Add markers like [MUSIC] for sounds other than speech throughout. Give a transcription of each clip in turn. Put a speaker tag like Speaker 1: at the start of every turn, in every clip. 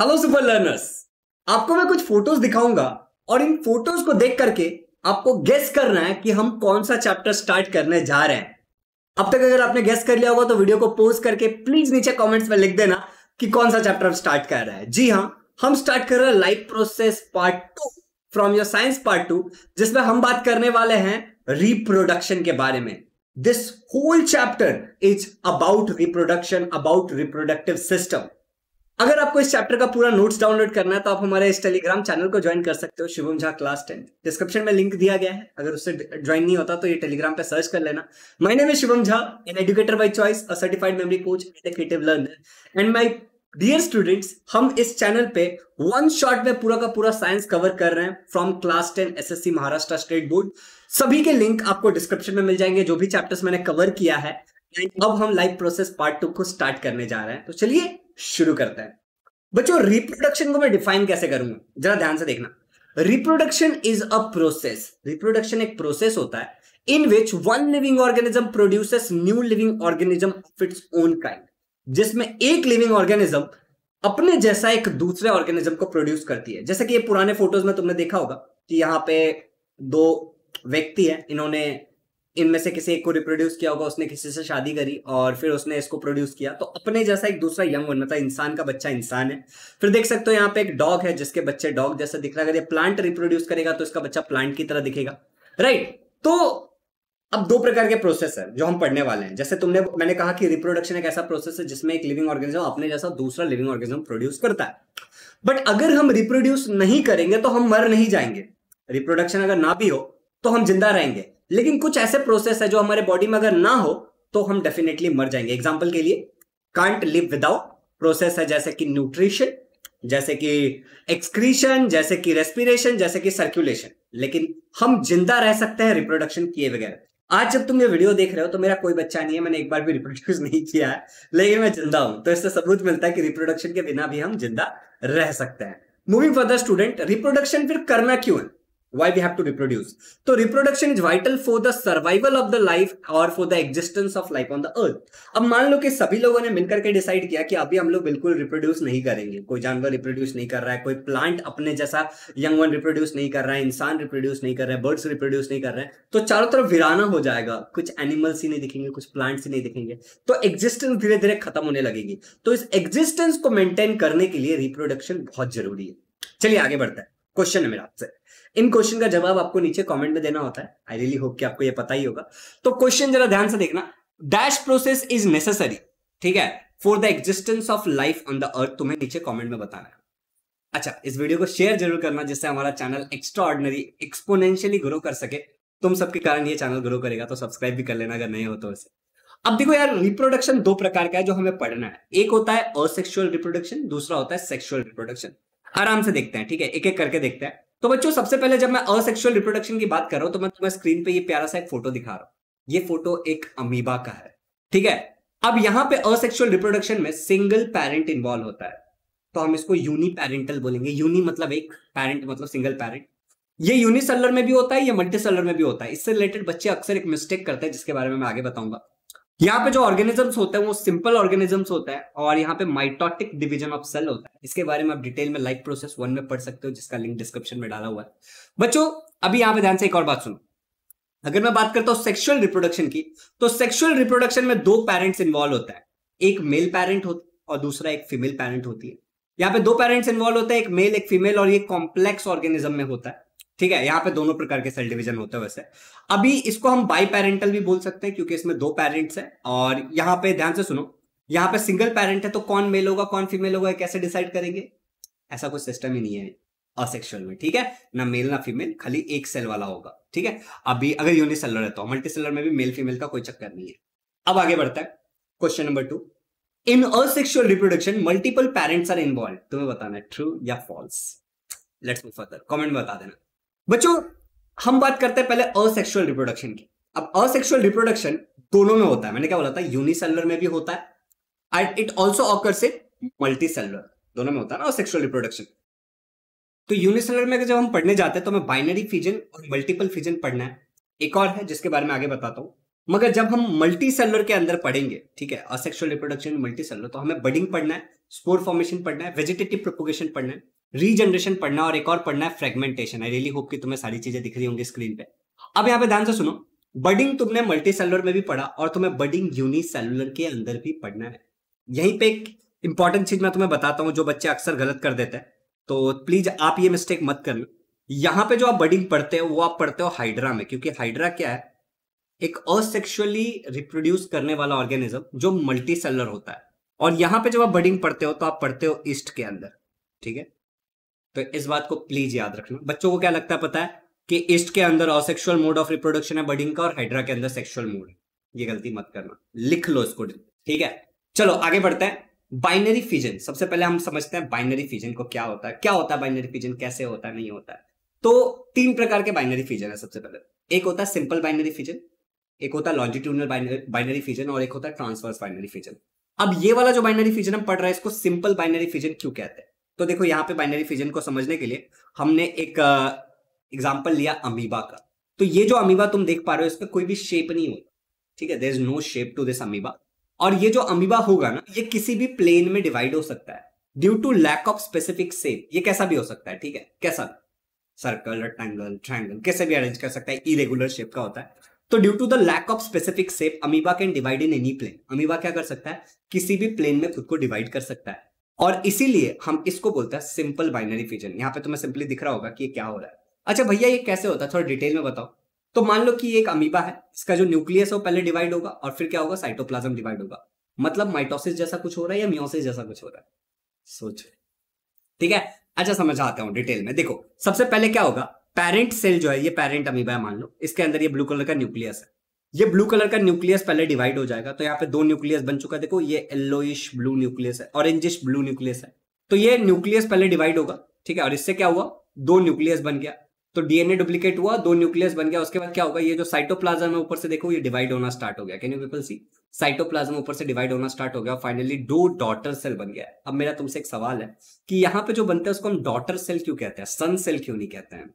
Speaker 1: Hello super learners आपको मैं कुछ फोटोज दिखाऊंगा और इन फोटोज को देख करके आपको गेस करना है कि हम कौन सा चैप्टर स्टार्ट करने जा रहे हैं अब तक अगर आपने गेस कर लिया होगा तो वीडियो को पोज करके प्लीज नीचे कमेंट्स में लिख देना कि कौन सा चैप्टर हम स्टार्ट कर रहे हैं जी हाँ हम स्टार्ट कर रहे हैं life process part two from your science part two जिसमें हम बात करने वाले हैं रिप्रोडक्शन के बारे में this whole chapter is about reproduction about reproductive system अगर आपको इस चैप्टर का पूरा नोट्स डाउनलोड करना है तो आप हमारे इस टेलीग्राम चैनल को ज्वाइन कर सकते हो Shubham Jha class tenth description में लिंक दिया गया है अगर उससे ज्वाइन नहीं होता तो ये टेलीग्राम पे सर्च कर लेना my name Shubham Jha an educator by choice a certified memory coach and creative learner and my dear students हम इस चैनल पे वन शॉट में पूरा का पूरा साइंस कवर कर रहे हैं from class ten C Maharashtra state board सभी के लिंक आपको डिस्क्रिप्शन में मिल जाएंगे जो भी चैप्टर्स मैंने कवर किया है अब हम लाइव प्रोसेस पार्ट टू को स्टार्ट करने जा रहे हैं तो चलिए शुरू करता है बच्चों रिप्रोडक्शन को मैं डिफाइन कैसे करूंगा जरा ध्यान से देखना reproduction is a process reproduction एक प्रोसेस होता है in which one living organism produces new living organism of its own kind जिसमें एक लिविंग ऑर्गेनिज्म अपने जैसा एक दूसरे ऑर्गेनिज्म को प्रोड्यूस करती है जैसे कि ये पुराने फोटोज में तुमने देखा होगा कि यहाँ पे दो व्यक्ति है इन्होंने इनमें से किसी एक को रिप्रोड्यूस किया होगा उसने किसी से शादी करी और फिर उसने इसको प्रोड्यूस किया तो अपने जैसा एक दूसरा यंग वन मतलब इंसान का बच्चा इंसान है फिर देख सकते हो यहाँ पे एक डॉग है जिसके बच्चे डॉग जैसा दिख रहा है अगर ये प्लांट रिप्रोड्यूस करेगा तो इसका बच्चा प्लांट की तरह दिखेगा राइट तो अब दो प्रकार के प्रोसेस है जो हम पढ़ने वाले हैं जैसे तुमने मैंने कहा कि रिप्रोडक्शन एक ऐसा प्रोसेस है जिसमें एक लिविंग ऑर्गेनिज्म अपने जैसा दूसरा लिविंग ऑर्गेनिज्म प्रोड्यूस करता है बट अगर हम रिप्रोड्यूस नहीं करेंगे तो हम मर नहीं जाएंगे रिप्रोडक्शन अगर ना भी हो तो हम जिंदा रहेंगे लेकिन कुछ ऐसे प्रोसेस है जो हमारे बॉडी में अगर ना हो तो हम डेफिनेटली मर जाएंगे एग्जाम्पल के लिए कांट लिव विदाउट प्रोसेस है जैसे कि न्यूट्रिशन जैसे कि एक्सक्रीशन जैसे कि रेस्पिरेशन जैसे कि सर्कुलेशन लेकिन हम जिंदा रह सकते हैं रिप्रोडक्शन किए बगैर आज जब तुम ये वीडियो देख रहे हो तो मेरा कोई बच्चा नहीं है मैंने एक बार भी रिप्रोड्यूस [LAUGHS] नहीं किया है लेकिन मैं जिंदा हूं तो इससे सबूत मिलता है कि रिप्रोडक्शन के बिना भी हम जिंदा रह सकते हैं moving for the student reproduction फिर करना क्यों है why we have to reproduce so तो reproduction is vital for the survival of the life or for the existence of life on the earth अब मान लो कि सभी लोगों ने मिलकर के डिसाइड किया कि अभी हम लोग बिल्कुल रिप्रोड्यूस नहीं करेंगे कोई जानवर रिप्रोड्यूस नहीं कर रहा है कोई प्लांट अपने जैसा यंग वन रिप्रोड्यूस नहीं कर रहा है इंसान रिप्रोड्यूस नहीं कर रहा है बर्ड्स रिप्रोड्यूस नहीं कर रहे हैं तो चारों तरफ विराना हो जाएगा कुछ एनिमल्स ही नहीं दिखेंगे कुछ प्लांट्स ही नहीं दिखेंगे तो एग्जिस्टेंस धीरे धीरे खत्म होने लगेगी तो इस एग्जिस्टेंस को मेंटेन करने के लिए रिप्रोडक्शन बहुत जरूरी है चलिए आगे बढ़ते हैं क्वेश्चन है मेरा आपसे इन क्वेश्चन का जवाब आपको नीचे कमेंट में देना होता है आई रियली होप कि आपको ये पता ही होगा तो क्वेश्चन जरा ध्यान से देखना डैश प्रोसेस इज नेसेसरी ठीक है for the existence of life on the earth तुम्हें नीचे कमेंट में बताना है अच्छा इस वीडियो को शेयर जरूर करना जिससे हमारा channel extraordinary exponentially grow कर सके तुम सबके कारण ये चैनल ग्रो करेगा तो सब्सक्राइब भी कर लेना अगर नहीं हो तो इसे अब देखो यार रिप्रोडक्शन दो प्रकार का है जो हमें पढ़ना है एक होता है असेक्सुअल रिप्रोडक्शन दूसरा होता है सेक्सुअल रिप्रोडक्शन आराम से देखते हैं ठीक है एक एक करके देखते हैं तो बच्चों सबसे पहले जब मैं असेक्सुअल रिप्रोडक्शन की बात कर रहा हूं तो मैं तुम्हें स्क्रीन पे ये प्यारा सा एक फोटो दिखा रहा हूं ये फोटो एक अमीबा का है ठीक है अब यहां पे असेक्सुअल रिप्रोडक्शन में सिंगल पेरेंट इन्वॉल्व होता है तो हम इसको यूनी पेरेंटल बोलेंगे यूनी मतलब एक पेरेंट मतलब सिंगल पेरेंट ये यूनिसेलर में भी होता है ये मल्टीसेलर में भी होता है इससे रिलेटेड बच्चे अक्सर एक मिस्टेक करते हैं जिसके बारे में मैं आगे बताऊंगा यहाँ पे जो ऑर्गेनिजम्स होते हैं वो सिंपल ऑर्गेनिजम्स होता है और यहाँ पे माइटोटिक डिवीजन ऑफ सेल होता है इसके बारे में आप डिटेल में लाइक प्रोसेस वन में पढ़ सकते हो जिसका लिंक डिस्क्रिप्शन में डाला हुआ है बच्चों अभी यहाँ पे ध्यान से एक और बात सुनो अगर मैं बात करता हूँ सेक्सुअल रिप्रोडक्शन की तो सेक्सुअल रिप्रोडक्शन में दो पेरेंट्स इन्वॉल्व होता है एक मेल पेरेंट होता है और दूसरा एक फीमेल पेरेंट होती है यहाँ पे दो पेरेंट्स इन्वॉल्व होता है एक मेल एक फीमेल और ये कॉम्प्लेक्स ऑर्गेनिज्म में होता है ठीक है यहाँ पे दोनों प्रकार के सेल डिवीजन होते हैं वैसे अभी इसको हम बाई पेरेंटल भी बोल सकते हैं क्योंकि इसमें दो पेरेंट्स हैं और यहाँ पे ध्यान से सुनो यहाँ पे सिंगल पेरेंट है तो कौन मेल होगा कौन फीमेल होगा कैसे डिसाइड करेंगे ऐसा कोई सिस्टम ही नहीं है असेक्सुअल में ठीक है ना मेल ना फीमेल खाली एक सेल वाला होगा ठीक है अभी अगर यूनिसेलर है तो मल्टी सेलर में भी मेल फीमेल का कोई चक्कर नहीं है अब आगे बढ़ता है question number two in asexual reproduction multiple parents are involve तुम्हें बताना है ट्रू या false let's move further comment बता देना बच्चों हम बात करते हैं पहले असेक्सुअल रिप्रोडक्शन की अब असेक्सुअल रिप्रोडक्शन दोनों में होता है मैंने क्या बोला था यूनिसेलुलर में भी होता है एंड इट ऑल्सो ऑकर से मल्टी दोनों में होता है ना असेक्सुअल रिप्रोडक्शन तो यूनिसेलर में जब हम पढ़ने जाते हैं तो हमें बाइनरी फिजन और मल्टीपल फिजन पढ़ना है एक और है जिसके बारे में आगे बताता हूँ मगर जब हम मल्टी के अंदर पढ़ेंगे ठीक है असेक्सुअल रिप्रोडक्शन मल्टी तो हमें बडिंग पढ़ना है स्पोर फॉर्मेशन पढ़ना है वेजिटेटिव प्रोपोगेशन पढ़ना है रीजनरेशन पढ़ना और एक और पढ़ना है फ्रेगमेंटेशन आई रियली होप कि तुम्हें सारी चीजें दिख रही होंगी स्क्रीन पे अब यहाँ पे ध्यान से सुनो बडिंग तुमने मल्टी सेलुलर में भी पढ़ा और तुम्हें बडिंग यूनी सेलुलर के अंदर भी पढ़ना है यहीं पे एक इंपॉर्टेंट चीज मैं तुम्हें बताता हूँ जो बच्चे अक्सर गलत कर देते हैं तो प्लीज आप ये मिस्टेक मत करना यहाँ पे जो आप बडिंग पढ़ते हो वो आप पढ़ते हो हाइड्रा में क्योंकि हाइड्रा क्या है एक असेक्सुअली रिप्रोड्यूस करने वाला ऑर्गेनिज्म जो मल्टी सेलर होता है और यहाँ पे जब आप बडिंग पढ़ते हो तो आप पढ़ते हो ईस्ट के अंदर ठीक है तो इस बात को प्लीज याद रखना बच्चों को क्या लगता है पता है कि ईस्ट के अंदर असेक्सुअल मोड ऑफ रिप्रोडक्शन है बडिंग का और हाइड्रा के अंदर सेक्सुअल मोड है ये गलती मत करना लिख लो इसको ठीक है चलो आगे बढ़ते हैं बाइनरी फिजन सबसे पहले हम समझते हैं बाइनरी फिजन को क्या होता है क्या होता है बाइनरी फिजन कैसे होता है नहीं होता है तो तीन प्रकार के बाइनरी फिजन है सबसे पहले एक होता है सिंपल बाइनरी फिजन एक होता है लॉन्जिट्यूनल बाइनरी फिजन और एक होता है ट्रांसवर्स बाइनरी फिजन अब ये वाला जो बाइनरी फिजन हम पढ़ रहे हैं इसको सिंपल बाइनरी फिजन क्यों कहते हैं तो देखो यहाँ पे बाइनरी फिजन को समझने के लिए हमने एक एग्जाम्पल लिया अमीबा का तो ये जो अमीबा तुम देख पा रहे हो इसमें कोई भी शेप नहीं होगा ठीक है there is no shape to this amoeba और ये जो अमीबा होगा ना ये किसी भी प्लेन में डिवाइड हो सकता है due to lack of specific shape ये कैसा भी हो सकता है ठीक है कैसा सर्कल रेक्टेंगल ट्रायंगल कैसे भी अरेंज कर सकता है इरेगुलर शेप का होता है तो due to the lack of specific shape amoeba can divide in any plane amoeba क्या कर सकता है किसी भी प्लेन में खुद को डिवाइड कर सकता है और इसीलिए हम इसको बोलते हैं सिंपल बाइनरी फ्यूजन यहाँ पे तुम्हें तो सिंपली दिख रहा होगा कि ये क्या हो रहा है अच्छा भैया ये कैसे होता है थोड़ा डिटेल में बताओ तो मान लो कि ये एक अमीबा है इसका जो न्यूक्लियस है वो पहले डिवाइड होगा और फिर क्या होगा साइटोप्लाज्म डिवाइड होगा मतलब माइटोसिस जैसा कुछ हो रहा है या मियोसिस जैसा कुछ हो रहा है सोच ठीक है अच्छा समझाता हूँ डिटेल में देखो सबसे पहले क्या होगा पेरेंट सेल जो है ये पेरेंट अमीबा है मान लो इसके अंदर ये ब्लू कलर का न्यूक्लियस है ये ब्लू कलर का न्यूक्लियस पहले डिवाइड हो जाएगा तो यहाँ पे दो न्यूक्लियस बन चुका है देखो ये येल्लोइश ब्लू न्यूक्लियस है ऑरेंजिश ब्लू न्यूक्लियस है तो ये न्यूक्लियस पहले डिवाइड होगा ठीक है और इससे क्या हुआ दो न्यूक्लियस बन गया तो डीएनए डुप्लीकेट हुआ दो न्यूक्लियस बन गया उसके बाद क्या होगा ये जो साइटोप्लाज्म है ऊपर से देखो ये डिवाइड होना स्टार्ट हो गया can you people see cytoplasm ऊपर से डिवाइड होना स्टार्ट हो गया फाइनली दो डॉटर सेल बन गया अब मेरा तुमसे एक सवाल है कि यहाँ पे जो बनता है उसको हम डॉटर सेल क्यों कहते हैं सन सेल क्यों नहीं कहते हैं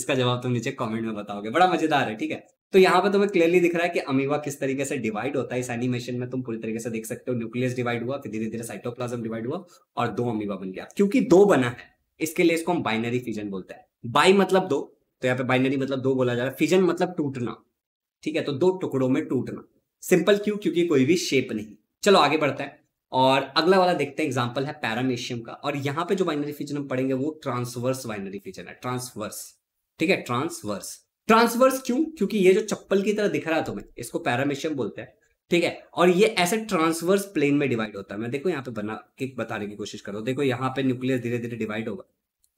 Speaker 1: इसका जवाब तुम नीचे कमेंट में बताओगे बड़ा मजेदार है ठीक है तो यहाँ पे तुम्हें क्लियरली दिख रहा है कि अमीबा किस तरीके से डिवाइड होता है इस एनिमेशन में तुम पूरी तरीके से देख सकते हो न्यूक्लियस डिवाइड हुआ फिर धीरे धीरे साइटोप्लाज्म डिवाइड हुआ और दो अमीबा बन गया क्योंकि दो बना है इसके लिए इसको हम बाइनरी फिजन बोलते हैं बाई मतलब दो तो यहाँ पे बाइनरी मतलब दो बोला जा रहा है फिजन मतलब टूटना ठीक है तो दो टुकड़ों में टूटना सिंपल क्यों क्योंकि कोई भी शेप नहीं चलो आगे बढ़ता है और अगला वाला देखते हैं एग्जाम्पल है पैरामेशियम का और यहाँ पे जो बाइनरी फिजन हम पढ़ेंगे वो ट्रांसवर्स बाइनरी फिजन है ट्रांसवर्स ठीक है ट्रांसवर्स ट्रांसवर्स क्यों क्योंकि ये जो चप्पल की तरह दिख रहा है तुम्हें इसको पैरामिशियम बोलते हैं ठीक है और ये ऐसे ट्रांसवर्स प्लेन में डिवाइड होता है मैं देखो यहाँ पे बना के बताने की कोशिश कर रहा हूँ देखो यहाँ पे न्यूक्लियस धीरे धीरे डिवाइड होगा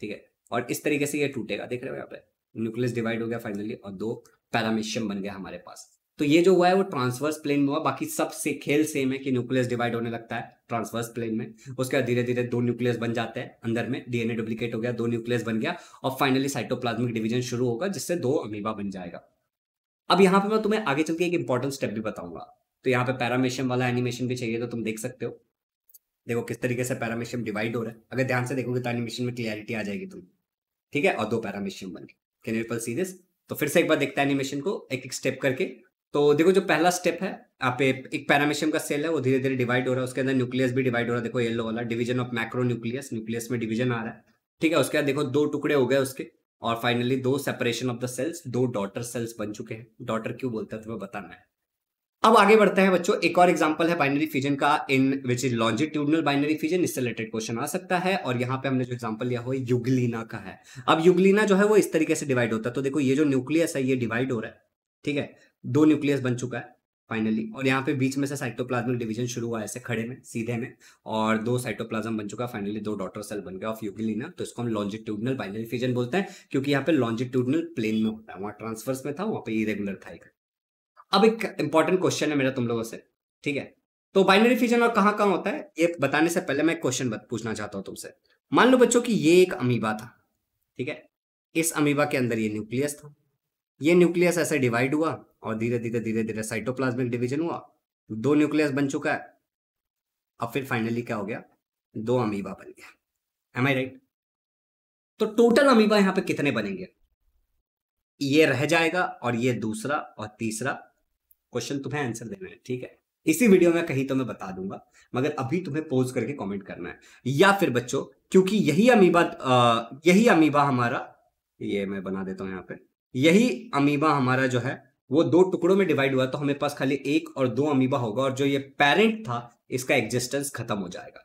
Speaker 1: ठीक है और इस तरीके से ये टूटेगा देख रहे हो यहाँ पे न्यूक्लियस डिवाइड हो गया फाइनली और दो पैरामिशियम बन गया हमारे पास तो ये जो हुआ है वो ट्रांसवर्स प्लेन में हुआ बाकी सब से खेल सेम है कि न्यूक्लियस डिवाइड होने लगता है ट्रांसवर्स प्लेन में उसके बाद धीरे धीरे दो न्यूक्लियस बन जाते हैं अंदर में डीएनए डुप्लीकेट हो गया दो न्यूक्लियस बन गया और फाइनली साइटोप्लाज्मिक डिवीजन शुरू होगा जिससे दो अमीबा बन जाएगा अब यहाँ पे मैं तुम्हें आगे चल के एक इंपॉर्टेंट स्टेप भी बताऊंगा तो यहाँ पे पैरामेशियम वाला एनिमेशन भी चाहिए तो तुम देख सकते हो देखो किस तरीके से पैरामेशियम डिवाइड हो रहा है अगर ध्यान से देखोगे तो एनिमेशन में क्लियरिटी आ जाएगी तुम ठीक है और दो पैरामेशियम बन गए कैन यू सी दिस तो फिर से एक बार देखता है एनिमेशन को एक एक स्टेप करके तो देखो जो पहला स्टेप है आप एक पैरामेशियम का सेल है वो धीरे धीरे डिवाइड हो रहा है उसके अंदर न्यूक्लियस भी डिवाइड हो रहा है देखो येलो वाला division of macro nucleus nucleus में डिवीजन आ रहा है ठीक है उसके बाद देखो दो टुकड़े हो गए उसके और फाइनली दो सेपरेशन ऑफ द सेल्स दो डॉटर सेल्स बन चुके हैं डॉटर क्यों बोलता है तुम्हें बताना है अब आगे बढ़ते हैं बच्चों एक और एग्जांपल है बाइनरी फिजन का in which is longitudinal binary fission इससे रिलेटेड क्वेश्चन आ सकता है और यहाँ पे हमने जो एग्जांपल लिया हुआ युगलीना का है अब युगलीना जो है वो इस तरीके से डिवाइड होता है तो देखो ये जो न्यूक्लियस है ये डिवाइड हो रहा है ठीक है दो न्यूक्लियस बन चुका है फाइनली और यहाँ पे बीच में से साइटोप्लाज्मिक डिवीजन शुरू हुआ ऐसे खड़े में सीधे में और दो साइटोप्लाज्म बन चुका फाइनली दो डॉटर सेल बन गया ऑफ यूगिलिना तो इसको हम लॉन्जिट्यूडनल बाइनरी फ्यूजन बोलते हैं क्योंकि यहाँ पे लॉन्जिट्यूडनल प्लेन में होता है वहाँ ट्रांसफर्स में था वहाँ पे इरेगुलर था एक अब एक इंपॉर्टेंट क्वेश्चन है मेरा तुम लोगों से ठीक है तो बाइनरी फ्यूजन और कहाँ कहाँ होता है ये बताने से पहले मैं एक क्वेश्चन पूछना चाहता हूँ तुमसे मान लो बच्चों की ये एक अमीबा था ठीक है इस अमीबा के अंदर ये न्यूक्लियस था ये न्यूक्लियस ऐसे डिवाइड हुआ और धीरे धीरे धीरे धीरे साइटोप्लाज्मिक डिवीजन हुआ दो न्यूक्लियस बन चुका है अब फिर फाइनली क्या हो गया दो अमीबा बन गया एम आई राइट तो टोटल अमीबा यहां पे कितने बनेंगे ये रह जाएगा और ये दूसरा और तीसरा क्वेश्चन तुम्हें आंसर देना है ठीक है इसी वीडियो में कहीं तो मैं बता दूंगा मगर अभी तुम्हें पोज करके कमेंट करना है या फिर बच्चों क्योंकि यही अमीबा यही अमीबा हमारा ये मैं बना देता हूँ यहाँ पे यही अमीबा हमारा जो है वो दो टुकड़ों में डिवाइड हुआ तो हमें पास खाली एक और दो अमीबा होगा और जो ये पेरेंट था इसका एग्जिस्टेंस खत्म हो जाएगा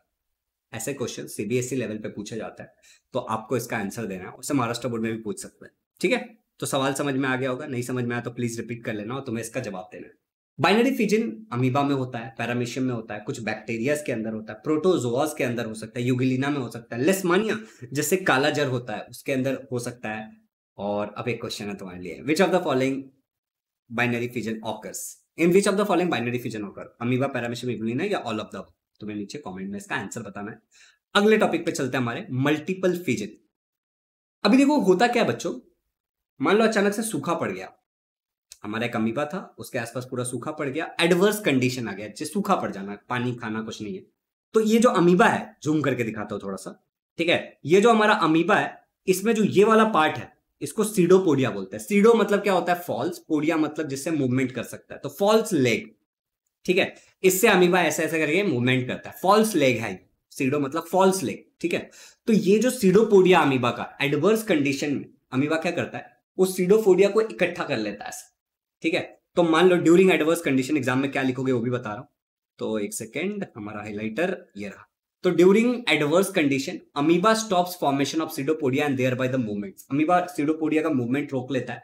Speaker 1: ऐसे क्वेश्चन सीबीएसई लेवल पे पूछा जाता है तो आपको इसका आंसर देना है उसे महाराष्ट्र बोर्ड में भी पूछ सकते हैं ठीक है तो सवाल समझ में आ गया होगा नहीं समझ में आया तो प्लीज रिपीट कर लेना और तुम्हें इसका जवाब देना है बाइनरी फिजिन अमीबा में होता है पैरामिशियम में होता है कुछ बैक्टीरियाज के अंदर होता है प्रोटोजोआस के अंदर हो सकता है युगिलीना में हो सकता है लेस्मानिया जैसे काला जर होता है उसके अंदर हो सकता है और अब एक क्वेश्चन है तुम्हारे लिए which of the following binary fission occurs in which of the following binary fission occur amoeba paramecium euglena या ऑल ऑफ द तुम्हें नीचे कमेंट में इसका आंसर बताना है अगले टॉपिक पे चलते हैं हमारे मल्टीपल फिजन अभी देखो होता क्या है बच्चों मान लो अचानक से सूखा पड़ गया हमारा एक अमीबा था उसके आसपास पूरा सूखा पड़ गया एडवर्स कंडीशन आ गया जैसे सूखा पड़ जाना पानी खाना कुछ नहीं है तो ये जो अमीबा है जूम करके दिखाता हूं थोड़ा सा ठीक है ये जो हमारा अमीबा है इसमें जो ये वाला पार्ट है इसको सीडोपोडिया बोलते हैं सीडो मतलब क्या होता है फॉल्स पोडिया मतलब जिससे मूवमेंट कर सकता है तो फॉल्स लेग ठीक है इससे अमीबा ऐसा ऐसा करके मूवमेंट करता है फॉल्स लेग है सीडो मतलब फॉल्स लेग ठीक है तो ये जो सीडोपोडिया अमीबा का एडवर्स कंडीशन में अमीबा क्या करता है उस सीडोफोडिया को इकट्ठा कर लेता है ठीक है तो मान लो ड्यूरिंग एडवर्स कंडीशन एग्जाम में क्या लिखोगे वो भी बता रहा हूं तो एक सेकेंड हमारा हाईलाइटर ये रहा तो during adverse condition amoeba stops formation of pseudopodia and thereby the movement amoeba pseudopodia का मूवमेंट रोक लेता है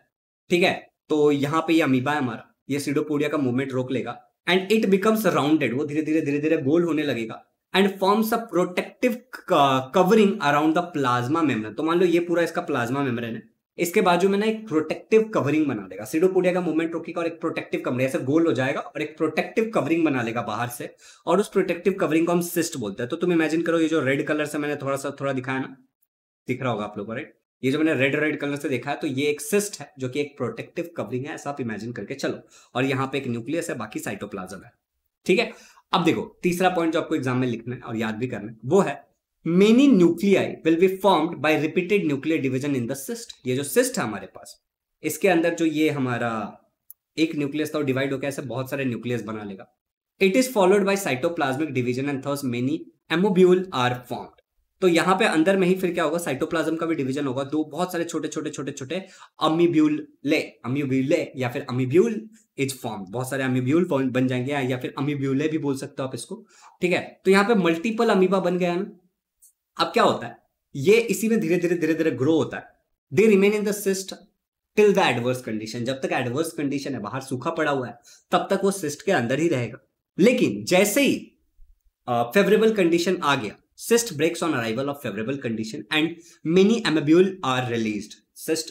Speaker 1: ठीक है तो यहाँ पे ये अमीबा है हमारा ये सीडोपोडिया का मूवमेंट रोक लेगा एंड इट बिकम्स राउंडेड वो धीरे धीरे धीरे धीरे गोल होने लगेगा and forms a protective covering around the plasma membrane तो मान लो ये पूरा इसका प्लाज्मा मेम्ब्रेन है इसके बाजू में ना एक प्रोटेक्टिव कवरिंग बना देगा सीडोपोडिया का मूवमेंट रोकेगा और एक प्रोटेक्टिव कमरे ऐसे गोल हो जाएगा और एक प्रोटेक्टिव कवरिंग बना लेगा बाहर से और उस प्रोटेक्टिव कवरिंग को हम सिस्ट बोलते हैं तो तुम इमेजिन करो ये जो रेड कलर से मैंने थोड़ा सा थोड़ा दिखाया ना दिख रहा होगा आप लोगों को राइट ये जो मैंने रेड रेड कलर से देखा है तो ये एक सिस्ट है जो कि एक प्रोटेक्टिव कवरिंग है ऐसा आप इमेजिन करके चलो और यहाँ पे एक न्यूक्लियस है बाकी साइटोप्लाजम है ठीक है अब देखो तीसरा पॉइंट जो आपको एग्जाम में लिखना है और याद भी करना है वो है many nuclei will be formed by repeated nuclear division in the cyst. ये जो सिस्ट है हमारे पास इसके अंदर जो ये हमारा एक न्यूक्लियस था डिवाइड होकर ऐसे बहुत सारे न्यूक्लियस बना लेगा it is followed by cytoplasmic division and thus many amoebulae are form तो यहां पे अंदर में ही फिर क्या होगा साइटोप्लाज्म का भी डिवीजन होगा दो बहुत सारे छोटे छोटे छोटे छोटे अमीब्यूल ले अमीब्यूले या फिर अमीब्यूल इज फॉर्म बहुत सारे अमीब्यूल बन जाएंगे या फिर अमीब्यूले भी बोल सकते हो आप इसको ठीक है तो यहाँ पे मल्टीपल अमीबा बन गया ना अब क्या होता है ये इसी में धीरे धीरे धीरे धीरे ग्रो होता है they remain in the cyst till the adverse condition जब तक एडवर्स कंडीशन है बाहर सूखा पड़ा हुआ है तब तक वो सिस्ट के अंदर ही रहेगा लेकिन जैसे ही फेवरेबल कंडीशन आ गया cyst breaks on arrival of favourable condition and many amoebulae are release cyst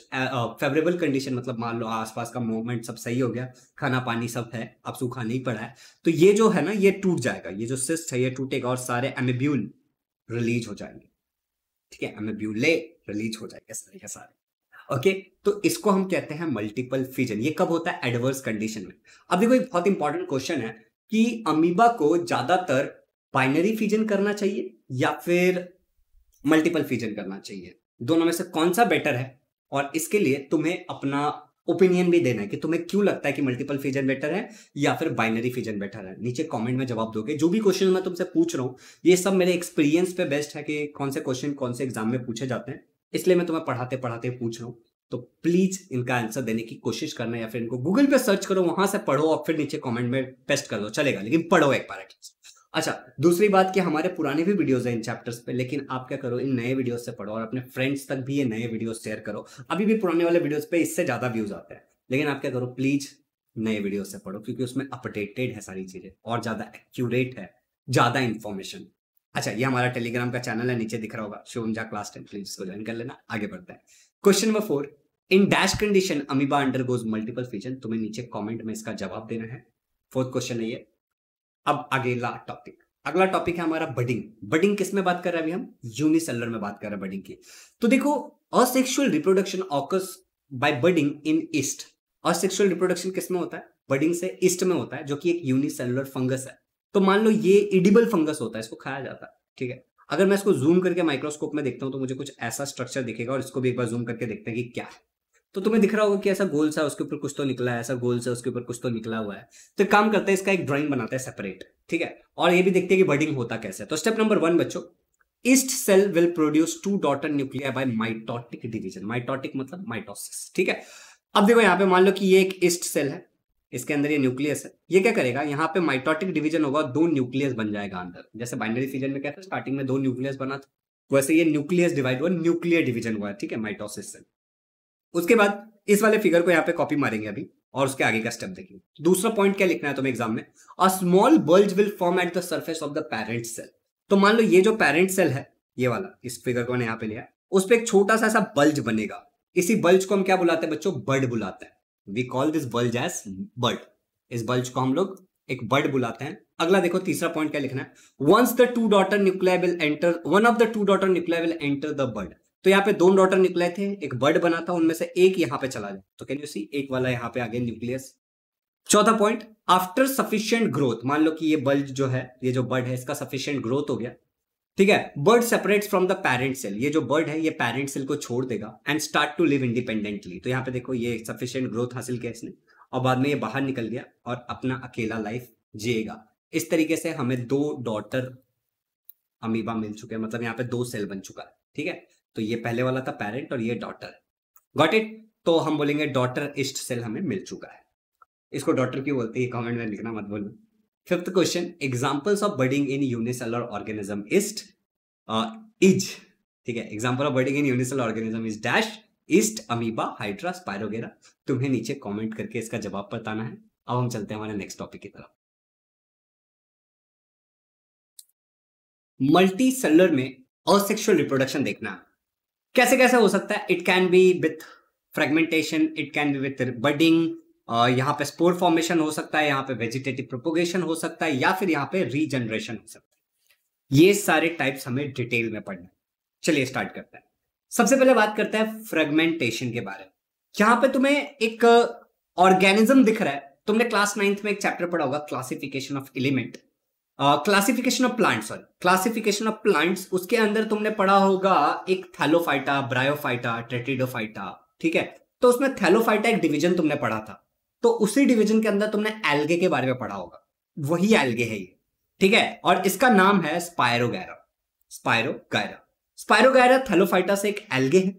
Speaker 1: favourable condition मतलब मान लो आसपास का मूवमेंट सब सही हो गया खाना पानी सब है अब सूखा नहीं पड़ा है तो ये जो है ना ये टूट जाएगा ये जो सिस्ट है ये टूटेगा और सारे एमेब्यूल रिलीज हो जाएंगे ठीक है एमेब्यूले रिलीज हो जाएंगे सारे के सारे ओके okay, तो इसको हम कहते हैं मल्टीपल फिजन ये कब होता है एडवर्स कंडीशन में अब देखो एक बहुत इंपॉर्टेंट क्वेश्चन है कि अमीबा को ज्यादातर बाइनरी फिजन करना चाहिए या फिर मल्टीपल फिजन करना चाहिए दोनों में से कौन सा बेटर है और इसके लिए तुम्हें अपना ओपिनियन भी देना है कि तुम्हें क्यों लगता है कि मल्टीपल फीजन बेटर है या फिर बाइनरी फीजन बेटर है नीचे कमेंट में जवाब दोगे जो भी क्वेश्चन मैं तुमसे पूछ रहा हूँ ये सब मेरे एक्सपीरियंस पे बेस्ट है कि कौन से क्वेश्चन कौन से एग्जाम में पूछे जाते हैं इसलिए मैं तुम्हें पढ़ाते पढ़ाते पूछ रहा हूँ तो प्लीज इनका आंसर देने की कोशिश करना या फिर इनको गूगल पे सर्च करो वहां से पढ़ो और फिर नीचे कमेंट में पेस्ट कर दो चलेगा लेकिन पढ़ो एक बार एटलीस्ट अच्छा दूसरी बात कि हमारे पुराने भी वीडियोस हैं इन चैप्टर्स पे लेकिन आप क्या करो इन नए वीडियोस से पढ़ो और अपने फ्रेंड्स तक भी ये नए वीडियोस शेयर करो अभी भी पुराने वाले वीडियोस पे इससे ज़्यादा व्यूज आते हैं लेकिन आप क्या करो प्लीज नए वीडियो से पढ़ो क्योंकि उसमें अपडेटेड है सारी चीज़ें और ज़्यादा एक्यूरेट है ज़्यादा इन्फॉर्मेशन अच्छा ये हमारा टेलीग्राम का चैनल है नीचे दिख रहा होगा Shivam Jha class ten please इसको ज्वाइन कर लेना आगे बढ़ते हैं question number four in dash condition amoeba undergoes multiple fission तुम्हें नीचे कॉमेंट में इसका जवाब देना है फोर्थ क्वेश्चन है ये अब अगला टॉपिक अगला टॉपिक है हमारा बडिंग बडिंग किस में बात कर रहे हैं अभी हम यूनिसेलर में बात कर रहे हैं बडिंग की तो देखो asexual reproduction occurs by budding in yeast asexual reproduction किस में होता है बडिंग से ईस्ट में होता है जो कि एक यूनिसेलुलर फंगस है तो मान लो ये इडिबल फंगस होता है इसको खाया जाता है ठीक है अगर मैं इसको जूम करके माइक्रोस्कोप में देखता हूं तो मुझे कुछ ऐसा स्ट्रक्चर दिखेगा और इसको भी एक बार जूम करके देखते हैं कि क्या है तो तुम्हें दिख रहा होगा कि ऐसा गोल सा उसके ऊपर कुछ तो निकला है ऐसा गोल सा उसके ऊपर कुछ तो निकला हुआ है तो काम करते हैं इसका एक ड्राइंग बनाते हैं सेपरेट ठीक है और ये भी देखते हैं कि बर्डिंग होता कैसे है तो स्टेप नंबर वन बच्चों yeast cell will produce two daughter nuclei by mitotic division mitotic मतलब माइटोसिस ठीक है अब देखो यहाँ पे मान लो कि ये एक ईस्ट सेल है इसके अंदर ये न्यूक्लियस है ये क्या करेगा यहाँ पे माइटोटिक डिवीजन होगा दो न्यूक्लियस बन जाएगा अंदर जैसे बाइनरी सीजन में क्या था स्टार्टिंग में दो न्यूक्लियस बना था वैसे ये न्यूक्लियस डिवाइड हुआ न्यूक्लियर डिवीजन हुआ ठीक है माइटोसिस से उसके बाद इस वाले फिगर को यहाँ पे कॉपी मारेंगे अभी और उसके आगे का स्टेप देखेंगे दूसरा पॉइंट क्या लिखना है तुम्हें एग्जाम में a small bulge will form at the surface of the parent cell तो मान लो ये जो पेरेंट सेल है ये वाला इस फिगर को मैंने यहाँ पे लिया उस पर एक छोटा सा ऐसा बल्ज बनेगा इसी बल्ज को हम क्या बुलाते हैं बच्चों बर्ड बुलाते हैं we call this bulge as bud इस बल्ज को हम लोग एक बर्ड बुलाते हैं अगला देखो तीसरा पॉइंट क्या लिखना है once the two daughter nuclei will enter one of the two daughter nuclei will enter the bud तो यहाँ पे दोनों डॉटर निकले थे एक बर्ड बना था उनमें से एक यहाँ पे चला जाए तो कैन यू सी एक वाला यहाँ पे आगे न्यूक्लियस चौथा पॉइंट आफ्टर सफिशियंट ग्रोथ मान लो कि ये बल्ब जो है ये जो बर्ड है इसका सफिशियंट ग्रोथ हो गया ठीक है bud separate from the parent cell ये जो बर्ड है ये पेरेंट सेल को छोड़ देगा and start to live independently तो यहाँ पे देखो ये सफिशियंट ग्रोथ हासिल किया इसने और बाद में ये बाहर निकल गया और अपना अकेला लाइफ जिएगा इस तरीके से हमें दो डॉटर अमीबा मिल चुके हैं मतलब यहाँ पे दो सेल बन चुका है ठीक है तो ये पहले वाला था पेरेंट और ये डॉटर गॉट इट तो हम बोलेंगे डॉटर इस्ट सेल हमें मिल चुका है इसको डॉटर क्यों बोलते हैं कमेंट में लिखना मत बोलना fifth question examples of budding in unicellular organism yeast is ठीक है example of budding in unicell organism is dash yeast amoeba hydra spirogyra तुम्हें नीचे कमेंट करके इसका जवाब बताना है अब हम चलते हैं हमारे नेक्स्ट टॉपिक की तरफ मल्टी सेलर में असेक्सुअल रिप्रोडक्शन देखना कैसे कैसे हो सकता है it can be with fragmentation it can be with budding यहाँ पे स्पोर फॉर्मेशन हो सकता है यहाँ पे वेजिटेटिव प्रोपोगेशन हो सकता है या फिर यहाँ पे रीजनरेशन हो सकता है ये सारे टाइप्स हमें डिटेल में पढ़ना है चलिए स्टार्ट करते हैं सबसे पहले बात करते हैं फ्रेगमेंटेशन के बारे में यहाँ पे तुम्हें एक ऑर्गेनिज्म दिख रहा है तुमने क्लास नाइन्थ में एक चैप्टर पढ़ा होगा classification of element classification of plant sorry classification of plants उसके अंदर तुमने पढ़ा होगा एक थैलोफाइटा ब्रायोफाइटा ट्रेटिडोफाइटा ठीक है तो उसमें थैलोफाइटा एक डिवीजन तुमने पढ़ा था तो उसी डिवीजन के अंदर तुमने एल्गे के बारे में पढ़ा होगा वही एल्गे है ये ठीक है और इसका नाम है स्पायरोगैरा स्पायरोगैरा स्पायरोगैरा थैलोफाइटा से एक एल्गे है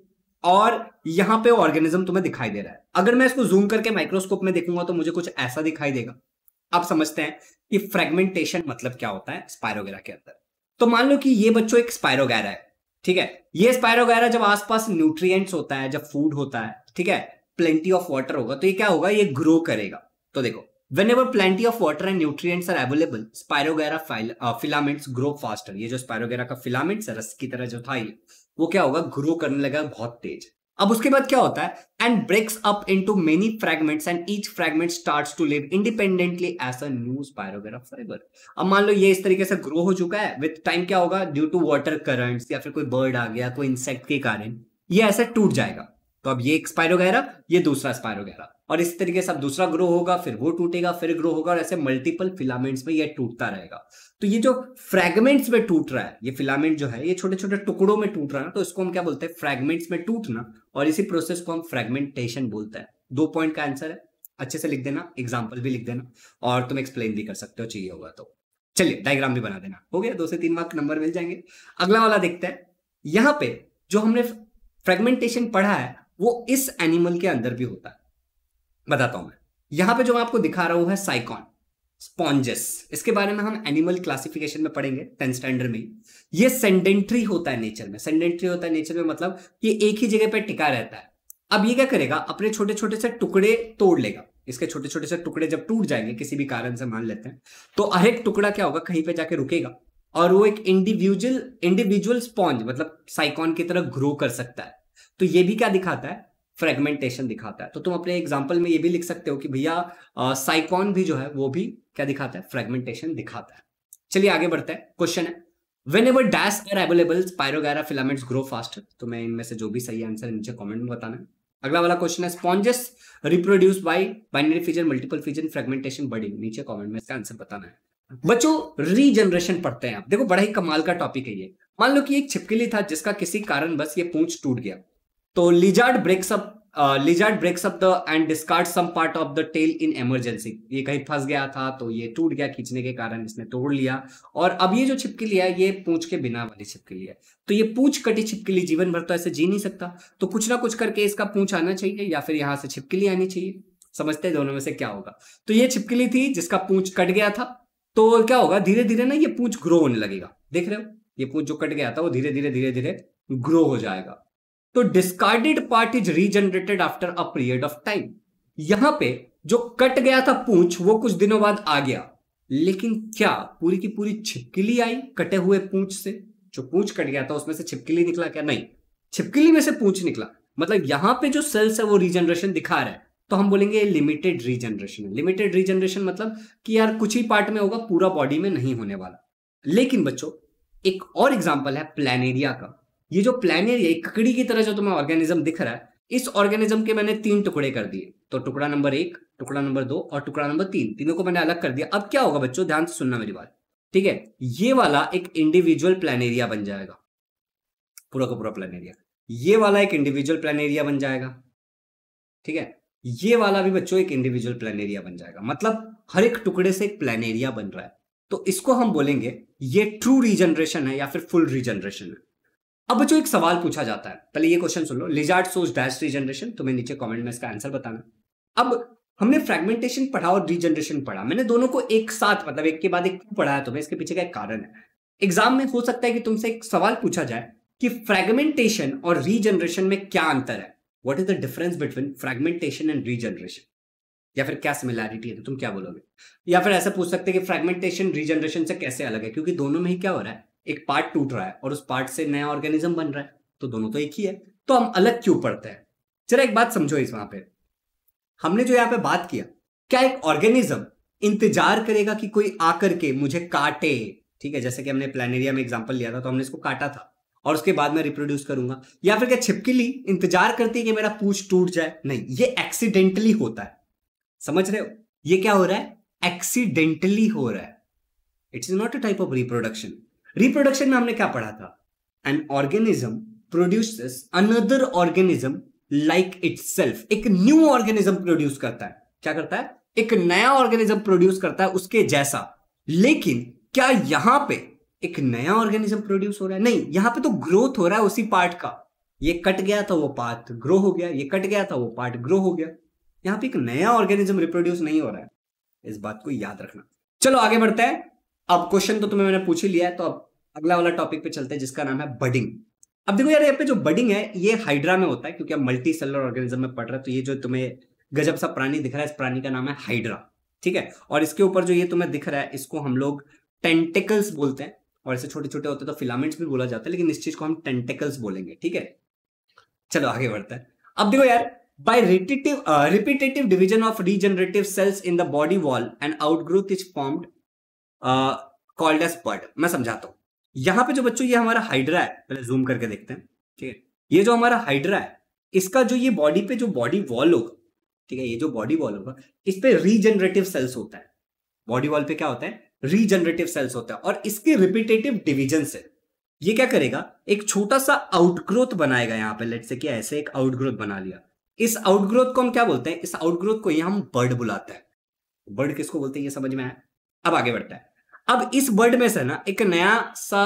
Speaker 1: और यहाँ पे ऑर्गेनिज्म तुम्हें दिखाई दे रहा है अगर मैं इसको जूम करके माइक्रोस्कोप में देखूंगा तो मुझे कुछ ऐसा दिखाई देगा आप समझते हैं कि फ्रेगमेंटेशन मतलब क्या होता है स्पायरोगेरा के अंदर तो मान लो कि ये बच्चों एक स्पायरोगेरा है ठीक है ये स्पायरोगेरा जब आसपास न्यूट्रिएंट्स होता है जब फूड होता है ठीक है प्लेंटी ऑफ वाटर होगा तो ये क्या होगा ये ग्रो करेगा तो देखो whenever plenty of water and nutrients are available spirogyra filaments grow faster ये जो स्पायरोगेरा का फिलामेंट्स रस की तरह जो था ये वो क्या होगा ग्रो करने लगा बहुत तेज अब उसके बाद क्या होता है and breaks up into many fragments and each fragment starts to live independently as a new fibre अब मान लो ये इस तरीके से ग्रो हो चुका है विद टाइम क्या होगा ड्यू टू वाटर करंट्स या फिर कोई बर्ड आ गया कोई इंसेक्ट के कारण ये ऐसे टूट जाएगा तो अब ये एक स्पायरोगैरा ये दूसरा स्पायरोगैरा और इस तरीके से अब दूसरा ग्रो होगा फिर वो टूटेगा फिर ग्रो होगा और ऐसे मल्टीपल फिलामेंट्स में ये टूटता रहेगा तो ये जो फ्रेगमेंट्स में टूट रहा है ये फिलामेंट जो है ये छोटे छोटे टुकड़ों में टूट रहा है तो इसको हम क्या बोलते हैं फ्रेगमेंट्स में टूटना और इसी प्रोसेस को हम फ्रेगमेंटेशन बोलते हैं दो पॉइंट का आंसर है अच्छे से लिख देना एग्जाम्पल भी लिख देना और तुम एक्सप्लेन भी कर सकते हो चाहिए होगा तो चलिए डायग्राम भी बना देना हो गया दो से तीन मार्क नंबर मिल जाएंगे अगला वाला देखते हैं यहां पे जो हमने फ्रेगमेंटेशन पढ़ा है वो इस एनिमल के अंदर भी होता है बताता हूं मैं यहां पे जो मैं आपको दिखा रहा हूं है साइकॉन स्पॉन्जेस इसके बारे में हम एनिमल क्लासिफिकेशन में पढ़ेंगे टेंथ स्टैंडर्ड में ये सेंडेंट्री होता है नेचर में सेंडेंट्री होता है नेचर में मतलब ये एक ही जगह पर टिका रहता है अब ये क्या करेगा अपने छोटे छोटे से टुकड़े तोड़ लेगा इसके छोटे छोटे से टुकड़े जब टूट जाएंगे किसी भी कारण से मान लेते हैं तो हर एक टुकड़ा क्या होगा कहीं पे जाके रुकेगा और वो एक इंडिविजुअल इंडिविजुअल स्पॉन्ज मतलब साइकॉन की तरह ग्रो कर सकता है तो ये भी क्या दिखाता है फ्रेगमेंटेशन दिखाता है तो तुम अपने एग्जाम्पल में ये भी लिख सकते हो कि भैया साइकॉन भी जो है वो भी क्या दिखाता है फ्रेगमेंटेशन दिखाता है चलिए आगे बढ़ते हैं क्वेश्चन है whenever dash are available spirogyra filaments grow fast तो मैं इनमें से जो भी सही आंसर नीचे कॉमेंट में बताना अगला वाला क्वेश्चन है sponges reproduce by binary fission multiple fission fragmentation बड़ी नीचे कमेंट में इसका आंसर बताना है बच्चों रीजनरेशन पढ़ते हैं आप देखो बड़ा ही कमाल का टॉपिक है ये मान लो कि एक छिपकली था जिसका किसी कारण बस ये पूछ टूट गया तो lizard breaks up lizard breaks up the end discard some part of the tail in emergency ये कहीं फंस गया था तो ये टूट गया खींचने के कारण इसने तोड़ लिया और अब ये जो छिपकली है ये पूछ के बिना वाली छिपकली है तो ये पूछ कटी छिपकली जीवन भर तो ऐसे जी नहीं सकता तो कुछ ना कुछ करके इसका पूछ आना चाहिए या फिर यहाँ से छिपकली आनी चाहिए समझते दोनों में से क्या होगा तो ये छिपकली थी जिसका पूछ कट गया था तो क्या होगा धीरे धीरे ना ये पूछ ग्रो होने लगेगा देख रहे हो ये पूछ जो कट गया था वो धीरे धीरे धीरे धीरे ग्रो हो जाएगा तो discarded part is regenerated after a period of time यहां पे जो कट गया था पूंछ वो कुछ दिनों बाद आ गया लेकिन क्या पूरी की पूरी छिपकली आई कटे हुए पूंछ से जो पूंछ कट गया था उसमें से छिपकली निकला क्या नहीं छिपकली में से पूंछ निकला मतलब यहां पे जो सेल्स है वो रीजनरेशन दिखा रहा है तो हम बोलेंगे लिमिटेड रीजनरेशन है लिमिटेड रीजनरेशन मतलब कि यार कुछ ही पार्ट में होगा पूरा बॉडी में नहीं होने वाला लेकिन बच्चों एक और एग्जाम्पल है प्लानेरिया का ये जो प्लानियर ककड़ी की तरह जो तुम्हें ऑर्गेनिज्म दिख रहा है इस ऑर्गेनिज्म के मैंने तीन टुकड़े कर दिए तो टुकड़ा नंबर एक टुकड़ा नंबर दो और टुकड़ा नंबर तीन तीनों को मैंने अलग कर दिया अब क्या होगा बच्चों ध्यान से सुनना मेरी बात ठीक है ये वाला एक इंडिविजुअल प्लान एरिया बन जाएगा पूरा का पूरा प्लान एरिया ये वाला एक इंडिविजुअल प्लान एरिया बन जाएगा ठीक है ये वाला भी बच्चों एक इंडिविजुअल प्लान एरिया बन जाएगा मतलब हर एक टुकड़े से एक प्लान एरिया बन रहा है तो इसको हम बोलेंगे ये ट्रू रीजनरेशन है या फिर फुल रीजनरेशन है अब जो एक सवाल पूछा जाता है पहले ये क्वेश्चन सुन लो लिजार्ट सोच डैश रीजनरेशन तुम्हें नीचे कमेंट में इसका आंसर बताना अब हमने फ्रेगमेंटेशन पढ़ा और रीजनरेशन पढ़ा मैंने दोनों को एक साथ मतलब एक के बाद एक पढ़ा है तुम्हें इसके पीछे का एक कारण है एग्जाम में हो सकता है कि तुमसे एक सवाल पूछा जाए कि फ्रेगमेंटेशन और रीजनरेशन में क्या अंतर है what is the difference between fragmentation and regeneration या फिर क्या सिमिलैरिटी है तो तुम क्या बोलोगे या फिर ऐसा पूछ सकते हैं कि फ्रेगमेंटेशन रीजनरेशन से कैसे अलग है क्योंकि दोनों में ही क्या हो रहा है एक पार्ट टूट रहा है और उस पार्ट से नया ऑर्गेनिज्म बन रहा है तो दोनों तो एक ही है तो हम अलग क्यों पढ़ते हैं जरा एक बात समझो इस वहां पे हमने जो यहाँ पे बात किया क्या एक ऑर्गेनिज्म इंतजार करेगा कि कोई आकर के मुझे काटे ठीक है जैसे कि हमने प्लानेरिया में एग्जाम्पल लिया था तो हमने इसको काटा था और उसके बाद मैं रिप्रोड्यूस करूंगा या फिर क्या छिपकली इंतजार करती है कि मेरा पूछ टूट जाए नहीं ये एक्सीडेंटली होता है समझ रहे हो ये क्या हो रहा है एक्सीडेंटली हो रहा है it is not a type of reproduction reproduction में हमने क्या पढ़ा था an organism produces another organism like it एक न्यू ऑर्गेनिज्म प्रोड्यूस करता है क्या करता है एक नया ऑर्गेनिज्म प्रोड्यूस करता है उसके जैसा लेकिन क्या यहां पे एक नया ऑर्गेनिज्म प्रोड्यूस हो रहा है नहीं यहां पे तो ग्रोथ हो रहा है उसी पार्ट का ये कट गया था वो पार्ट ग्रो हो गया ये कट गया था वो पार्ट ग्रो हो गया यहां पे एक नया ऑर्गेनिज्म रिप्रोड्यूस नहीं हो रहा है इस बात को याद रखना चलो आगे बढ़ते हैं अब क्वेश्चन तो तुम्हें मैंने पूछ ही लिया है तो अब अगला वाला टॉपिक पे चलते हैं जिसका नाम है बडिंग अब देखो यार यहाँ पे जो बडिंग है ये हाइड्रा में होता है क्योंकि आप मल्टी सेलर ऑर्गेनिज्म में पढ़ रहे तो ये जो तुम्हें गजब सा प्राणी दिख रहा है इस प्राणी का नाम है हाइड्रा ठीक है और इसके ऊपर जो ये तुम्हें दिख रहा है इसको हम लोग टेंटिकल्स बोलते हैं और ऐसे छोटे छोटे होते हैं तो फिलामेंट्स भी बोला जाता है लेकिन इस चीज को हम टेंटिकल्स बोलेंगे ठीक है चलो आगे बढ़ते हैं अब देखो यार By repetitive, repetitive uh, repetitive of regenerative cells in the body wall and an outgrowth is formed uh, called as मैं समझाता हूँ यहां पे जो बच्चों ये हमारा हाइड्रा है पहले जूम करके देखते हैं ठीक है ये जो हमारा हाइड्रा है इसका जो ये बॉडी पे जो बॉडी वॉल होगा ठीक है ये जो बॉडी वॉल होगा इस पे रीजनरेटिव सेल्स होता है बॉडी वॉल पे क्या होता है रीजनरेटिव सेल्स होता है और इसके रिपीटेटिव डिविजन से ये क्या करेगा एक छोटा सा आउटग्रोथ बनाएगा यहाँ पे लेट से कि ऐसे एक आउटग्रोथ बना लिया इस आउटग्रोथ को हम क्या बोलते हैं इस आउटग्रोथ को ये हम बर्ड बुलाते हैं बर्ड किसको बोलते हैं ये समझ में आया अब आगे बढ़ता है अब इस वर्ड में से ना एक नया सा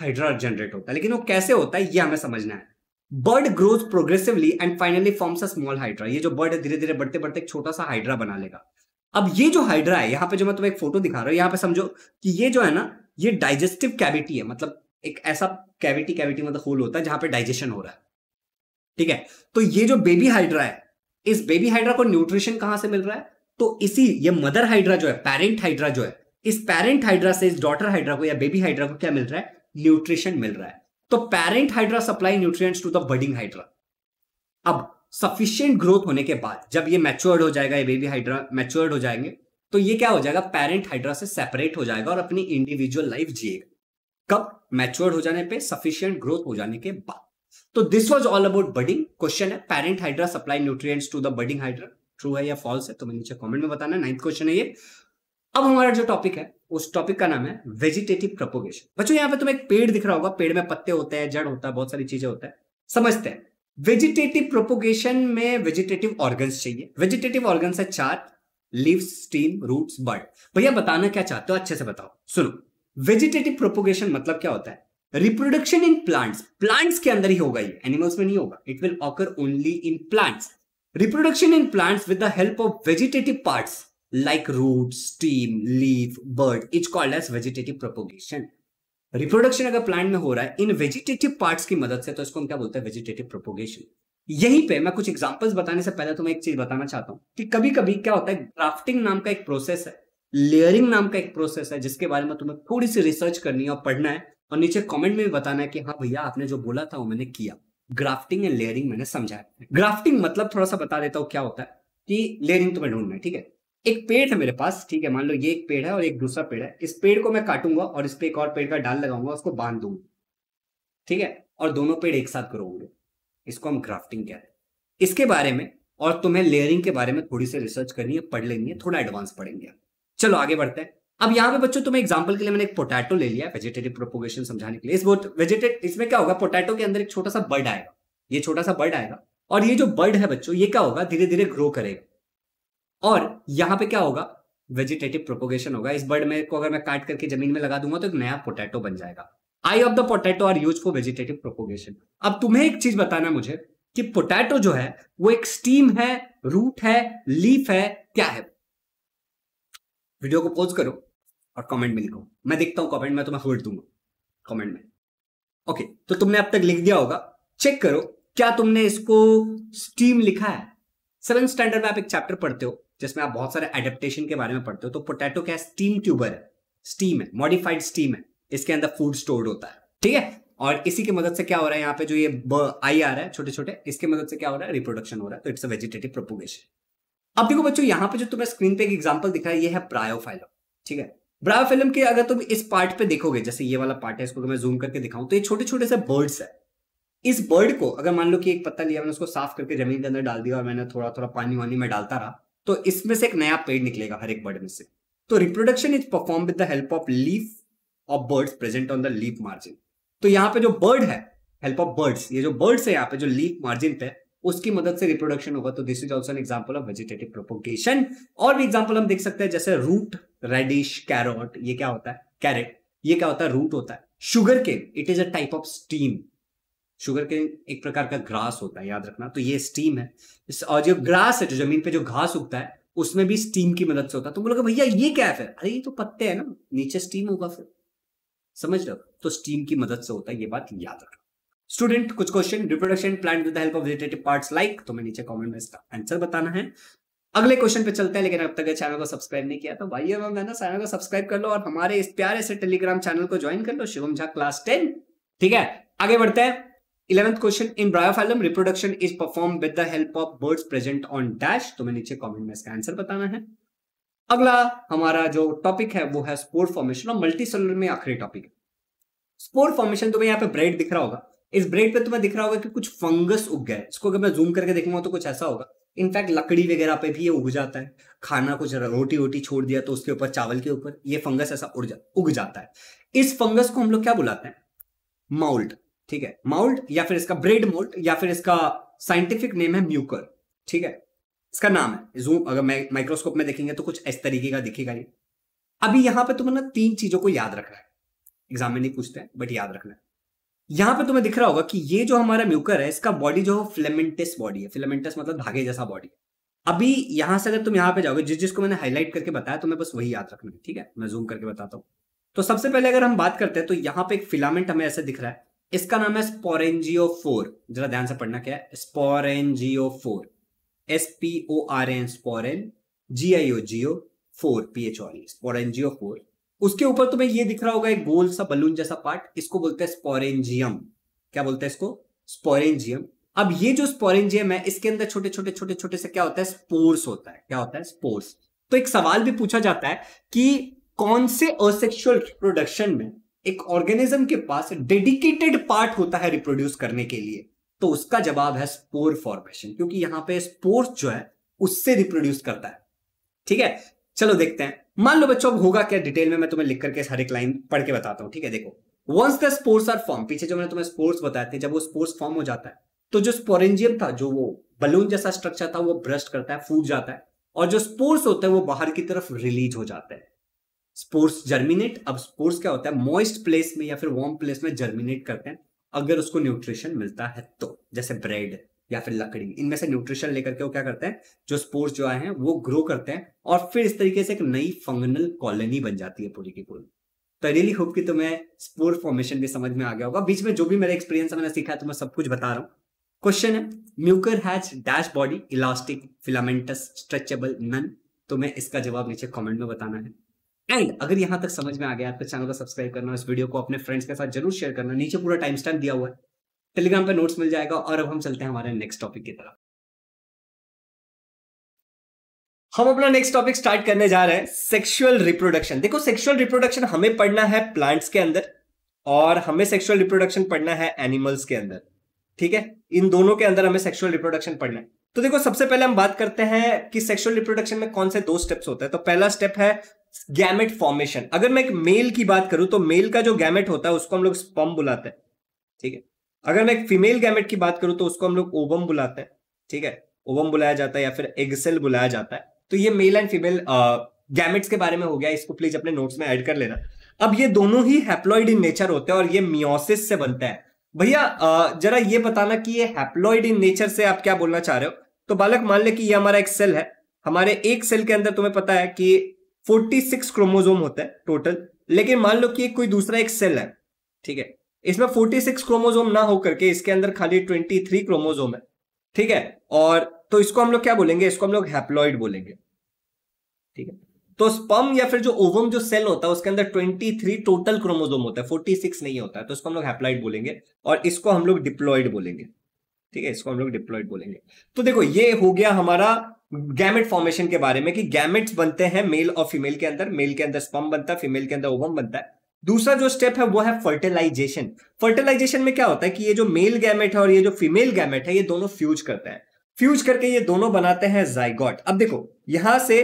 Speaker 1: हाइड्रा जनरेट होता है लेकिन वो कैसे होता है ये हमें समझना है bud growth progressively and finally forms a small hydra ये जो बर्ड धीरे धीरे बढ़ते बढ़ते एक छोटा सा हाइड्रा बना लेगा अब ये जो हाइड्रा है यहाँ पे जो मैं तुम्हें एक फोटो दिखा रहा हूँ यहाँ पे समझो कि ये जो है ना ये डाइजेस्टिव कैविटी है मतलब एक ऐसा कैविटी कैविटी मतलब होल होता है जहां पे डाइजेशन हो रहा है ठीक है तो ये जो बेबी हाइड्रा है इस बेबी हाइड्रा को न्यूट्रिशन कहां से मिल रहा है तो इसी ये मदर हाइड्रा जो है पेरेंट हाइड्रा जो है इस पेरेंट हाइड्रा से इस डॉटर हाइड्रा को या बेबी हाइड्रा को क्या मिल रहा है न्यूट्रिशन मिल रहा है तो parent hydra supply nutrients to the budding hydra अब सफिशियंट ग्रोथ होने के बाद जब ये मैच्योर्ड हो जाएगा ये बेबी हाइड्रा मैच्योर्ड हो जाएंगे तो ये क्या हो जाएगा पेरेंट हाइड्रा से सेपरेट हो जाएगा और अपनी इंडिविजुअल लाइफ जिएगा कब मैच्योर्ड हो जाने पे सफिशियंट ग्रोथ हो जाने के बाद तो this was all about budding question है parent hydra supply nutrients to the budding hydra true है या फॉल्स है तो मैं नीचे कमेंट में बताना नाइन्थ क्वेश्चन है ये अब हमारा जो टॉपिक है उस टॉपिक का नाम है वेजिटेटिव प्रोपोगेशन बच्चों यहाँ पे तुम्हें एक पेड़ दिख रहा होगा पेड़ में पत्ते होते हैं जड़ होता है बहुत सारी चीजें होता है समझते हैं वेजिटेटिव प्रोपोगेशन में वेजिटेटिव ऑर्गन्स चाहिए वेजिटेटिव ऑर्गन्स है चार लीव्स स्टीम रूट्स बर्ड भैया बताना क्या चाहते हो अच्छे से बताओ सुनो वेजिटेटिव प्रोपोगेशन मतलब क्या होता है रिप्रोडक्शन इन प्लांट्स प्लांट्स के अंदर ही होगा ये एनिमल्स में नहीं होगा it will occur only in plants reproduction in plants with the help of vegetative parts like root, stem, leaf, bud. It's called as vegetative propagation. Reproduction अगर plant में हो रहा है इन वेजिटेटिव पार्ट्स की मदद से तो इसको हम क्या बोलते हैं वेजिटेटिव प्रोपोगेशन यहीं पे मैं कुछ एग्जांपल्स बताने से पहले तुम्हें एक चीज बताना चाहता हूं कि कभी कभी क्या होता है ग्राफ्टिंग नाम का एक प्रोसेस है लेयरिंग नाम का एक प्रोसेस है जिसके बारे में तुम्हें थोड़ी सी रिसर्च करनी है और पढ़ना है और नीचे कमेंट में भी बताना है कि हाँ भैया आपने जो बोला था वो मैंने किया ग्राफ्टिंग एंड लेयरिंग मैंने समझाया ग्राफ्टिंग मतलब थोड़ा सा बता देता हूँ क्या होता है कि लेयरिंग तुम्हें ढूंढना है ठीक है एक पेड़ है मेरे पास ठीक है मान लो ये एक पेड़ है और एक दूसरा पेड़ है इस पेड़ को मैं काटूंगा और इस पे एक और पेड़ का डाल लगाऊंगा उसको बांध दूंगा ठीक है और दोनों पेड़ एक साथ करोगे इसको हम ग्राफ्टिंग कहते हैं इसके बारे में और तुम्हें लेयरिंग के बारे में थोड़ी सी रिसर्च करनी है पढ़ लेनी है थोड़ा एडवांस पढ़ेंगे चलो आगे बढ़ते हैं अब यहाँ पे बच्चों तुम्हें एग्जाम्पल के लिए मैंने एक पोटैटो ले लिया वेजिटेटिव प्रोपोगेशन समझाने के लिए इस वेजिटेट इसमें क्या होगा पोटैटो के अंदर एक छोटा सा बर्ड आएगा ये छोटा सा बर्ड आएगा और ये जो बर्ड है बच्चों ये क्या होगा धीरे धीरे ग्रो करेगा और यहां पे क्या होगा वेजिटेटिव प्रोपोगेशन होगा इस बर्ड में को अगर मैं काट करके जमीन में लगा दूंगा तो एक नया पोटैटो बन जाएगा eye of the potato are use for vegetative propagation अब तुम्हें एक चीज बताना मुझे कि पोटैटो जो है वो एक स्टीम है रूट है लीफ है क्या है वीडियो को पॉज करो और कमेंट में लिखो मैं देखता हूं कमेंट में तुम्हें हर्ट दूंगा कमेंट में ओके okay, तो तुमने अब तक लिख दिया होगा चेक करो क्या तुमने इसको स्टीम लिखा है सेवन स्टैंडर्ड में आप एक चैप्टर पढ़ते हो जिसमें आप बहुत सारे एडेप्टेशन के बारे में पढ़ते हो तो पोटैटो क्या है स्टीम ट्यूबर है स्टीम है मॉडिफाइड स्टीम है इसके अंदर फूड स्टोर्ड होता है ठीक है और इसी की मदद से क्या हो रहा है यहाँ पे जो ये आई आ रहा है छोटे छोटे इसके मदद से क्या हो रहा है रिप्रोडक्शन हो रहा है तो इट्स अ वेजिटेटिव प्रोपोगेशन अब देखो बच्चों यहाँ पे जो तुम्हें स्क्रीन पे एक एग्जाम्पल दिखा है ये है प्रायोफाइलम ठीक है ब्रायोफाइलम के अगर तुम इस पार्ट पे देखोगे जैसे ये वाला पार्ट है इसको मैं जूम करके दिखाऊं तो ये छोटे छोटे से बर्ड्स है इस बर्ड को अगर मान लो कि एक पत्ता लिया मैंने उसको साफ करके जमीन के अंदर डाल दिया और मैंने थोड़ा थोड़ा पानी वानी में डालता रहा तो इसमें से एक नया पेड़ निकलेगा हर एक बर्ड में से तो reproduction is perform with the help of leaf of buds present on the leaf margin तो यहाँ पे जो बर्ड है हेल्प ऑफ बर्ड्स ये जो बर्ड्स है यहाँ पे जो लीफ मार्जिन पे उसकी मदद से रिप्रोडक्शन होगा तो this is also an example of vegetative propagation और भी एग्जाम्पल हम देख सकते हैं जैसे रूट रेडिश कैरोट ये क्या होता है कैरेट ये क्या होता है रूट होता है sugarcane it is a type of stem sugar के एक प्रकार का ग्रास होता है याद रखना तो ये स्टीम है और जो ग्रास है जो जमीन पे जो घास उगता है उसमें भी स्टीम की मदद से होता है तो बोलोगे भैया ये क्या है फिर अरे ये तो पत्ते हैं ना नीचे स्टीम होगा फिर समझ लो तो स्टीम की मदद से होता है ये बात याद रखना स्टूडेंट कुछ question reproduction plant with help of vegetative parts like तो मैं नीचे कमेंट में इसका आंसर बताना है अगले क्वेश्चन पे चलते हैं लेकिन अब तक चैनल को सब्सक्राइब नहीं किया तो भाई और मैं चैनल को सब्सक्राइब कर लो और हमारे इस प्यारे से टेलीग्राम चैनल को ज्वाइन कर लो शिवम झा क्लास टेन ठीक है आगे बढ़ते हैं eleventh question in bryophyllum reproduction is perform with the help of buds present on dash मैं नीचे कमेंट में इसका आंसर बताना है अगला हमारा जो टॉपिक है वो है स्पोर फॉर्मेशन और मल्टी में आखिरी टॉपिक है स्पोर फॉर्मेशन तुम्हें यहाँ पे ब्रेड दिख रहा होगा इस ब्रेड पे तुम्हें दिख रहा होगा कि कुछ फंगस उग गया है इसको अगर मैं जूम करके देखूंगा तो कुछ ऐसा होगा इनफैक्ट लकड़ी वगैरह पे भी ये उग जाता है खाना कुछ रोटी वोटी छोड़ दिया तो उसके ऊपर चावल के ऊपर ये फंगस ऐसा उड़ जा उग जाता है इस फंगस को हम लोग क्या बुलाते हैं माउल्ट ठीक है माउल्ट या फिर इसका ब्रेड मोल्ट या फिर इसका साइंटिफिक नेम है म्यूकर ठीक है इसका नाम है जूम अगर माइक्रोस्कोप में देखेंगे तो कुछ इस तरीके का दिखेगा ये अभी यहां पर तुम्हें ना तीन चीजों को याद रखना है एग्जाम में नहीं पूछते हैं बट याद रखना है यहां पर तुम्हें दिख रहा होगा कि ये जो हमारा म्यूकर है इसका बॉडी जो है फिलेमेंटस बॉडी है फिलेमेंटस मतलब धागे जैसा बॉडी अभी यहां से अगर तुम यहां पे जाओगे जिस जिसको मैंने हाईलाइट करके बताया तो मैं बस वही याद रखना है ठीक है मैं जूम करके बताता हूँ तो सबसे पहले अगर हम बात करते हैं तो यहाँ पे एक फिलामेंट हमें ऐसे दिख रहा है इसका नाम है स्पोरेंजियो फोर जरा ध्यान से पढ़ना क्या है sporangiophore S P O R N e, spore N G I O G O four P H और स्पोरेंजियो फोर उसके ऊपर तुम्हें ये दिख रहा होगा एक गोल सा बलून जैसा पार्ट इसको बोलते हैं स्पोरेंजियम क्या बोलते हैं इसको स्पोरेंजियम अब ये जो स्पोरेंजियम है इसके अंदर छोटे छोटे छोटे छोटे से क्या होता है स्पोर्स होता है क्या होता है स्पोर्स तो एक सवाल भी पूछा जाता है कि कौन से असेक्सुअल रिप्रोडक्शन में एक ऑर्गेनिज्म के पास डेडिकेटेड पार्ट होता है रिप्रोड्यूस करने के लिए तो उसका जवाब है स्पोर फॉर्मेशन क्योंकि यहां पे स्पोर जो है उससे रिप्रोड्यूस करता है ठीक है चलो देखते हैं मान लो बच्चों होगा क्या डिटेल में मैं तुम्हें लिख करके हर एक लाइन पढ़ के बताता हूं ठीक है देखो once the spores are form पीछे जो मैंने तुम्हें स्पोर्स बताए थे जब वो स्पोर्स फॉर्म हो जाता है तो जो स्पोरेंजियम था जो वो बलून जैसा स्ट्रक्चर था वो ब्रस्ट करता है फूट जाता है और जो स्पोर्स होते हैं वो बाहर की तरफ रिलीज हो जाते हैं स्पोर्स जर्मिनेट अब स्पोर्स क्या होता है मॉइस्ट प्लेस में या फिर वार्म प्लेस में जर्मिनेट करते हैं अगर उसको न्यूट्रिशन मिलता है तो जैसे ब्रेड या फिर लकड़ी इनमें से न्यूट्रिशन लेकर के वो क्या करते हैं जो स्पोर्स जो आए हैं वो ग्रो करते हैं और फिर इस तरीके से एक नई फंगनल कॉलोनी बन जाती है पूरी की पूरी तो रियली होप कि तुम्हें स्पोर फॉर्मेशन भी समझ में आ गया होगा बीच में जो भी मेरा एक्सपीरियंस मैंने सीखा तो मैं सब कुछ बता रहा हूँ क्वेश्चन है mucor has dash body elastic filamentous stretchable none तो मैं इसका जवाब नीचे कमेंट में बताना है एंड अगर यहां तक समझ में आ गया तो चैनल को सब्सक्राइब करना इस वीडियो को अपने फ्रेंड्स के साथ जरूर शेयर करना नीचे पूरा टाइम स्टैम्प दिया हुआ है टेलीग्राम पर नोट्स मिल जाएगा और अब हम चलते हैं हमारे नेक्स्ट टॉपिक की तरफ हम अपना नेक्स्ट टॉपिक स्टार्ट करने जा रहे हैं सेक्सुअल रिप्रोडक्शन देखो सेक्सुअल रिप्रोडक्शन हमें पढ़ना है प्लांट्स के अंदर और हमें सेक्सुअल रिप्रोडक्शन पढ़ना है एनिमल्स के अंदर ठीक है इन दोनों के अंदर हमें सेक्सुअल रिप्रोडक्शन पढ़ना है तो देखो सबसे पहले हम बात करते हैं कि सेक्सुअल रिप्रोडक्शन में कौन से दो स्टेप्स होते हैं तो पहला स्टेप है गैमेट फॉर्मेशन अगर मैं एक मेल की बात करूं तो मेल का जो गैमेट होता है उसको हम लोग स्पम बुलाते हैं ठीक है अगर मैं एक फीमेल गैमेट की बात करूं तो उसको हम लोग ओवम बुलाते हैं ठीक है ओवम बुलाया जाता है या फिर एगसेल बुलाया जाता है तो ये मेल एंड फीमेल गैमेट्स के बारे में हो गया इसको प्लीज अपने नोट्स में ऐड कर लेना अब ये दोनों ही हैप्लॉइड इन नेचर होते हैं और ये मियोसिस से बनता है भैया जरा ये बताना कि ये हैप्लॉइड इन नेचर से आप क्या बोलना चाह रहे हो तो बालक मान ले कि ये हमारा एक सेल है हमारे एक सेल के अंदर तुम्हें पता है कि फोर्टी सिक्स क्रोमोजोम होता है टोटल लेकिन मान लो कि कोई दूसरा एक सेल है ठीक है इसमें फोर्टी सिक्स क्रोमोजोम ना होकर के इसके अंदर खाली ट्वेंटी थ्री क्रोमोजोम है ठीक है और तो इसको हम लोग क्या बोलेंगे इसको हम लोग हैप्लॉइड बोलेंगे ठीक है तो स्पम या फिर जो ओवम जो सेल होता है उसके अंदर 23 टोटल क्रोमोजोम होता है 46 नहीं होता है तो इसको हम लोग हैप्लॉइड बोलेंगे और इसको हम लोग डिप्लॉइड बोलेंगे ठीक है इसको हम लोग डिप्लॉइड बोलेंगे तो देखो ये हो गया हमारा गैमेट फॉर्मेशन के बारे में कि गैमेट्स बनते हैं मेल और फीमेल के अंदर मेल के अंदर स्पम बनता है फीमेल के अंदर ओवम बनता है दूसरा जो स्टेप है वो है फर्टिलाइजेशन फर्टिलाइजेशन में क्या होता है कि ये जो मेल गैमेट है और ये जो फीमेल गैमेट है ये दोनों फ्यूज करते हैं फ्यूज करके ये दोनों बनाते हैं जाइगॉट अब देखो यहां से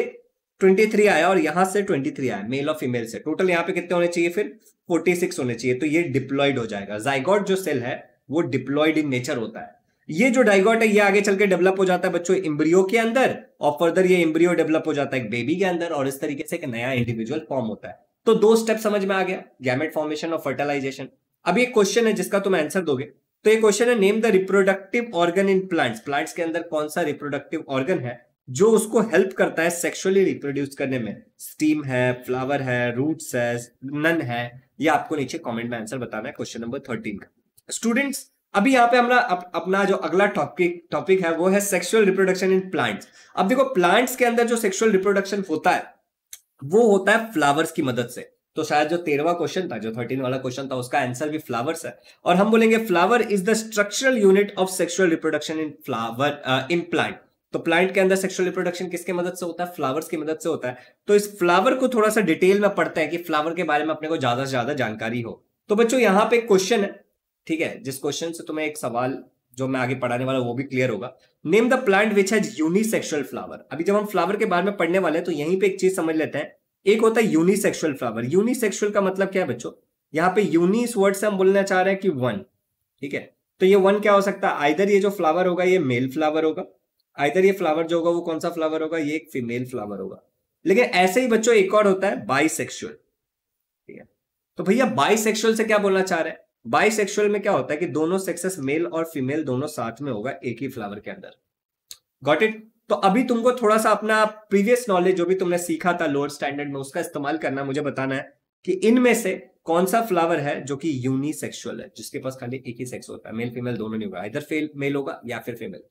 Speaker 1: 23 आया और यहां से 23 आया मेल और फीमेल से टोटल यहां पे कितने होने चाहिए फिर 46 होने चाहिए तो ये डिप्लॉयड हो जाएगा जाइगॉट जो सेल है वो डिप्लॉयड इन नेचर होता है ये जो डाइगॉट है ये आगे चल के डेवलप हो जाता है बच्चों इम्ब्रियो के अंदर और फर्दर ये इम्ब्रियो डेवलप हो जाता है एक बेबी के अंदर और इस तरीके से एक नया इंडिविजुअल फॉर्म होता है तो दो स्टेप समझ में आ गया गैमेट फॉर्मेशन और फर्टिलाइजेशन अब एक क्वेश्चन है जिसका तुम आंसर दोगे तो ये क्वेश्चन है name the reproductive organ in plants plants के अंदर कौन सा रिप्रोडक्टिव ऑर्गन है जो उसको हेल्प करता है सेक्सुअली रिप्रोड्यूस करने में स्टीम है फ्लावर है रूट्स है नन है ये आपको नीचे कमेंट में आंसर बताना है क्वेश्चन नंबर थर्टीन का स्टूडेंट्स अभी यहाँ पे हमारा अप, अपना जो अगला टॉपिक टॉपिक है वो है सेक्सुअल रिप्रोडक्शन इन प्लांट्स अब देखो प्लांट्स के अंदर जो सेक्सुअल रिप्रोडक्शन होता है वो होता है फ्लावर्स की मदद से तो शायद जो तेरवा क्वेश्चन था जो थर्टीन वाला क्वेश्चन था उसका आंसर भी फ्लावर्स है और हम बोलेंगे flower is the structural unit of sexual reproduction in flower in plant तो प्लांट के अंदर सेक्सुअल रिप्रोडक्शन किसके मदद से होता है फ्लावर्स की मदद से होता है तो इस फ्लावर को थोड़ा सा डिटेल में पढ़ते हैं कि फ्लावर के बारे में अपने को ज्यादा से ज्यादा जानकारी हो तो बच्चों यहाँ पे क्वेश्चन है ठीक है जिस क्वेश्चन से तुम्हें एक सवाल जो मैं आगे पढ़ाने वाला वो भी क्लियर होगा name the plant which has unisexual flower अभी जब हम फ्लावर के बारे में पढ़ने वाले हैं तो यहीं पे एक चीज समझ लेते हैं एक होता है यूनिसेक्सुअल फ्लावर यूनिसेक्सुअल का मतलब क्या है बच्चों यहाँ पे यूनिस वर्ड से हम बोलना चाह रहे हैं कि वन ठीक है तो ये वन क्या हो सकता है आइधर ये जो फ्लावर होगा ये मेल फ्लावर होगा आइदर ये फ्लावर जो होगा वो कौन सा फ्लावर होगा ये एक फीमेल फ्लावर होगा लेकिन ऐसे ही बच्चों एक और होता है बाइसेक्सुअल ठीक है तो भैया बाइसेक्सुअल से क्या बोलना चाह रहे हैं बाइसेक्सुअल में क्या होता है कि दोनों सेक्सेस मेल और फीमेल दोनों साथ में होगा एक ही फ्लावर के अंदर गॉट इट तो अभी तुमको थोड़ा सा अपना प्रीवियस नॉलेज जो भी तुमने सीखा था लोअर स्टैंडर्ड में उसका इस्तेमाल करना मुझे बताना है कि इनमें से कौन सा फ्लावर है जो कि यूनिसेक्सुअल है जिसके पास खाली एक ही सेक्स होता है मेल फीमेल दोनों नहीं होगा इधर फेल मेल होगा या फिर फीमेल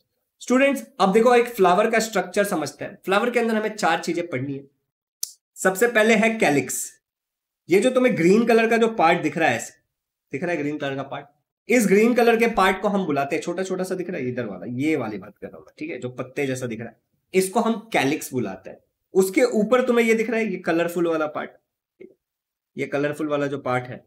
Speaker 1: स्टूडेंट्स अब देखो एक फ्लावर का स्ट्रक्चर समझते हैं फ्लावर के अंदर हमें चार चीजें पढ़नी है सबसे पहले है कैलिक्स ये जो तुम्हें ग्रीन कलर का जो पार्ट दिख रहा है दिख रहा है ग्रीन कलर का पार्ट इस ग्रीन कलर के पार्ट को हम बुलाते हैं छोटा छोटा सा दिख रहा है इधर वाला ये वाली बात कर रहा हूँ ठीक है जो पत्ते जैसा दिख रहा है इसको हम कैलिक्स बुलाते हैं उसके ऊपर तुम्हें ये दिख रहा है ये कलरफुल वाला पार्ट ये कलरफुल वाला जो पार्ट है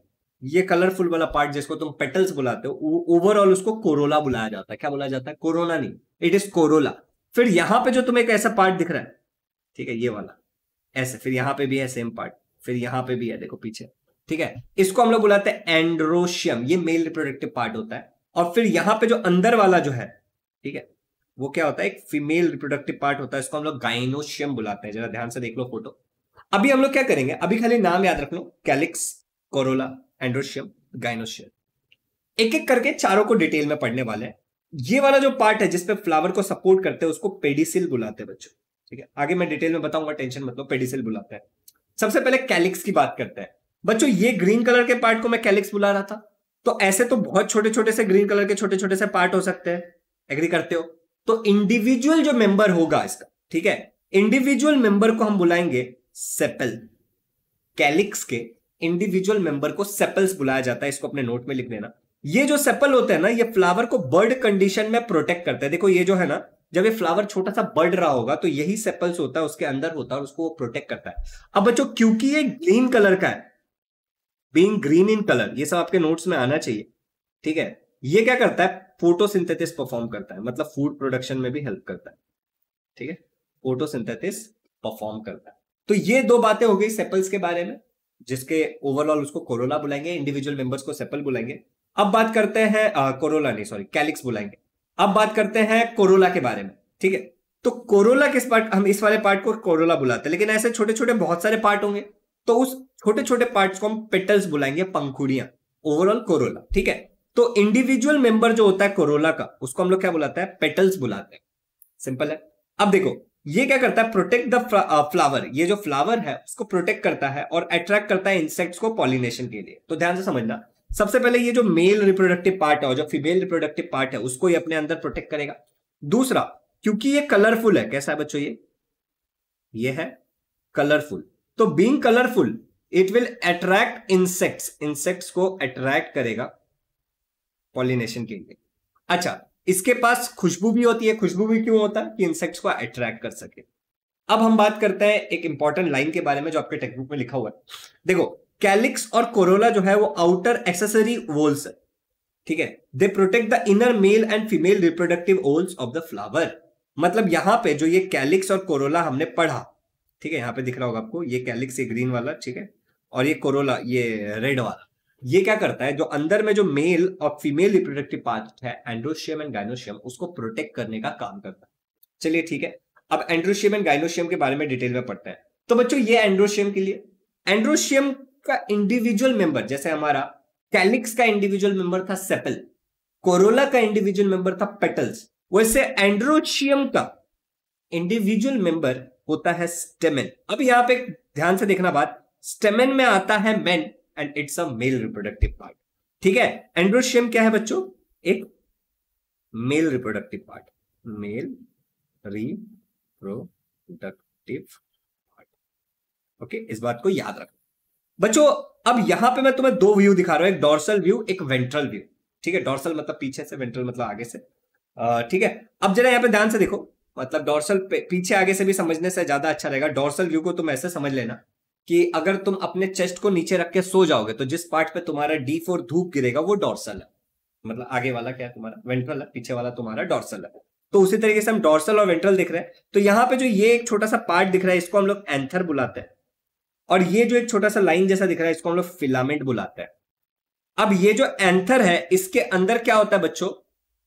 Speaker 1: ये कलरफुल वाला पार्ट जिसको तुम पेटल्स बुलाते हो ओवरऑल उसको कोरोला बुलाया जाता है क्या बुलाया जाता है कोरोना नहीं इट इज कोरोला फिर यहाँ पे जो तुम्हें एक ऐसा पार्ट दिख रहा है ठीक है ये वाला ऐसे फिर यहाँ पे भी है सेम पार्ट फिर यहाँ पे भी है देखो पीछे ठीक है इसको हम लोग बुलाते हैं एंड्रोशियम ये मेल रिप्रोडक्टिव पार्ट होता है और फिर यहां पे जो अंदर वाला जो है ठीक है वो क्या होता है एक फीमेल रिप्रोडक्टिव पार्ट होता है इसको हम लोग गाइनोशियम बुलाते हैं जरा ध्यान से देख लो फोटो अभी हम लोग क्या करेंगे अभी खाली नाम याद रख लो कैलिक्स कोरोला एंड्रोशियम गाइनोशियम एक एक करके चारों को डिटेल में पढ़ने वाले हैं ये वाला जो पार्ट है जिसपे फ्लावर को सपोर्ट करते हैं उसको पेडिसिल बुलाते हैं बच्चों ठीक है आगे मैं डिटेल में बताऊंगा टेंशन मतलब पेडिसिल बुलाते हैं सबसे पहले कैलिक्स की बात करते हैं बच्चों ये ग्रीन कलर के पार्ट को मैं कैलिक्स बुला रहा था तो ऐसे तो बहुत छोटे छोटे से ग्रीन कलर के छोटे छोटे से पार्ट हो सकते हैं एग्री करते हो तो इंडिविजुअल जो मेंबर होगा इसका ठीक है इंडिविजुअल मेंबर को हम बुलाएंगे सेपल कैलिक्स के इंडिविजुअल मेंबर को सेपल्स बुलाया जाता है इसको अपने नोट में लिख देना ये जो सेपल होते हैं ना ये फ्लावर को बर्ड कंडीशन में प्रोटेक्ट करते हैं देखो ये जो है ना जब ये फ्लावर छोटा सा बढ़ रहा होगा तो यही सेपल्स होता है उसके अंदर होता है और उसको वो प्रोटेक्ट करता है अब बच्चों क्योंकि ये ग्रीन कलर का है बींग ग्रीन इन कलर ये सब आपके नोट्स में आना चाहिए ठीक है ये क्या करता है फोटोसिंथेसिस परफॉर्म करता है मतलब फूड प्रोडक्शन में भी हेल्प करता है ठीक है फोटोसिंथेसिस परफॉर्म करता है तो ये दो बातें हो गई सेपल्स के बारे में जिसके ओवरऑल उसको कोरोला बुलाएंगे इंडिविजुअल मेंबर्स को सेपल बुलाएंगे अब बात करते हैं कोरोला नहीं सॉरी कैलिक्स बुलाएंगे अब बात करते हैं कोरोला के बारे में ठीक है तो कोरोला किस पार्ट हम इस वाले पार्ट को कोरोला बुलाते हैं लेकिन ऐसे छोटे छोटे बहुत सारे पार्ट होंगे तो उस छोटे छोटे पार्ट्स को हम पेटल्स बुलाएंगे पंखुड़िया ओवरऑल कोरोला ठीक है तो इंडिविजुअल मेंबर जो होता है कोरोला का उसको हम लोग क्या बुलाते हैं पेटल्स बुलाते हैं सिंपल है अब देखो ये क्या करता है प्रोटेक्ट द फ्लावर ये जो फ्लावर है उसको प्रोटेक्ट करता है और अट्रैक्ट करता है इंसेक्ट्स को पॉलिनेशन के लिए तो ध्यान से समझना सबसे पहले ये जो मेल रिप्रोडक्टिव पार्ट है और जो फीमेल रिप्रोडक्टिव पार्ट है उसको ये अपने अंदर प्रोटेक्ट करेगा दूसरा क्योंकि ये कलरफुल है कैसा है बच्चों ये ये है कलरफुल तो being colourful it will attract insects insects को अट्रैक्ट करेगा पॉलिनेशन के लिए अच्छा इसके पास खुशबू भी होती है खुशबू भी क्यों होता है कि इंसेक्ट्स को अट्रैक्ट कर सके अब हम बात करते हैं एक इंपॉर्टेंट लाइन के बारे में जो आपके टेक्सबुक में लिखा हुआ है देखो कैलिक्स और कोरोला जो है वो आउटर एक्सेसरी वोल्स है ठीक है they protect the inner male and female reproductive whorls of the flower मतलब यहां पे जो ये कैलिक्स और कोरोला हमने पढ़ा ठीक है यहां पे दिख रहा होगा आपको ये कैलिक्स ये ग्रीन वाला ठीक है और ये कोरोला ये रेड वाला ये क्या करता है जो अंदर में जो मेल और फीमेल रिप्रोडक्टिव पार्ट है एंड्रोशियम एंड गाइनोशियम उसको प्रोटेक्ट करने का काम करता है चलिए ठीक है अब एंड्रोशियम एंड गाइनोशियम के बारे में डिटेल में पढ़ते हैं तो बच्चों ये एंड्रोशियम के लिए एंड्रोशियम का इंडिविजुअल मेंबर जैसे हमारा कैलिक्स का इंडिविजुअल मेंबर था सेपल कोरोला का इंडिविजुअल मेंबर था पेटल्स वैसे एंड्रोशियम का इंडिविजुअल मेंबर होता है स्टेमेन अब यहां पे ध्यान से देखना बात स्टेमेन में आता है main and it's a male reproductive part ठीक है एंड्रोशियम क्या है बच्चों एक male reproductive part male reproductive part okay इस बात को याद रखो बच्चों अब यहां पे मैं तुम्हें दो व्यू दिखा रहा हूं एक डॉर्सल व्यू एक वेंट्रल व्यू ठीक है डॉर्सल मतलब पीछे से वेंट्रल मतलब आगे से ठीक है अब जरा यहाँ पे ध्यान से देखो मतलब डॉर्सल पीछे आगे से भी समझने से ज्यादा अच्छा रहेगा डॉर्सल व्यू को तुम ऐसे समझ लेना कि अगर तुम अपने चेस्ट को नीचे रख के सो जाओगे तो जिस पार्ट पे तुम्हारा डी फोर धूप गिरेगा वो डॉर्सल है मतलब आगे वाला क्या है तुम्हारा वेंट्रल है पीछे वाला तुम्हारा डॉर्सल है तो उसी तरीके से हम डॉर्सल और वेंट्रल दिख रहे हैं तो यहाँ पे जो ये एक छोटा सा पार्ट दिख रहा है इसको हम लोग एंथर बुलाते हैं और ये जो एक छोटा सा लाइन जैसा दिख रहा है इसको हम लोग फिलामेंट बुलाते हैं अब ये जो एंथर है इसके अंदर क्या होता है बच्चों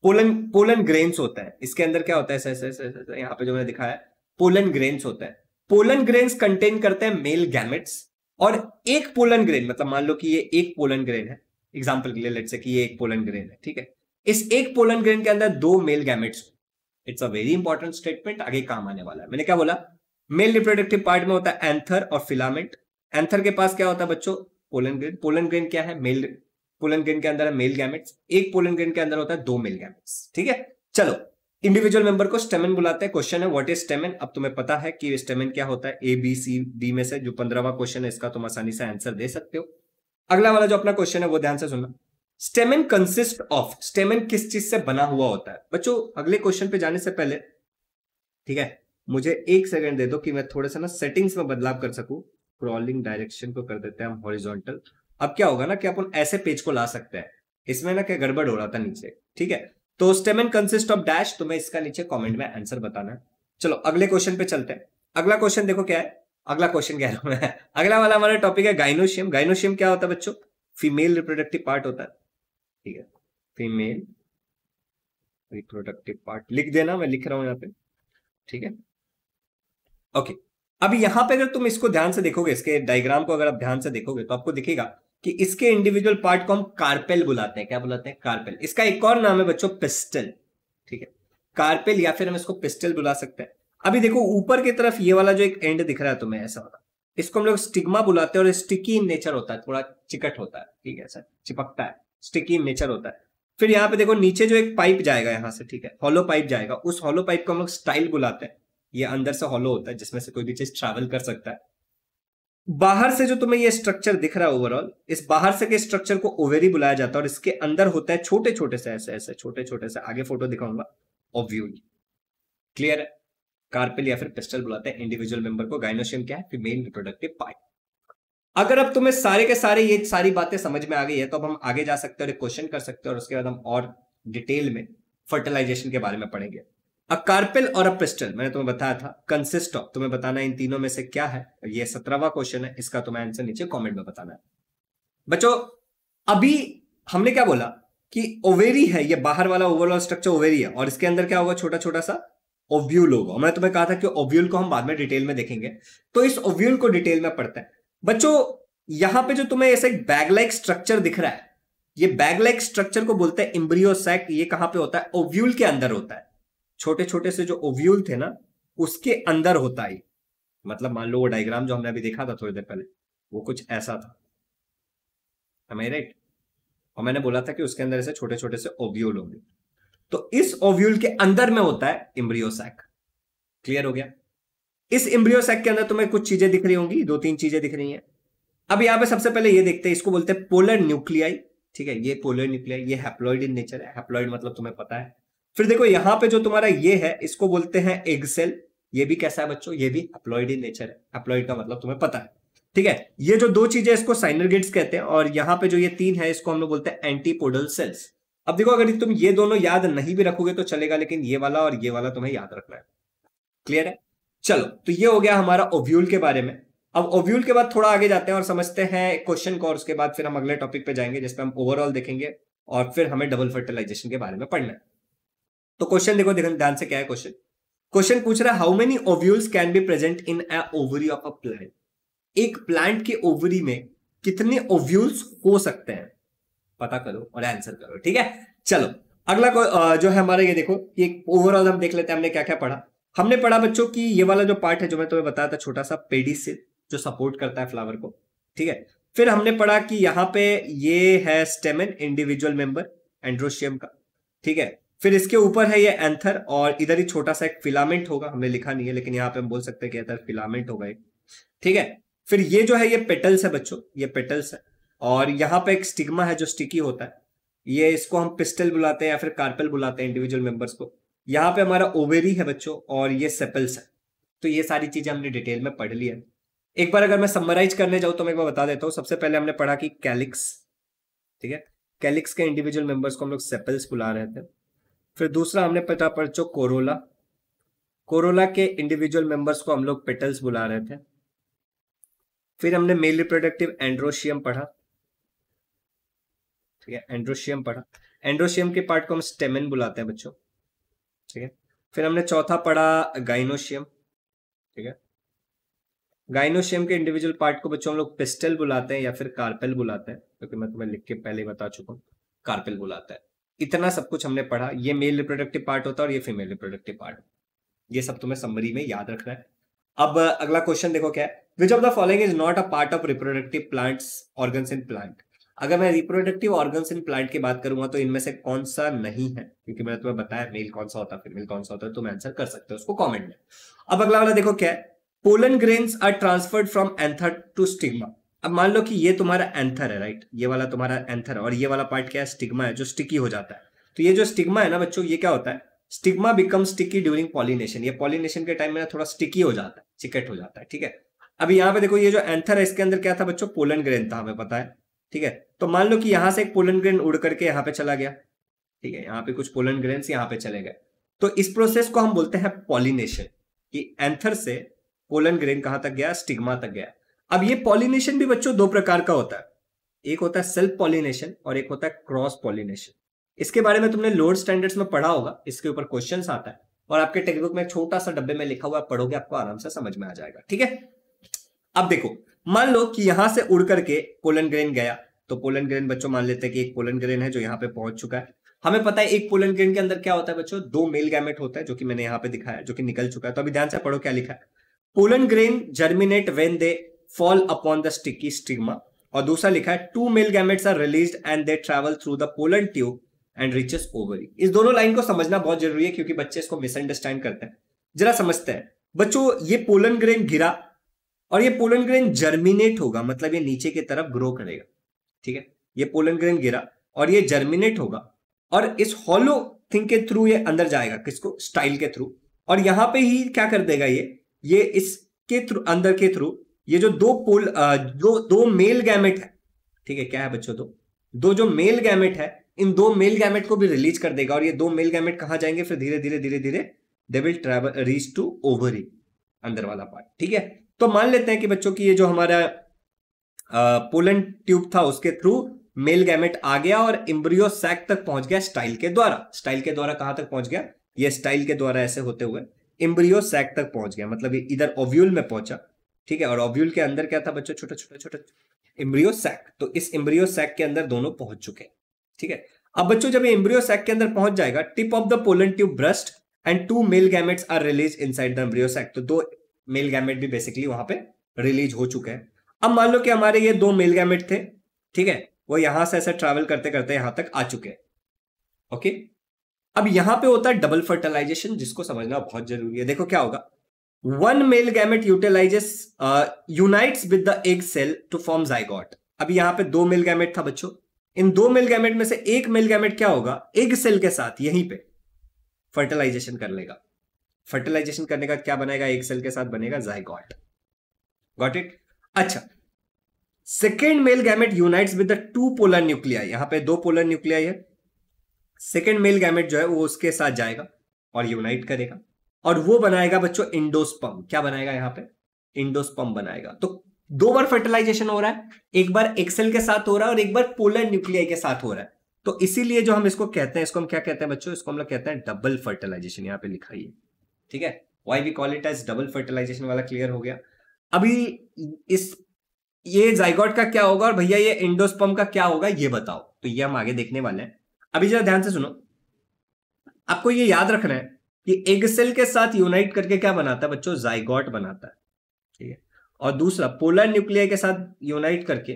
Speaker 1: पोलन पोलन ग्रेन्स होता है इसके अंदर क्या होता है यहाँ पे जो मैंने दिखाया है पोलन ग्रेन्स होता है पोलन ग्रेन कंटेन करते हैं मेल गैमेट्स और एक पोलन ग्रेन मतलब मान लो कि ये एक पोलन ग्रेन है एग्जाम्पल के लिए लेट से कि ये एक पोलन ग्रेन है ठीक है इस एक पोलन ग्रेन के अंदर दो male gametes it's a very important statement आगे काम आने वाला है मैंने क्या बोला मेल रिप्रोडक्टिव पार्ट में होता है एंथर और फिलामेंट एंथर के पास क्या होता है बच्चों पोलन ग्रेन पोलन ग्रेन क्या है मेल पोलन ग्रेन के अंदर है मेल गैमेट्स एक पोलन ग्रेन के अंदर होता है दो मेल गैमेट्स ठीक है चलो इंडिविजुअल मेंबर को स्टेमन बुलाते हैं क्वेश्चन है व्हाट इज स्टेमन अब तुम्हें पता है कि स्टेमन क्या होता है ए बी सी डी में से जो पंद्रहवा क्वेश्चन है इसका तुम आसानी से आंसर दे सकते हो अगला वाला जो अपना क्वेश्चन है वो ध्यान से सुनना स्टेमन कंसिस्ट ऑफ स्टेमन किस चीज से बना हुआ होता है बच्चों अगले क्वेश्चन पे जाने से पहले ठीक है मुझे एक सेकंड दे दो कि मैं थोड़ा सा ना सेटिंग्स में बदलाव कर सकूं क्रॉलिंग डायरेक्शन को कर देते हैं हम हॉरिजॉन्टल अब क्या होगा ना कि अपन ऐसे पेज को ला सकते हैं इसमें ना क्या गड़बड़ हो रहा था नीचे ठीक है तो स्टेमन कंसिस्ट ऑफ डैश तुम्हें इसका नीचे कमेंट में आंसर बताना चलो अगले क्वेश्चन पे चलते हैं अगला क्वेश्चन देखो क्या है अगला क्वेश्चन कह रहा हूं [LAUGHS] अगला वाला हमारा टॉपिक है गाइनोशियम गाइनोशियम क्या होता है बच्चों फीमेल रिप्रोडक्टिव पार्ट होता है ठीक है फीमेल रिप्रोडक्टिव पार्ट लिख देना मैं लिख रहा हूं यहाँ पे ठीक है ओके अब यहां पे अगर तुम इसको ध्यान से देखोगे इसके डायग्राम को अगर आप ध्यान से देखोगे तो आपको दिखेगा कि इसके इंडिविजुअल पार्ट को हम कार्पेल बुलाते हैं क्या बुलाते हैं कार्पेल इसका एक और नाम है बच्चों पिस्टल ठीक है कार्पेल या फिर हम इसको पिस्टल बुला सकते हैं अभी देखो ऊपर की तरफ ये वाला जो एक एंड दिख रहा है तुम्हें ऐसा वाला इसको हम लोग स्टिग्मा बुलाते हैं और स्टिकी इन नेचर होता है थोड़ा चिकट होता है ठीक है सर चिपकता है स्टिकी इन नेचर होता है फिर यहाँ पे देखो नीचे जो एक पाइप जाएगा यहाँ से ठीक है हॉलो पाइप जाएगा उस हॉलो पाइप को हम लोग स्टाइल बुलाते हैं ये अंदर से हॉलो होता है जिसमें से कोई भी चीज ट्रैवल कर सकता है बाहर से जो तुम्हें ये स्ट्रक्चर दिख रहा है ओवरऑल इस बाहर से के स्ट्रक्चर को ओवेरी बुलाया जाता है और इसके अंदर होता है छोटे छोटे से ऐसे ऐसे छोटे छोटे से आगे फोटो दिखाऊंगा ऑब्व्यूली क्लियर है कार्पेल या फिर पिस्टल बुलाते हैं इंडिविजुअल मेंबर को गाइनोशियम क्या है मेन रिप्रोडक्टिव पार्ट अगर अब तुम्हें सारे के सारे ये सारी बातें समझ में आ गई है तो अब हम आगे जा सकते हैं और क्वेश्चन कर सकते हैं और उसके बाद हम और डिटेल में फर्टिलाइजेशन के बारे में पढ़ेंगे अ कार्पिल और अ पिस्टल मैंने तुम्हें बताया था कंसिस्ट ऑफ तुम्हें बताना इन तीनों में से क्या है ये सत्रहवा क्वेश्चन है इसका तुम्हें आंसर नीचे कमेंट में बताना है बच्चों अभी हमने क्या बोला कि ओवेरी है ये बाहर वाला ओवरऑल स्ट्रक्चर ओवेरी है और इसके अंदर क्या होगा छोटा छोटा सा ओव्यूल होगा मैंने तुम्हें कहा था कि ओव्यूल को हम बाद में डिटेल में देखेंगे तो इस ओव्यूल को डिटेल में पढ़ते हैं बच्चों यहां पे जो तुम्हें ऐसा एक बैग लाइक स्ट्रक्चर दिख रहा है ये बैग लाइक स्ट्रक्चर को बोलते हैं इम्ब्रियोसैक ये कहां पे होता है ओव्यूल के अंदर होता है छोटे छोटे से जो ओव्यूल थे ना उसके अंदर होता है मतलब मान लो वो डायग्राम जो हमने अभी देखा था थोड़ी देर पहले वो कुछ ऐसा था हमें राइट और मैंने बोला था कि उसके अंदर ऐसे छोटे छोटे से ओव्यूल होंगे तो इस ओव्यूल के अंदर में होता है इम्ब्रियोसैक क्लियर हो गया इस इम्ब्रियोसैक के अंदर तुम्हें कुछ चीजें दिख रही होंगी दो तीन चीजें दिख रही हैं अब यहां पे सबसे पहले ये देखते हैं इसको बोलते हैं पोलर न्यूक्लियाई ठीक है ये पोलर न्यूक्लियाई ये हैप्लॉइड इन नेचर है हैप्लॉइड मतलब तुम्हें पता है फिर देखो यहाँ पे जो तुम्हारा ये है इसको बोलते हैं एग सेल ये भी कैसा है बच्चों ये भी अप्लॉइड इन नेचर है अप्लॉइड का मतलब तुम्हें पता है ठीक है ये जो दो चीजें इसको साइनरगेट्स कहते हैं और यहाँ पे जो ये तीन है इसको हम लोग बोलते हैं एंटीपोडल सेल्स अब देखो अगर तुम ये दोनों याद नहीं भी रखोगे तो चलेगा लेकिन ये वाला और ये वाला तुम्हें याद रखना है क्लियर है चलो तो ये हो गया हमारा ओव्यूल के बारे में अब ओव्यूल के बाद थोड़ा आगे जाते हैं और समझते हैं क्वेश्चन को और उसके बाद फिर हम अगले टॉपिक पे जाएंगे जिसपे हम ओवरऑल देखेंगे और फिर हमें डबल फर्टिलाइजेशन के बारे में पढ़ना है तो क्वेश्चन देखो देखो ध्यान से क्या है क्वेश्चन क्वेश्चन पूछ रहा है how many ovules can be present in a ovary of a plant एक प्लांट के ओवरी में कितने ओव्यूल्स हो सकते हैं पता करो और आंसर करो ठीक है चलो अगला जो है हमारा ये देखो ये ओवरऑल हम देख लेते हैं हमने क्या क्या पढ़ा हमने पढ़ा बच्चों की ये वाला जो पार्ट है जो मैं तुम्हें बताया था छोटा सा पेडिस जो सपोर्ट करता है फ्लावर को ठीक है फिर हमने पढ़ा कि यहाँ पे ये है स्टेमन इंडिविजुअल मेंबर एंड्रोशियम का ठीक है फिर इसके ऊपर है ये एंथर और इधर ही छोटा सा एक फिलामेंट होगा हमने लिखा नहीं है लेकिन यहाँ पे हम बोल सकते हैं कि एंथर फिलामेंट होगा एक ठीक है फिर ये जो है ये पेटल्स है बच्चों ये पेटल्स है और यहाँ पे एक स्टिग्मा है जो स्टिकी होता है ये इसको हम पिस्टल बुलाते हैं या फिर कार्पल बुलाते हैं इंडिविजुअल मेंबर्स को यहाँ पे हमारा ओवेरी है बच्चों और ये सेपल्स है तो ये सारी चीजें हमने डिटेल में पढ़ ली है एक बार अगर मैं समराइज करने जाऊँ तो मैं एक बार बता देता हूँ सबसे पहले हमने पढ़ा कि कैलिक्स ठीक है कैलिक्स के इंडिविजुअल मेंबर्स को हम लोग सेपल्स बुला रहे थे फिर दूसरा हमने पता पढ़ चो कोरोला कोरोला के इंडिविजुअल मेंबर्स को हम लोग पेटल्स बुला रहे थे फिर हमने मेल रिप्रोडक्टिव एंड्रोशियम पढ़ा ठीक है एंड्रोशियम पढ़ा एंड्रोशियम के पार्ट को हम स्टेमिन बुलाते हैं बच्चों ठीक है फिर हमने चौथा पढ़ा गाइनोशियम ठीक है गाइनोशियम के इंडिविजुअल पार्ट को बच्चों हम लोग पिस्टल बुलाते हैं या फिर कार्पेल बुलाते हैं क्योंकि तो मैं तुम्हें लिख के पहले ही बता चुका हूँ कार्पेल बुलाता है इतना सब कुछ हमने पढ़ा ये मेल रिप्रोडक्टिव पार्ट होता है और ये फीमेल रिप्रोडक्टिव पार्ट ये सब तुम्हें समरी में याद रखना है अब अगला क्वेश्चन देखो क्या है which of the following is not a part of reproductive plant organ in plant अगर मैं रिप्रोडक्टिव ऑर्गन इन प्लांट की बात करूंगा तो इनमें से कौन सा नहीं है क्योंकि मैंने तुम्हें बताया मेल कौन सा होता है फीमेल कौन सा होता है तुम आंसर कर सकते हो उसको कॉमेंट में अब अगला वाला देखो क्या है pollen grains are transferred from anther to stigma अब मान लो कि ये तुम्हारा एंथर है राइट ये वाला तुम्हारा एंथर और ये वाला पार्ट क्या है स्टिग्मा है जो स्टिकी हो जाता है तो ये जो स्टिग्मा है ना बच्चों ये क्या होता है stigma become sticky during pollination ये पॉलिनेशन के टाइम में ना थोड़ा स्टिकी हो जाता है चिकट हो जाता है ठीक है अब यहाँ पे देखो ये जो एंथर है इसके अंदर क्या था बच्चों पोलन ग्रेन था हमें पता है ठीक है तो मान लो कि यहाँ से एक पोलन ग्रेन उड़ करके यहाँ पे चला गया ठीक है यहाँ पे कुछ पोलन ग्रेन यहाँ पे चले गए तो इस प्रोसेस को हम बोलते हैं पॉलिनेशन कि एंथर से पोलन ग्रेन कहाँ तक गया स्टिग्मा तक गया अब ये पॉलिनेशन भी बच्चों दो प्रकार का होता है एक होता है सेल्फ पॉलिनेशन और एक होता है क्रॉस पॉलिनेशन इसके बारे में तुमने लोअर स्टैंडर्ड्स में पढ़ा होगा इसके ऊपर क्वेश्चन आता है और आपके टेक्सटबुक में छोटा सा डब्बे में लिखा हुआ है पढ़ोगे आपको आराम से समझ में आ जाएगा ठीक है अब देखो मान लो कि यहां से उड़ करके पोलन ग्रेन गया तो पोलन ग्रेन बच्चों मान लेते हैं कि एक पोलन ग्रेन है जो यहाँ पे पहुंच चुका है हमें पता है एक पोलन ग्रेन के अंदर क्या होता है बच्चों दो मेल गैमेट होता है जो कि मैंने यहाँ पे दिखाया जो कि निकल चुका है तो अभी ध्यान से पढ़ो क्या लिखा है pollen grain germinate when they fall upon the sticky stigma और दूसरा लिखा है two male gametes are release and they travel through the pollen tube and reaches ovary इस दोनों लाइन को समझना बहुत जरूरी है क्योंकि बच्चे इसको मिसअंडरस्टैंड करते हैं जरा समझते हैं बच्चों ये पोलन ग्रेन गिरा और ये पोलन ग्रेन जर्मिनेट होगा मतलब ये नीचे की तरफ ग्रो करेगा ठीक है ये पोलन ग्रेन गिरा और ये जर्मिनेट होगा और इस हॉलो थिंग के थ्रू ये अंदर जाएगा किसको स्टाइल के थ्रू और यहां पे ही क्या कर देगा ये ये इसके थ्रू अंदर के थ्रू ये जो दो पोल जो दो मेल गैमेट है ठीक है क्या है बच्चों दो दो जो मेल गैमेट है इन दो मेल गैमेट को भी रिलीज कर देगा और ये दो मेल गैमेट कहाँ जाएंगे फिर धीरे धीरे धीरे धीरे they will travel reach to ovary अंदर वाला पार्ट ठीक है तो मान लेते हैं कि बच्चों की ये जो हमारा पोलन ट्यूब था उसके थ्रू मेल गैमेट आ गया और इम्ब्रियो सैक तक पहुंच गया स्टाइल के द्वारा स्टाइल के द्वारा कहां तक पहुंच गया ये स्टाइल के द्वारा ऐसे होते हुए इम्ब्रियो सैक तक पहुंच गया मतलब इधर ओव्यूल में पहुंचा ठीक है और ऑब्यूल के अंदर क्या था बच्चों छोटा छोटा छोटा इम्ब्रियो सैक तो इस इम्ब्रियो सैक के अंदर दोनों पहुंच चुके हैं ठीक है अब बच्चों जब इम्ब्रियो सैक के अंदर पहुंच जाएगा tip of the pollen tube burst and two male gamete are release side the embryo sac तो दो मेल गैमेट भी बेसिकली वहां पर रिलीज हो चुके हैं अब मान लो कि हमारे ये दो मेल गैमेट थे ठीक है वो यहां से ऐसे ट्रेवल करते करते यहां तक आ चुके हैं ओके अब यहां पे होता है डबल फर्टिलाइजेशन जिसको समझना बहुत जरूरी है देखो क्या होगा one male gamete utilises unite with the egg cell to form zygote अभी यहां पे दो मेल गैमेट था बच्चों इन दो मेल गैमेट में से एक मेल गैमेट क्या होगा एग सेल के साथ यहीं पे फर्टिलाइजेशन कर लेगा फर्टिलाइजेशन करने का क्या बनेगा एग सेल के साथ बनेगा जाइगॉट गॉट इट अच्छा second male gamete unite with the two polar nuclei यहां पे दो पोलर न्यूक्लियाई है सेकेंड मेल गैमेट जो है वो उसके साथ जाएगा और यूनाइट करेगा और वो बनाएगा बच्चों इंडोस्पम क्या बनाएगा यहां पे इंडोस्पम बनाएगा तो दो बार फर्टिलाइजेशन हो रहा है एक बार एक्सेल के साथ हो रहा है और एक बार पोलर न्यूक्लियाई के साथ हो रहा है तो इसीलिए जो हम इसको कहते हैं इसको हम क्या कहते हैं बच्चों इसको हम लोग कहते हैं डबल फर्टिलाइजेशन यहाँ पे लिखा ही ठीक है why we call it as double fertilisation वाला क्लियर हो गया अभी इस ये जाइगॉट का क्या होगा और भैया ये इंडोस्पम का क्या होगा ये बताओ तो ये हम आगे देखने वाले हैं अभी जरा ध्यान से सुनो आपको ये याद रखना है ये एग सेल के साथ यूनाइट करके क्या बनाता है बच्चों जाइगॉट बनाता है ठीक है और दूसरा पोलर न्यूक्लियर के साथ यूनाइट करके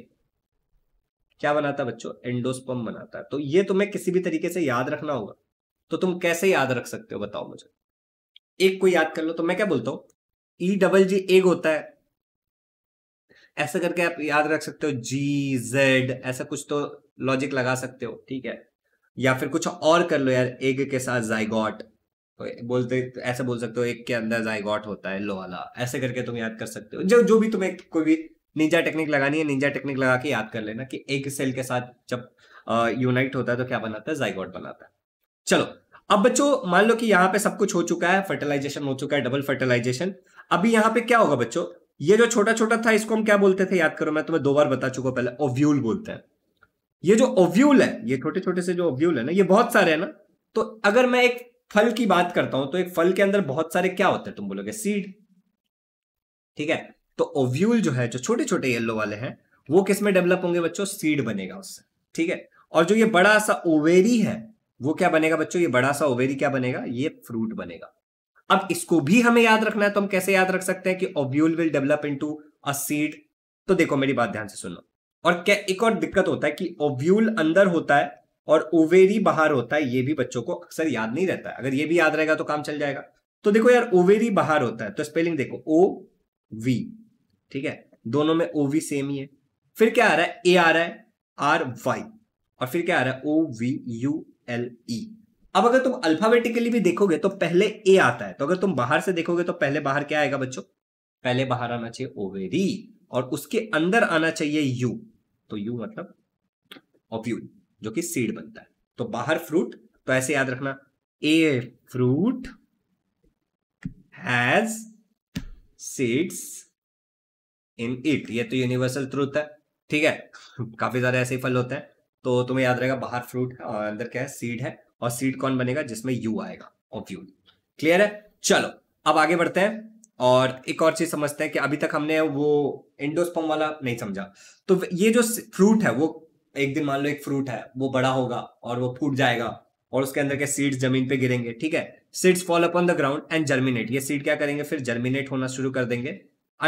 Speaker 1: क्या बनाता है बच्चों एंडोस्पम बनाता है तो ये तुम्हें किसी भी तरीके से याद रखना होगा तो तुम कैसे याद रख सकते हो बताओ मुझे एक को याद कर लो तो मैं क्या बोलता हूँ ई डबल जी एग होता है ऐसा करके आप याद रख सकते हो जी जेड ऐसा कुछ तो लॉजिक लगा सकते हो ठीक है या फिर कुछ और कर लो यार एग के साथ जाइगॉट तो बोलते ऐसे बोल सकते हो एक के अंदर जायगॉट होता है लो वाला ऐसे करके तुम याद कर सकते हो जो जो भी तुम्हें कोई भी निंजा टेक्निक लगानी है निंजा टेक्निक लगा के याद कर लेना कि एक सेल के साथ जब यूनाइट होता है तो क्या बनाता है जायगॉट बनाता है चलो अब बच्चों मान लो कि यहाँ पे सब कुछ हो चुका है फर्टिलाइजेशन हो चुका है डबल फर्टिलाइजेशन अभी यहाँ पे क्या होगा बच्चों ये जो छोटा छोटा था इसको हम क्या बोलते थे याद करो मैं तुम्हें दो बार बता चुका पहले ओव्यूल बोलते हैं ये जो ओव्यूल है ये छोटे छोटे से जो ओव्यूल है ना ये बहुत सारे है ना तो अगर मैं एक फल की बात करता हूं तो एक फल के अंदर बहुत सारे क्या होते हैं तुम बोलोगे सीड ठीक है तो ओव्यूल जो है जो छोटे छोटे येलो वाले हैं वो किस में डेवलप होंगे बच्चों सीड बनेगा उससे ठीक है और जो ये बड़ा सा ओवेरी है वो क्या बनेगा बच्चों ये बड़ा सा ओवेरी क्या बनेगा ये फ्रूट बनेगा अब इसको भी हमें याद रखना है तो हम कैसे याद रख सकते हैं कि ovule will develop into a seed तो देखो मेरी बात ध्यान से सुनो और क्या एक और दिक्कत होता है कि ओव्यूल अंदर होता है और ओवेरी बाहर होता है ये भी बच्चों को अक्सर याद नहीं रहता है अगर ये भी याद रहेगा तो काम चल जाएगा तो देखो यार ओवेरी बाहर होता है तो स्पेलिंग देखो ओ वी ठीक है दोनों में ओ वी सेम ही है फिर क्या आ रहा है ए आ रहा है आर वाई और फिर क्या आ रहा है O V U L E अब अगर तुम अल्फाबेटिकली भी देखोगे तो पहले ए आता है तो अगर तुम बाहर से देखोगे तो पहले बाहर क्या आएगा बच्चों पहले बाहर आना चाहिए ओवेरी और उसके अंदर आना चाहिए यू तो यू मतलब ऑब्यूरी जो कि सीड बनता है तो बाहर फ्रूट तो ऐसे याद रखना a fruit has seeds in it ये तो यूनिवर्सल ट्रूथ है ठीक है काफी ज्यादा ऐसे फल होते हैं तो तुम्हें याद रहेगा बाहर फ्रूट है और अंदर क्या है सीड है और सीड कौन बनेगा जिसमें यू आएगा ऑब्वियसली क्लियर है चलो अब आगे बढ़ते हैं और एक और चीज समझते हैं कि अभी तक हमने वो इंडोस्पम वाला नहीं समझा तो ये जो फ्रूट है वो एक दिन मान लो एक फ्रूट है वो बड़ा होगा और वो फूट जाएगा और उसके अंदर के सीड्स जमीन पे गिरेंगे ठीक है seeds fall upon the ground and germinate ये सीड क्या करेंगे फिर जर्मिनेट होना शुरू कर देंगे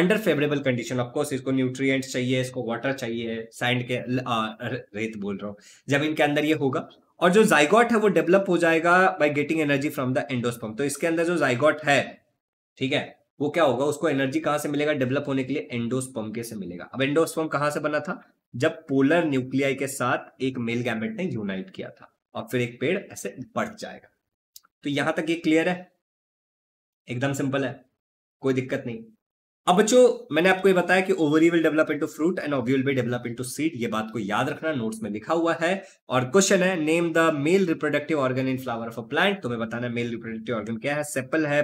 Speaker 1: अंडर फेवरेबल कंडीशन ऑफकोर्स इसको न्यूट्रिय चाहिए इसको वाटर चाहिए सैंड के आ, रेत बोल रहा हूँ जमीन के अंदर ये होगा और जो जाइगॉट है वो डेवलप हो जाएगा by getting energy from the endosperm तो इसके अंदर जो जाइगॉट है ठीक है वो क्या होगा उसको एनर्जी कहाँ से मिलेगा डेवलप होने के लिए एंडोस्पम के से मिलेगा अब एंडोस्पम कहाँ से बना था जब पोलर न्यूक्लियाई के साथ एक मेल गैमेट ने यूनाइट किया था और फिर एक पेड़ ऐसे बढ़ जाएगा तो यहां तक ये क्लियर है एकदम सिंपल है कोई दिक्कत नहीं अब बच्चों मैंने आपको ये बताया कि ovary will develop into fruit and ovule will develop into seed ये बात को याद रखना नोट्स में लिखा हुआ है और क्वेश्चन है name the male reproductive organ in flower of a plant तुम्हें बताना मेल रिप्रोडक्टिव ऑर्गन क्या है सेपल है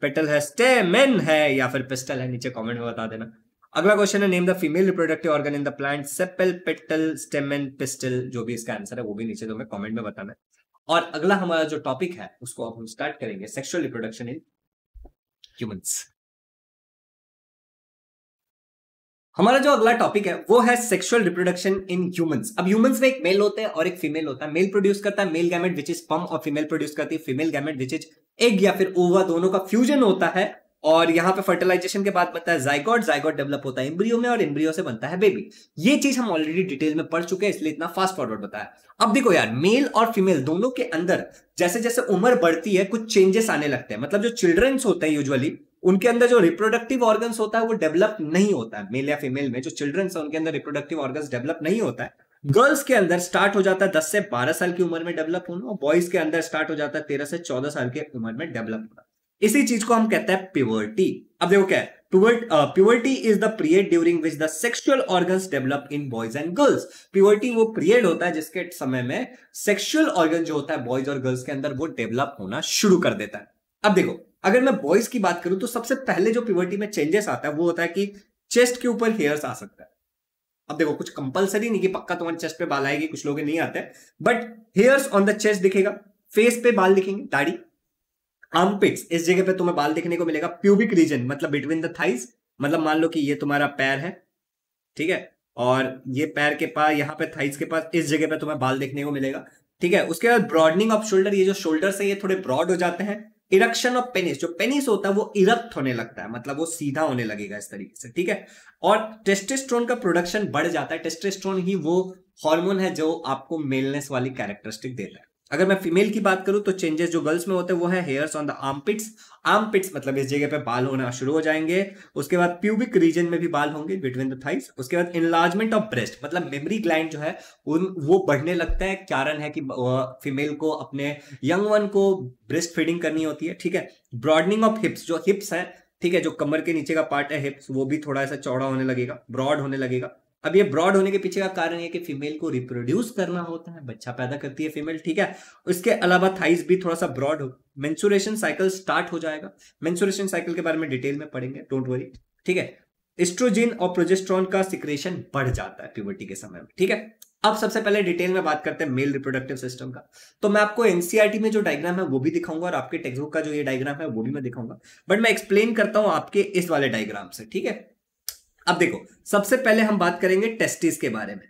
Speaker 1: पेटल है स्टेमेन है या फिर पिस्टल है नीचे कॉमेंट में बता देना अगला क्वेश्चन है name the female reproductive organ in the plant sepal petal stem and pistil जो भी इसका आंसर है वो भी नीचे तो मैं कमेंट में बताना है और अगला हमारा जो टॉपिक है उसको अब हम स्टार्ट करेंगे सेक्सुअल रिप्रोडक्शन इन ह्यूमंस हमारा जो अगला टॉपिक है वो है सेक्सुअल रिप्रोडक्शन इन ह्यूमंस अब ह्यूमंस में एक मेल होते हैं और एक फीमेल होता है मेल प्रोड्यूस करता है मेल गैमेट विच इज पम और फीमेल प्रोड्यूस करती है female gamete which is egg या फिर ओवा दोनों का फ्यूजन होता है और यहाँ पे फर्टिलाइजेशन के बाद बनता है जाइगॉट जाइगॉट डेवलप होता है इम्ब्रियो में और इम्ब्रियो से बनता है बेबी ये चीज हम ऑलरेडी डिटेल में पढ़ चुके हैं इसलिए इतना फास्ट फॉरवर्ड बताया अब देखो यार मेल और फीमेल दोनों के अंदर जैसे जैसे उम्र बढ़ती है कुछ चेंजेस आने लगते हैं मतलब जो चिल्ड्रंस होते हैं यूजुअली उनके अंदर जो रिप्रोडक्टिव ऑर्गन होता है वो डेवलप नहीं होता है मेल या फीमेल में जो चिल्ड्रंस है उनके अंदर रिप्रोडक्टिव ऑर्गन डेवलप नहीं होता है गर्ल्स के अंदर स्टार्ट हो जाता है 10 से 12 साल की उम्र में डेवलप होना और बॉयज के अंदर स्टार्ट हो जाता है 13 से 14 साल की उम्र में डेवलप होना इसी चीज को हम कहते हैं प्योरिटी अब देखो क्या puberty is the period during which the sexual organs develop in boys and girls puberty वो पीरियड होता है जिसके समय में सेक्सुअल ऑर्गन जो होता है बॉयज और गर्ल्स के अंदर वो डेवलप होना शुरू कर देता है अब देखो अगर मैं बॉयज की बात करूं तो सबसे पहले जो प्योरिटी में चेंजेस आता है वो होता है कि चेस्ट के ऊपर हेयर्स आ सकता है अब देखो कुछ कंपलसरी नहीं कि पक्का तुम्हारे चेस्ट पे बाल आएगी कुछ लोग नहीं आते but hairs on the chest दिखेगा फेस पे बाल दिखेंगे दाढ़ी आर्मपिट्स इस जगह पे तुम्हें बाल देखने को मिलेगा प्यूबिक रीजन मतलब बिटवीन द थाइस मतलब मान लो कि ये तुम्हारा पैर है ठीक है और ये पैर के पास यहाँ पे थाइस के पास इस जगह पे तुम्हें बाल देखने को मिलेगा ठीक है उसके बाद ब्रॉडनिंग ऑफ शोल्डर ये जो शोल्डर है ये थोड़े ब्रॉड हो जाते हैं इरक्शन ऑफ पेनिस जो पेनिस होता है वो इरक्ट होने लगता है मतलब वो सीधा होने लगेगा इस तरीके से ठीक है और टेस्टेस्ट्रोन का प्रोडक्शन बढ़ जाता है टेस्टेस्ट्रोन ही वो हार्मोन है जो आपको मेलनेस वाली कैरेक्टरिस्टिक देता है अगर मैं फीमेल की बात करूं तो चेंजेस जो गर्ल्स में होते हैं वो है hairs on the armpits armpits मतलब इस जगह पे बाल होना शुरू हो जाएंगे उसके बाद प्यूबिक रीजन में भी बाल होंगे बिटवीन द थाइस उसके बाद इनलार्जमेंट ऑफ ब्रेस्ट मतलब मेमरी ग्लैंड जो है उन वो बढ़ने लगता है कारण है कि फीमेल को अपने यंग वन को ब्रेस्ट फीडिंग करनी होती है ठीक है ब्रॉडनिंग ऑफ हिप्स जो हिप्स है ठीक है जो कमर के नीचे का पार्ट है हिप्स वो भी थोड़ा सा चौड़ा होने लगेगा ब्रॉड होने लगेगा अब ये ब्रॉड होने के पीछे का कारण है कि फीमेल को रिप्रोड्यूस करना होता है बच्चा पैदा करती है फीमेल ठीक है इसके अलावा थाइस भी थोड़ा सा ब्रॉड हो मेंसुरेशन साइकिल स्टार्ट हो जाएगा मेंसुरेशन साइकिल के बारे में डिटेल में पढ़ेंगे डोंट वरी ठीक है एस्ट्रोजिन और प्रोजेस्ट्रॉन का सिक्रेशन बढ़ जाता है प्यूबर्टी के समय में ठीक है अब सबसे पहले डिटेल में बात करते हैं मेल रिप्रोडक्टिव सिस्टम का तो मैं आपको एनसीआरटी में जो डायग्राम है वो भी दिखाऊंगा और आपके टेक्सबुक का जो ये डायग्राम है वो भी मैं दिखाऊंगा बट मैं एक्सप्लेन करता हूं आपके इस वाले डायग्राम से ठीक है अब देखो सबसे पहले हम बात करेंगे टेस्टिस के बारे में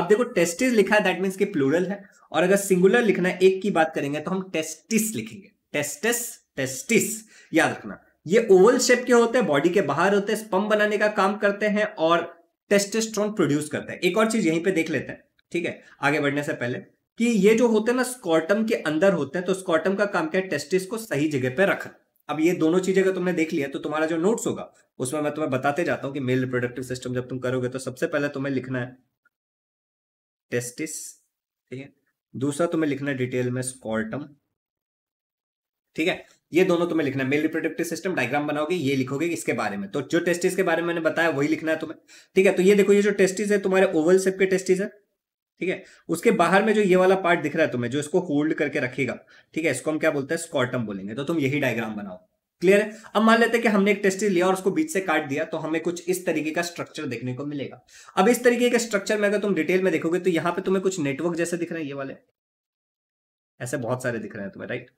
Speaker 1: अब देखो टेस्टिस लिखा है दैट मीन्स कि प्लूरल है और अगर सिंगुलर लिखना है एक की बात करेंगे तो हम टेस्टिस लिखेंगे टेस्टस टेस्टिस याद रखना ये ओवल शेप के होते हैं बॉडी के बाहर होते हैं स्पम बनाने का काम करते हैं और टेस्टेस्ट्रॉन प्रोड्यूस करते हैं एक और चीज यहीं पे देख लेते हैं ठीक है आगे बढ़ने से पहले कि ये जो होते हैं ना स्कॉटम के अंदर होते हैं तो स्कॉटम का काम क्या है टेस्टिस को सही जगह पे रखना अब ये दोनों चीजें अगर तुमने देख लिया तो तुम्हारा जो नोट्स होगा उसमें मैं तुम्हें बताते जाता हूं कि मेल रिप्रोडक्टिव सिस्टम जब तुम करोगे तो सबसे पहले तुम्हें लिखना है टेस्टिस ठीक है दूसरा तुम्हें लिखना है डिटेल में स्कॉर्टम ठीक है ये दोनों तुम्हें लिखना है मेल रिप्रोडक्टिव सिस्टम डायग्राम बनाओगे ये लिखोगे इसके बारे में तो जो टेस्टिस के बारे में मैंने बताया वही लिखना है तुम्हें ठीक है तो ये देखो ये जो टेस्टिस है तुम्हारे ओवल सेप के टेस्टिस है ठीक है उसके बाहर में जो ये वाला पार्ट दिख रहा है तुम्हें जो इसको होल्ड करके रखेगा ठीक है इसको हम क्या बोलते हैं स्कॉटम बोलेंगे तो तुम यही डायग्राम बनाओ क्लियर है अब मान लेते हैं कि हमने एक टेस्ट लिया और उसको बीच से काट दिया तो हमें कुछ इस तरीके का स्ट्रक्चर देखने को मिलेगा अब इस तरीके के स्ट्रक्चर में अगर तुम डिटेल में देखोगे तो यहाँ पे तुम्हें कुछ नेटवर्क जैसे दिख रहे हैं ये वाले ऐसे बहुत सारे दिख रहे हैं तुम्हें राइट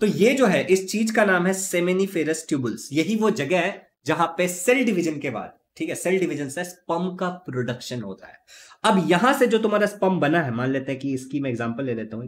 Speaker 1: तो ये जो है इस चीज का नाम है सेमेनिफेरस ट्यूबल्स यही वो जगह है जहां पे सेल डिविजन के बाद ठीक है सेल डिवीजन से स्पम का प्रोडक्शन होता है अब यहां से जो तुम्हारा स्पम बना है मान लेते हैं कि इसकी मैं एग्जांपल ले लेता हूं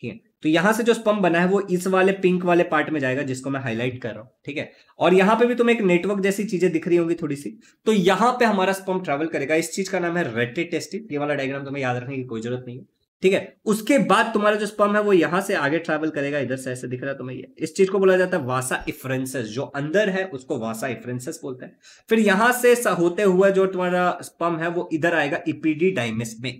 Speaker 1: ठीक है तो यहां से जो स्पम बना है वो इस वाले पिंक वाले पार्ट में जाएगा जिसको मैं हाईलाइट कर रहा हूं ठीक है और यहां पे भी तुम्हें एक नेटवर्क जैसी चीजें दिख रही होंगी थोड़ी सी तो यहां पे हमारा स्पम ट्रेवल करेगा इस चीज का नाम है रेटेड टेस्टिंग ये वाला डायग्राम तुम्हें याद रखने की कोई जरूरत नहीं है ठीक है उसके बाद तुम्हारा जो स्पर्म है वो यहां से आगे ट्रैवल करेगा इधर से ऐसे दिख रहा है तुम्हें ये इस चीज को बोला जाता है वासा इफ्रेंसेस जो अंदर है उसको वासा इफ्रेंसेस बोलते हैं फिर यहां से होते हुए जो तुम्हारा स्पर्म है वो इधर आएगा इपीडी डाइमिस में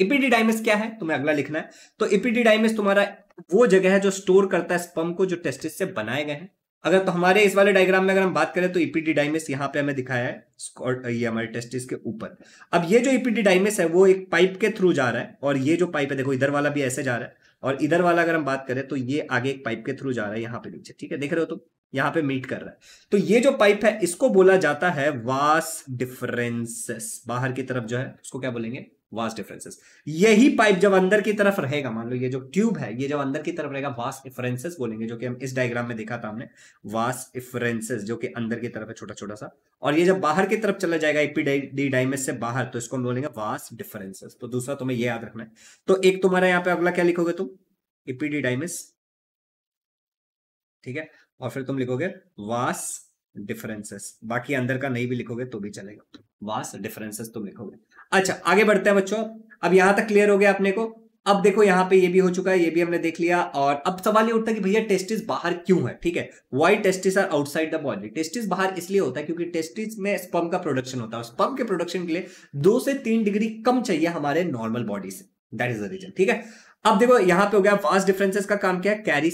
Speaker 1: इपीडी डायमिस क्या है तुम्हें अगला लिखना है तो इपीडी डाइमिस तुम्हारा वो जगह है जो स्टोर करता है स्पम को जो टेस्टिस से बनाए गए हैं अगर तो हमारे इस वाले डायग्राम में अगर हम बात करें तो ईपीडी e डाइमिस यहाँ पे हमें दिखाया है ये हमारे टेस्टिस के ऊपर अब ये जो ईपीडी e डाइमिस है वो एक पाइप के थ्रू जा रहा है और ये जो पाइप है देखो इधर वाला भी ऐसे जा रहा है और इधर वाला अगर हम बात करें तो ये आगे एक पाइप के थ्रू जा रहा है यहाँ पे नीचे ठीक है देख रहे हो तुम यहाँ पे मीट कर रहा है तो ये जो पाइप है इसको बोला जाता है वास डिफरेंसेस बाहर की तरफ जो है उसको क्या बोलेंगे वास्ट डिफरेंसेस यही पाइप जब अंदर की तरफ रहेगा मान लो ये जो ट्यूब है ये जब अंदर की तरफ रहेगा वास्ट डिफरेंसेस बोलेंगे जो कि हम इस डायग्राम में देखा था हमने वास्ट डिफरेंसेस जो कि अंदर की तरफ है छोटा छोटा सा और ये जब बाहर की तरफ चला जाएगा एपीडी डाइमेस से बाहर तो इसको हम बोलेंगे वास्ट डिफरेंसेस तो दूसरा तुम्हें ये याद रखना है तो एक तुम्हारा यहाँ पे अगला क्या लिखोगे तुम एपीडी डाइमेस ठीक है और फिर तुम लिखोगे वास डिफरेंसेस बाकी अंदर का नहीं भी लिखोगे तो भी चलेगा वास डिफरेंसेस तुम लिखोगे अच्छा आगे बढ़ते हैं बच्चों अब यहां तक क्लियर हो गया अपने को अब देखो यहां पे ये भी हो चुका है ये भी हमने देख लिया और अब सवाल ये उठता है कि भैया टेस्टिस बाहर क्यों है ठीक है why testis are outside the body testis बाहर इसलिए होता है क्योंकि टेस्टिस में स्पम का प्रोडक्शन होता है स्पम के प्रोडक्शन के लिए दो से तीन डिग्री कम चाहिए हमारे नॉर्मल बॉडी से दैट इज द रीजन ठीक है अब देखो यहां पे हो गया वास्ट डिफरेंसेस का काम क्या है कैरी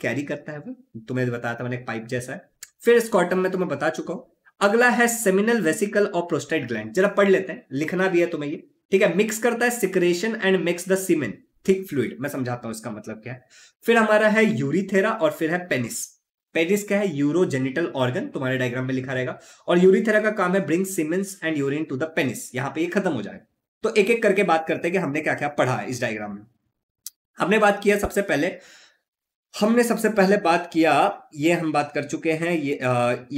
Speaker 1: कैरी करता है वो तुम्हें बताया था मैंने पाइप जैसा है फिर स्कॉटम में तुम्हें बता चुका हूं अगला है सेमिनल वेसिकल और प्रोस्टेट ग्लैंड जरा पढ़ लेते हैं लिखना भी है तुम्हें ये ठीक है मिक्स करता है secretion and mix the semen thick fluid मैं समझाता हूं इसका मतलब क्या है फिर हमारा है यूरीथेरा और फिर है पेनिस पेनिस क्या है यूरोजेनिटल ऑर्गन तुम्हारे डायग्राम में लिखा रहेगा और यूरीथेरा का काम है bring semen and urine to the penis यहां पर यह खत्म हो जाएगा तो एक एक करके बात करते हैं कि हमने क्या क्या पढ़ा है इस डायग्राम में हमने बात किया सबसे पहले हमने सबसे पहले बात किया ये हम बात कर चुके हैं ये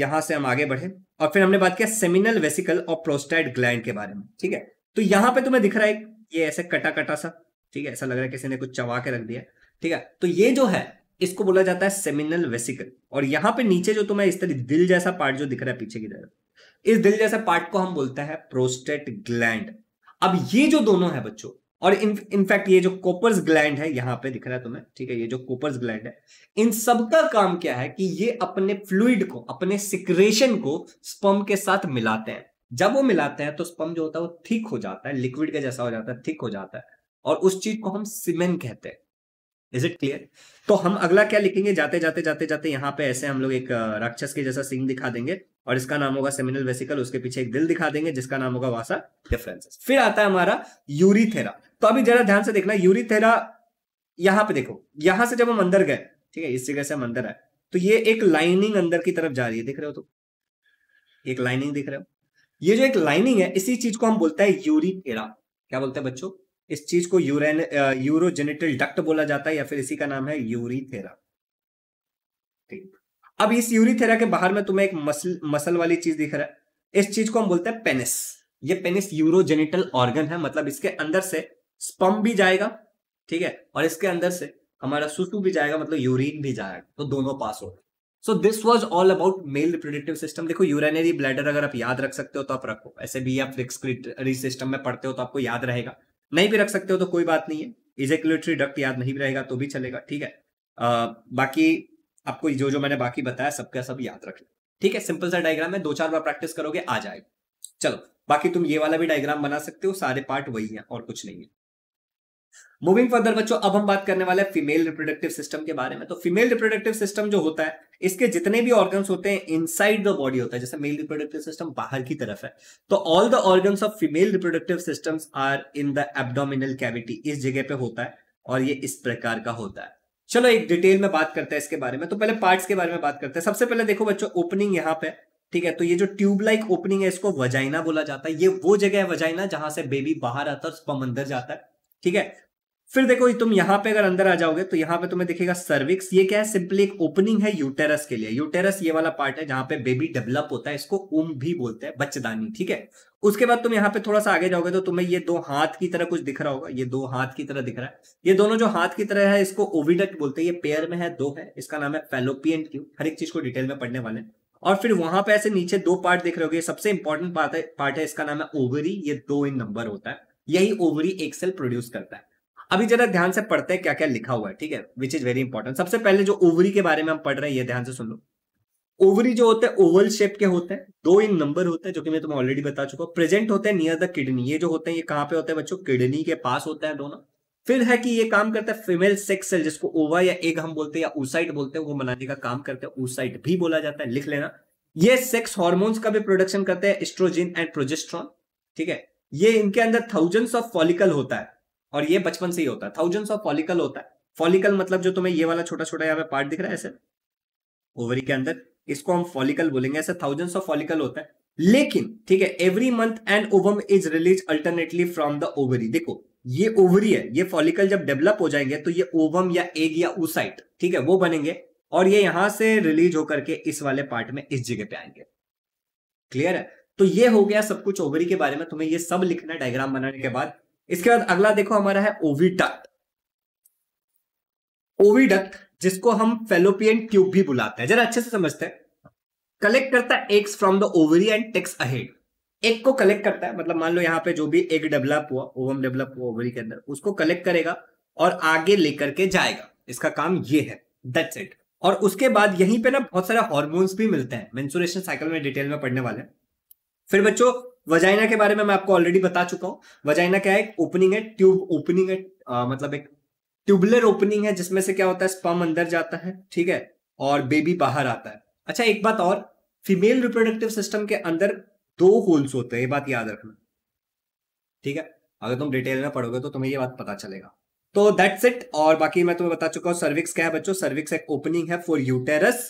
Speaker 1: यहां से हम आगे बढ़े और फिर हमने बात किया सेमिनल वेसिकल और प्रोस्टाइड ग्लैंड के बारे में ठीक है तो यहाँ पे तुम्हें दिख रहा है ये ऐसे कटा कटा सा ठीक है ऐसा लग रहा है किसी ने कुछ चबा के रख दिया ठीक है तो ये जो है इसको बोला जाता है सेमिनल वेसिकल और यहाँ पे नीचे जो तुम्हें इस तरह दिल जैसा पार्ट जो दिख रहा है पीछे की तरफ इस दिल जैसा पार्ट को हम बोलते हैं प्रोस्टेट ग्लैंड अब ये जो दोनों है बच्चों और इन इनफैक्ट ये जो कोपर्स ग्लैंड है यहाँ पे दिख रहा है तुम्हें ठीक है ये जो कोपर्स ग्लैंड है इन सब का काम क्या है कि ये अपने फ्लूड को अपने सिक्रेशन को स्पम के साथ मिलाते हैं जब वो मिलाते हैं तो स्पम जो होता है वो थिक हो जाता है लिक्विड के जैसा हो जाता है थिक हो जाता है और उस चीज को हम सिमेन कहते हैं इज इट क्लियर तो हम अगला क्या लिखेंगे जाते जाते जाते जाते यहाँ पे ऐसे हम लोग एक राक्षस के जैसा सिंह दिखा देंगे और इसका नाम होगा सेमिनल वेसिकल उसके पीछे एक दिल दिखा देंगे जिसका नाम होगा वासा डिफरेंसेस फिर आता है हमारा यूरीथेरा तो अभी जरा ध्यान से देखना यूरीथेरा यहां पे देखो यहां से जब हम अंदर गए ठीक है इस जगह से हम अंदर आए तो ये एक लाइनिंग अंदर की तरफ जा रही है देख रहे हो तो एक लाइनिंग देख रहे हो ये जो एक लाइनिंग है इसी चीज को हम बोलते हैं यूरिथेरा क्या बोलते हैं बच्चों इस चीज को यूरेन यूरोजेनिटल डक्ट बोला जाता है या फिर इसी का नाम है यूरीथेरा ठीक अब इस यूरीथेरा के बाहर में तुम्हें एक मसल मसल वाली चीज दिख रहा है इस चीज को हम बोलते हैं पेनिस ये पेनिस यूरोजेनिटल ऑर्गन है मतलब इसके अंदर से स्पम भी जाएगा ठीक है और इसके अंदर से हमारा सुसु भी जाएगा मतलब यूरिन भी जाएगा तो दोनों पास होगा so this was all about male reproductive system देखो यूरिनरी ब्लैडर अगर आप याद रख सकते हो तो आप रखो ऐसे भी आप एक्सक्रीटरी सिस्टम में पढ़ते हो तो आपको याद रहेगा नहीं भी रख सकते हो तो कोई बात नहीं है इजेकुलेटरी डक्ट याद नहीं भी रहेगा तो भी चलेगा ठीक है आ, बाकी आपको जो जो मैंने बाकी बताया सबका सब याद रख ठीक है सिंपल सा डायग्राम है दो चार बार प्रैक्टिस करोगे आ जाएगा चलो बाकी तुम ये वाला भी डायग्राम बना सकते हो सारे पार्ट वही है और कुछ नहीं है मूविंग फर्दर बच्चों अब हम बात करने वाले हैं फीमेल रिप्रोडक्टिव सिस्टम के बारे में तो फीमेल रिप्रोडक्टिव सिस्टम जो होता है इसके जितने भी ऑर्गन्स होते हैं इनसाइड द बॉडी होता है जैसे मेल रिप्रोडक्टिव सिस्टम बाहर की तरफ है तो all the organs of female reproductive system are in the abdominal cavity इस जगह पे होता है और ये इस प्रकार का होता है चलो एक डिटेल में बात करते हैं इसके बारे में तो पहले पार्ट्स के बारे में बात करते हैं सबसे पहले देखो बच्चों ओपनिंग यहाँ पे ठीक है तो ये जो ट्यूब लाइक ओपनिंग है इसको वजाइना बोला जाता है ये वो जगह है वजाइना जहां से बेबी बाहर आता है और स्पम अंदर जाता है ठीक है फिर देखो तुम यहाँ पे अगर अंदर आ जाओगे तो यहाँ पे तुम्हें देखेगा सर्विक्स ये क्या है सिंपली एक ओपनिंग है यूटेरस के लिए यूटेरस ये वाला पार्ट है जहां पे बेबी डेवलप होता है इसको उम भी बोलते हैं बच्चेदानी ठीक है उसके बाद तुम यहाँ पे थोड़ा सा आगे जाओगे तो तुम्हें ये दो हाथ की तरह कुछ दिख रहा होगा ये दो हाथ की तरह दिख रहा है ये दोनों जो हाथ की तरह है इसको ओविडक्ट बोलते हैं ये पेयर में है दो है इसका नाम है फेलोपियन क्यू हर एक चीज को डिटेल में पढ़ने वाले और फिर वहां पे ऐसे नीचे दो पार्ट दिख रहे हो सबसे इंपॉर्टेंट पार्ट है इसका नाम है ओवरी ये दो इन नंबर होता है यही ओवरी एक सेल प्रोड्यूस करता है अभी जरा ध्यान से पढ़ते हैं क्या क्या लिखा हुआ है ठीक है विच इज वेरी इंपॉर्टेंट सबसे पहले जो ओवरी के बारे में हम पढ़ रहे हैं ये ध्यान से सुन लो ओवरी जो होते हैं ओवल शेप के होते हैं दो इन नंबर होते हैं जो कि मैं तुम्हें ऑलरेडी बता चुका हूँ प्रेजेंट होते हैं नियर द किडनी ये जो होते हैं ये कहाँ पे होते हैं बच्चों किडनी के पास होते हैं दोनों फिर है कि ये काम करता है फीमेल सेक्स सेल जिसको ओवा या एग हम बोलते हैं या ऊसाइट बोलते हैं वो बनाने का काम करते हैं ऊसाइट भी बोला जाता है लिख लेना ये सेक्स हॉर्मोन्स का भी प्रोडक्शन करते हैं एस्ट्रोजिन एंड प्रोजेस्ट्रॉन ठीक है ये इनके अंदर थाउजेंड्स ऑफ फॉलिकल होता है और ये बचपन से ही होता है थाउजेंड्स ऑफ फॉलिकल होता है फॉलिकल मतलब जो तुम्हें ये वाला छोटा छोटा यहाँ पे पार्ट दिख रहा है ऐसे ओवरी के अंदर इसको हम फॉलिकल बोलेंगे ऐसे थाउजेंड्स ऑफ फॉलिकल होता है लेकिन ठीक है every month and ovum is release alternately from the ovary देखो ये ओवरी है ये फॉलिकल जब डेवलप हो जाएंगे तो ये ओवम या एग या ओसाइट ठीक है वो बनेंगे और ये यहां से रिलीज होकर के इस वाले पार्ट में इस जगह पे आएंगे क्लियर है तो ये हो गया सब कुछ ओवरी के बारे में तुम्हें ये सब लिखना डायग्राम बनाने के बाद इसके बाद अगला देखो हमारा है ओविडक्ट ओविडक्ट जिसको हम फेलोपियन ट्यूब भी बुलाते हैं जरा अच्छे से समझते हैं कलेक्ट करता है eggs from the ovary and takes ahead एक को कलेक्ट करता है मतलब मान लो यहां पे जो भी एक डेवलप हुआ ओवम डेवलप हुआ ओवरी के अंदर उसको कलेक्ट करेगा और आगे लेकर के जाएगा इसका काम ये है दैट्स इट और उसके बाद यहीं पे ना बहुत सारे हॉर्मोन्स भी मिलते हैं मेंसुरेशन साइकिल में डिटेल में पढ़ने वाले हैं फिर बच्चों वजाइना के बारे में मैं आपको ऑलरेडी बता चुका हूँ वजाइना क्या है ओपनिंग है ट्यूब ओपनिंग है आ, मतलब एक ट्यूबलर ओपनिंग है जिसमें से क्या होता है स्पम अंदर जाता है ठीक है और बेबी बाहर आता है अच्छा एक बात और फीमेल रिप्रोडक्टिव सिस्टम के अंदर दो होल्स होते हैं ये बात याद रखना ठीक है अगर तुम डिटेल में पढ़ोगे तो तुम्हें ये बात पता चलेगा तो दैट्स इट और बाकी मैं तुम्हें बता चुका हूँ सर्विक्स क्या है बच्चों सर्विक्स एक ओपनिंग है फॉर यूटेरस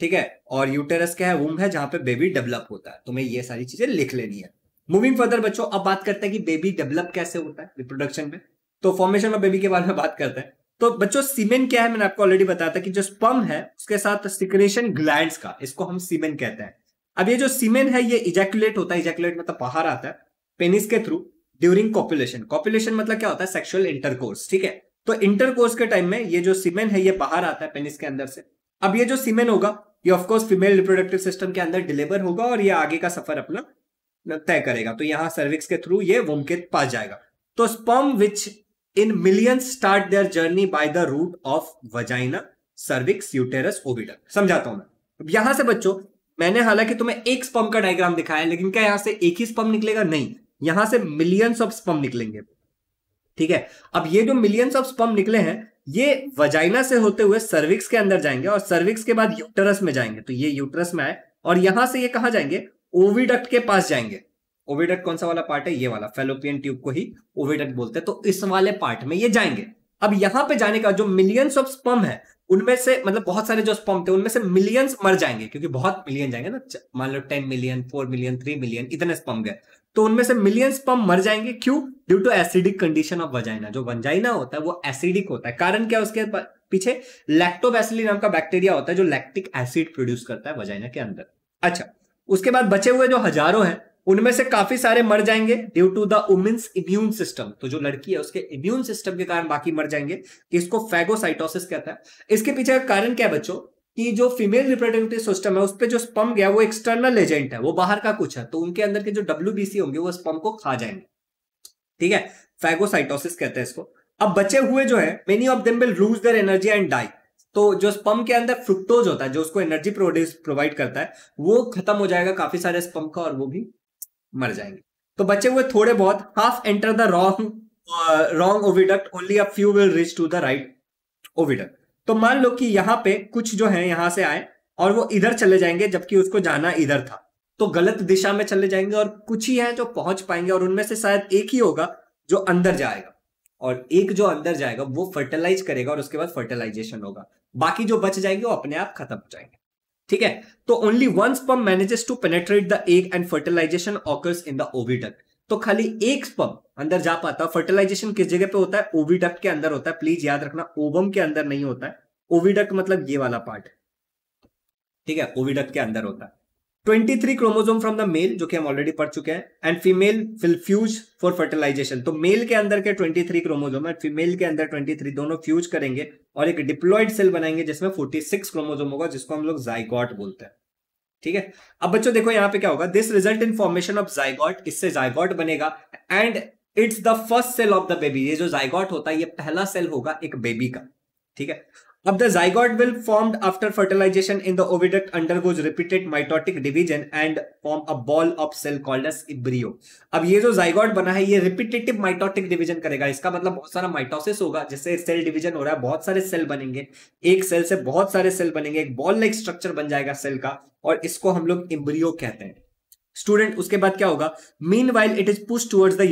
Speaker 1: ठीक है और यूटेरस क्या है वुम है जहां पे बेबी डेवलप होता है तुम्हें तो ये सारी चीजें लिख लेनी है मूविंग फर्दर बच्चों अब बात करते हैं कि बेबी डेवलप कैसे होता है रिप्रोडक्शन में तो फॉर्मेशन में बेबी के बारे में बात करते हैं तो बच्चों सीमेन क्या है मैंने आपको ऑलरेडी बताया था कि जो स्पम है उसके साथ सिक्रेशन ग्लैंड का इसको हम सीमेन कहते हैं अब ये जो सीमेन है ये इजेकुलेट होता है इजेकुलेट मतलब बाहर आता है पेनिस के थ्रू ड्यूरिंग कॉपुलेशन कॉपुलेशन मतलब क्या होता है सेक्सुअल इंटरकोर्स ठीक है तो इंटरकोर्स के टाइम में ये जो सीमेन है ये बाहर आता है पेनिस के अंदर से अब ये जो सीमेन होगा ये ऑफकोर्स फीमेल रिप्रोडक्टिव सिस्टम के अंदर डिलीवर होगा और ये आगे का सफर अपना तय करेगा तो यहां सर्विक्स के थ्रू ये वोमकेत पास जाएगा तो sperm which in million start their journey by the route of vagina cervix uterus ओविडर समझाता हूं मैं अब यहां से बच्चों मैंने हालांकि तुम्हें एक स्पम का डायग्राम दिखाया लेकिन क्या यहां से एक ही स्पम निकलेगा नहीं यहां से मिलियंस ऑफ स्पम निकलेंगे ठीक है अब ये जो मिलियंस ऑफ स्पम निकले हैं ये वजाइना से होते हुए सर्विक्स के अंदर जाएंगे और सर्विक्स के बाद यूटरस में जाएंगे तो ये यूटरस में आए और यहां से ये कहा जाएंगे ओविडक्ट के पास जाएंगे ओविडक्ट कौन सा वाला पार्ट है ये वाला फेलोपियन ट्यूब को ही ओविडक्ट बोलते हैं तो इस वाले पार्ट में ये जाएंगे अब यहां पे जाने का जो मिलियंस ऑफ स्पम है उनमें से मतलब बहुत सारे जो स्पम थे उनमें से मिलियंस मर जाएंगे क्योंकि बहुत मिलियन जाएंगे ना मान लो ten million four million three million इतने स्पम गए तो उनमें से मिलियन पम्प मर जाएंगे क्यों due to acidic condition of vagina जो वंजाइना होता है वो एसिडिक होता है कारण क्या उसके पीछे लैक्टोबैसिली नाम का बैक्टीरिया होता है जो लैक्टिक एसिड प्रोड्यूस करता है वजाइना के अंदर अच्छा उसके बाद बचे हुए जो हजारों हैं उनमें से काफी सारे मर जाएंगे due to the women's immune system तो जो लड़की है उसके इम्यून सिस्टम के कारण बाकी मर जाएंगे इसको फैगोसाइटोसिस कहता है इसके पीछे कारण क्या है बच्चों कि जो फीमेल रिप्रोडक्टिव सिस्टम है उस पर जो स्पम गया वो एक्सटर्नल एजेंट है वो बाहर का कुछ है तो उनके अंदर के जो डब्ल्यू होंगे वो स्पम को खा जाएंगे ठीक है फैगोसाइटोसिस कहते हैं इसको अब बचे हुए जो है many of them will lose their energy and die तो जो स्पम के अंदर फ्रुक्टोज होता है जो उसको एनर्जी प्रोड्यूस प्रोवाइड करता है वो खत्म हो जाएगा काफी सारे स्पम का और वो भी मर जाएंगे तो बचे हुए थोड़े बहुत half enter the wrong wrong oviduct only a few will reach to the right oviduct तो मान लो कि यहां पे कुछ जो है यहां से आए और वो इधर चले जाएंगे जबकि उसको जाना इधर था तो गलत दिशा में चले जाएंगे और कुछ ही है जो पहुंच पाएंगे और उनमें से शायद एक ही होगा जो अंदर जाएगा और एक जो अंदर जाएगा वो फर्टिलाइज करेगा और उसके बाद फर्टिलाइजेशन होगा बाकी जो बच जाएंगे वो अपने आप खत्म हो जाएंगे ठीक है तो only one sperm manages to penetrate the egg and fertilisation occurs in the oviduct तो खाली एक स्पम अंदर जा पाता फर्टिलाइजेशन किस जगह पे होता है ओविडक्ट के अंदर होता है प्लीज याद रखना ओवम के अंदर नहीं होता है ओविडक्ट मतलब ये वाला पार्ट ठीक है ओविडक्ट के अंदर होता है twenty three chromosome from the male जो कि हम ऑलरेडी पढ़ चुके हैं and female fill fuse for fertilisation तो मेल के अंदर के twenty three chromosome and female के अंदर ट्वेंटी थ्री दोनों फ्यूज करेंगे और एक डिप्लॉइड सेल बनाएंगे जिसमें फोर्टी सिक्स क्रोमोजोम होगा जिसको हम लोग जाइकॉट बोलते हैं ठीक है अब बच्चों देखो यहां पे क्या होगा this result in formation of zygote इससे जाइगॉट बनेगा and it's the first cell of the baby ये जो जाइगॉट होता है ये पहला सेल होगा एक बेबी का ठीक है अब the zygote will formed after fertilisation in the oviduct undergoes repeated mitotic division and form a ball of cell called embryo अब ये जो जाइगॉट बना है ये रिपीटेटिव माइटोटिक डिवीजन करेगा इसका मतलब बहुत सारा माइटोसिस होगा जिससे सेल डिविजन हो रहा है बहुत सारे सेल बनेंगे एक सेल से बहुत सारे सेल बनेंगे एक बॉल लाइक स्ट्रक्चर बन जाएगा सेल का और इसको हम लोग इब्रियो कहते हैं स्टूडेंट उसके बाद क्या होगा meanwhile it is pushed towards the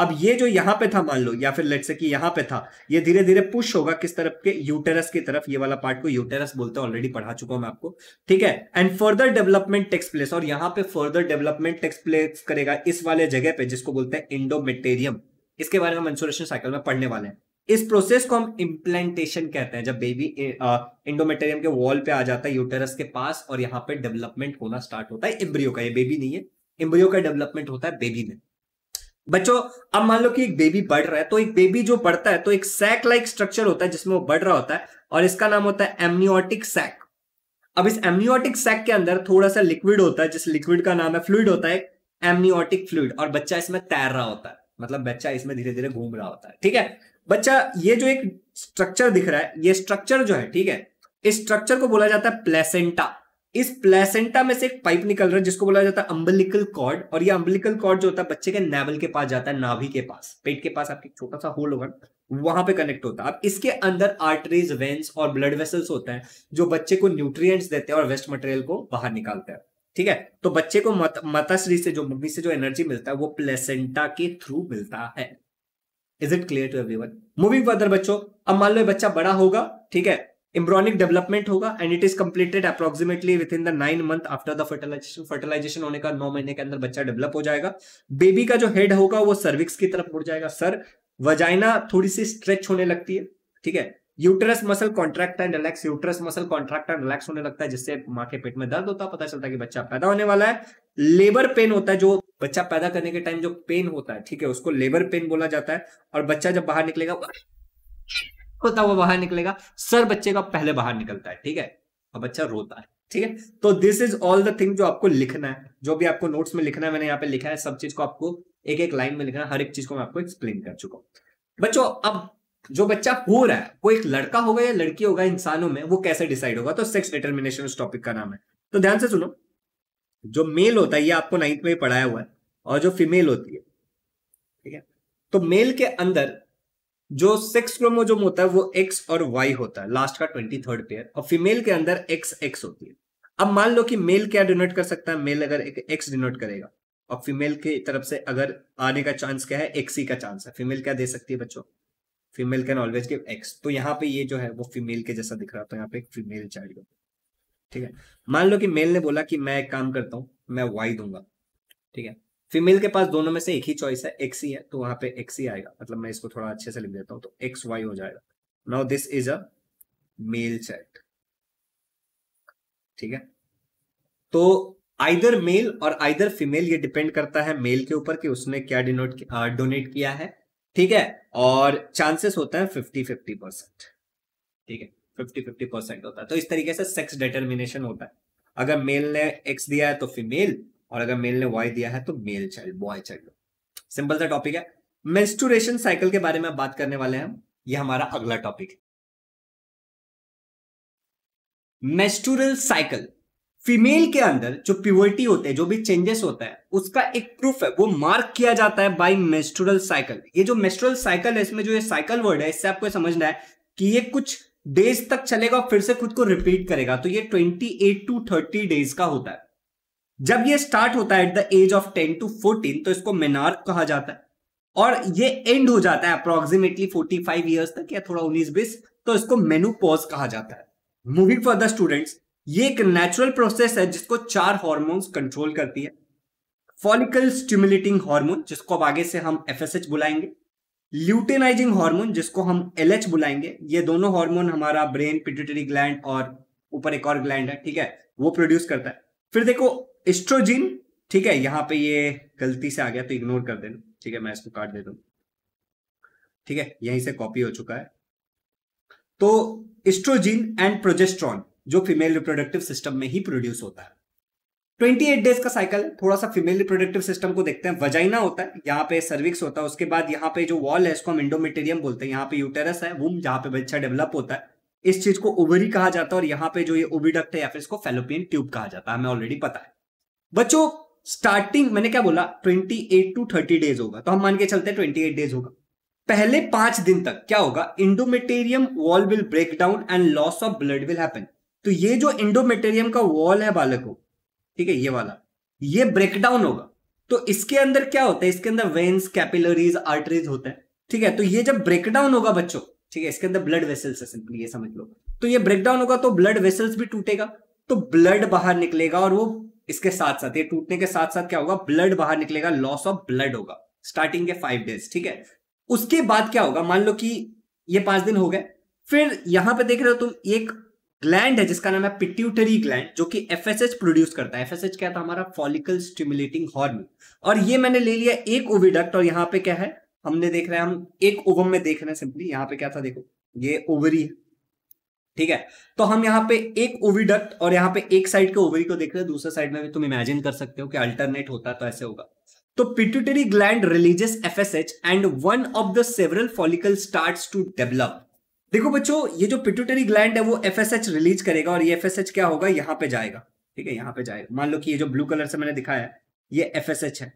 Speaker 1: अब ये जो यहां पे था मान लो या फिर लेट से कि यहाँ पे था ये धीरे धीरे पुश होगा किस तरफ के यूटेरस की तरफ ये वाला पार्ट को यूटेरस बोलते हैं ऑलरेडी पढ़ा चुका हूं मैं आपको ठीक है and further development takes place और यहाँ पे फर्दर डेवलपमेंट टेक्स प्लेस करेगा इस वाले जगह पे जिसको बोलते हैं इंडोमेटेरियम इसके बारे में मंसूरेशन साइकिल में पढ़ने वाले हैं इस प्रोसेस को हम इम्प्लांटेशन कहते हैं जब बेबी इंडोमेटेरियम के वॉल पे आ जाता है यूटेरस के पास और यहाँ पे डेवलपमेंट होना स्टार्ट होता है इम्ब्रियो का ये बेबी नहीं है इम्ब्रियो का डेवलपमेंट होता है बेबी में बच्चों अब मान लो कि एक बेबी बढ़ रहा है तो एक बेबी जो बढ़ता है तो एक सैक लाइक स्ट्रक्चर होता है जिसमें वो बढ़ रहा होता है और इसका नाम होता है एमनियोटिक सैक अब इस एमनियोटिक सैक के अंदर थोड़ा सा लिक्विड होता है जिस लिक्विड का नाम है फ्लूड होता है एमनियोटिक फ्लूड और बच्चा इसमें तैर रहा होता है मतलब बच्चा इसमें धीरे धीरे घूम रहा होता है ठीक है बच्चा ये जो एक स्ट्रक्चर दिख रहा है ये स्ट्रक्चर जो है ठीक है इस स्ट्रक्चर को बोला जाता है प्लेसेंटा इस प्लेसेंटा में से एक पाइप निकल रहा है जिसको बोला जाता है अम्बलिकल कॉर्ड और ये अम्बलिकल कॉर्ड जो होता है बच्चे के नेवल के पास जाता है नाभि के पास पेट के पास आपके छोटा सा होल होगा वहां पे कनेक्ट होता है अब इसके अंदर आर्टरीज वेंस और ब्लड वेसल्स होते हैं जो बच्चे को न्यूट्रिएंट्स देते हैं और वेस्ट मटेरियल को बाहर निकालते हैं ठीक है तो बच्चे को मत, माताश्री से जो मम्मी से जो एनर्जी मिलता है वो प्लेसेंटा के थ्रू मिलता है is it clear to everyone moving further बच्चों अब मान लो बच्चा बड़ा होगा ठीक है embryonic डेवलपमेंट होगा and it is completed approximately within the nine month after the fertilisation fertilisation होने का नौ महीने के अंदर बच्चा डेवलप हो जाएगा बेबी का जो हेड होगा वो सर्विक्स की तरफ मुड़ जाएगा सर वजाइना थोड़ी सी स्ट्रेच होने लगती है ठीक है uterus muscle contract and relax uterus muscle contract and relax होने लगता है जिससे माँ के पेट में दर्द होता है पता चलता है कि बच्चा पैदा होने वाला है लेबर पेन होता है जो बच्चा पैदा करने के टाइम जो पेन होता है ठीक है उसको लेबर पेन बोला जाता है और बच्चा जब बाहर निकलेगा होता हुआ बाहर निकलेगा सर बच्चे का पहले बाहर निकलता है ठीक है और बच्चा रोता है ठीक है तो this is all the thing जो आपको लिखना है जो भी आपको नोट्स में लिखना है मैंने यहाँ पे लिखा है सब चीज को आपको एक एक लाइन में लिखना है हर एक चीज को मैं आपको एक्सप्लेन कर चुका हूँ बच्चों अब जो बच्चा हो रहा है वो एक लड़का होगा या लड़की होगा इंसानों में वो कैसे डिसाइड होगा तो सेक्स डिटर्मिनेशन उस टॉपिक का नाम है तो ध्यान से सुनो जो मेल होता है ये आपको नाइन्थ में पढ़ाया हुआ है और जो फीमेल होती है ठीक है तो मेल के अंदर जो सेक्स क्रोमोजोम होता है वो एक्स और वाई होता है लास्ट का ट्वेंटी थर्ड पेयर और फीमेल के अंदर एक्स एक्स होती है अब मान लो कि मेल क्या डिनोट कर सकता है मेल अगर एक एक्स डिनोट करेगा और फीमेल की तरफ से अगर आने का चांस क्या है एक्स ही का चांस है फीमेल क्या दे सकती है बच्चों female can always give X तो यहाँ पे ये जो है वो फीमेल के जैसा दिख रहा तो यहाँ पे एक फीमेल चाइल्ड ठीक है मान लो कि मेल ने बोला कि मैं एक काम करता हूँ मैं वाई दूंगा ठीक है फीमेल के पास दोनों में से एक ही चॉइस है एक्स ही है तो वहां पे एक्स ही आएगा मतलब मैं इसको थोड़ा अच्छे से लिख देता हूँ तो एक्स वाई हो जाएगा now this is a male child ठीक है तो आइदर मेल और आइदर फीमेल ये डिपेंड करता है मेल के ऊपर कि उसने क्या डिनोट डोनेट uh, किया है ठीक है और चांसेस होता है फिफ्टी फिफ्टी परसेंट ठीक है फिफ्टी फिफ्टी परसेंट होता है तो इस तरीके से सेक्स डिटर्मिनेशन होता है अगर मेल ने एक्स दिया है तो फीमेल और अगर मेल ने वॉय दिया है तो male child boy child simple सा टॉपिक है मेंस्टोरेशन साइकिल के बारे में बात करने वाले हैं हम ये हमारा अगला टॉपिक है मेस्टुरल साइकिल फीमेल के अंदर जो प्योरिटी होते हैं जो भी चेंजेस होता है उसका एक प्रूफ है वो मार्क किया जाता है बाय मेस्टुरल साइकिल ये जो मेस्टुरल साइकिल है इसमें जो ये साइकिल वर्ड है इससे आपको समझना है कि ये कुछ डेज तक चलेगा और फिर से खुद को रिपीट करेगा तो ये twenty eight to thirty days का होता है जब ये स्टार्ट होता है at the age of ten to fourteen तो इसको मेनार कहा जाता है और ये एंड हो जाता है अप्रोक्सिमेटली फोर्टी फाइव ईयर्स तक या थोड़ा उन्नीस बीस तो इसको मेनूपोज कहा जाता है मूविंग फॉर द स्टूडेंट्स ये एक नेचुरल प्रोसेस है जिसको चार हॉर्मोन्स कंट्रोल करती है फॉलिकल स्टिमुलेटिंग हार्मोन जिसको अब आगे से हम एफ बुलाएंगे ल्यूटेनाइजिंग हार्मोन जिसको हम एल बुलाएंगे ये दोनों हार्मोन हमारा ब्रेन पिट्यूटरी ग्लैंड और ऊपर एक और ग्लैंड है ठीक है वो प्रोड्यूस करता है फिर देखो एस्ट्रोजिन ठीक है यहां पे ये गलती से आ गया तो इग्नोर कर देना ठीक है मैं इसको काट देता हूँ ठीक है यहीं से कॉपी हो चुका है तो एस्ट्रोजिन एंड प्रोजेस्ट्रॉन जो फीमेल रिप्रोडक्टिव सिस्टम में ही प्रोड्यूस होता है 28 डेज का साइकिल थोड़ा सा फीमेल रिप्रोडक्टिव सिस्टम को देखते हैं वजाइना होता है यहाँ पे सर्विक्स होता है उसके बाद यहाँ पे जो वॉल है इसको हम इंडोमेटेरियम बोलते हैं यहाँ पे यूटेरस है वूम जहाँ पे बच्चा डेवलप होता है इस चीज को ओवरी कहा जाता है और यहाँ पे जो ये ओबीडक्ट है या फिर इसको फेलोपियन ट्यूब कहा जाता है हमें ऑलरेडी पता है बच्चों स्टार्टिंग मैंने क्या बोला 28 टू 30 डेज होगा तो हम मान के चलते हैं 28 डेज होगा पहले पांच दिन तक क्या होगा endometrium wall will break down and loss of blood will happen तो ये जो इंडोमेटेरियम का वॉल है बालक बालकों ठीक है ये वाला ये ब्रेक डाउन होगा तो इसके अंदर क्या होता है इसके अंदर वेन्स कैपिलरीज आर्टरीज होता है ठीक है तो ये जब ब्रेक डाउन होगा बच्चों ठीक है इसके अंदर ब्लड वेसल्स है सिंपली ये समझ लो तो ये ब्रेकडाउन होगा तो ब्लड वेसल्स भी टूटेगा तो ब्लड बाहर निकलेगा और वो इसके साथ साथ ये टूटने के साथ साथ क्या होगा ब्लड बाहर निकलेगा लॉस ऑफ ब्लड होगा स्टार्टिंग के फाइव डेज ठीक है उसके बाद क्या होगा मान लो कि ये पांच दिन हो गए फिर यहां पे देख रहे हो तुम एक ग्लैंड है जिसका नाम है पिट्यूटरी ग्लैंड जो कि एफ प्रोड्यूस करता है एफ क्या था हमारा फॉलिकल स्टिमुलेटिंग हॉर्मोन और ये मैंने ले लिया एक ओविडक्ट और यहाँ पे क्या है हमने देख रहे हैं हम एक ओवम में देख रहे हैं सिंपली यहाँ पे क्या था देखो ये ओवरी है ठीक है तो हम यहाँ पे एक ओविडक्ट और यहाँ पे एक साइड के ओवरी को देख रहे हैं दूसरे साइड में भी तुम इमेजिन कर सकते हो कि अल्टरनेट होता तो ऐसे होगा तो pituitary gland releases F S H and one of the several follicle start to develop देखो बच्चों ये जो पिट्यूटरी ग्लैंड है वो एफ एस एच रिलीज करेगा और ये एफ एस एच क्या होगा यहाँ पे जाएगा ठीक है यहाँ पे जाएगा मान लो कि ये जो ब्लू कलर से मैंने दिखाया है ये एच है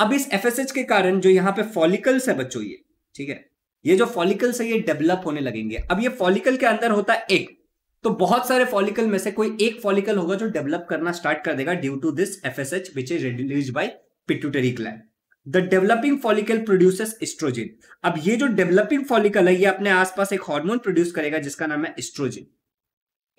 Speaker 1: अब इस एफ एस एच के कारण जो यहाँ पे फॉलिकल्स है बच्चों ये ठीक है ये जो फॉलिकल्स है ये डेवलप होने लगेंगे अब ये फॉलिकल के अंदर होता है एक तो बहुत सारे फॉलिकल में से कोई एक फॉलिकल होगा जो डेवलप करना स्टार्ट कर देगा due to this F S H which is release by pituitary gland the developing follicle produce estrogen अब ये जो डेवलपिंग फॉलिकल है ये अपने आसपास एक हार्मोन प्रोड्यूस करेगा जिसका नाम है estrogen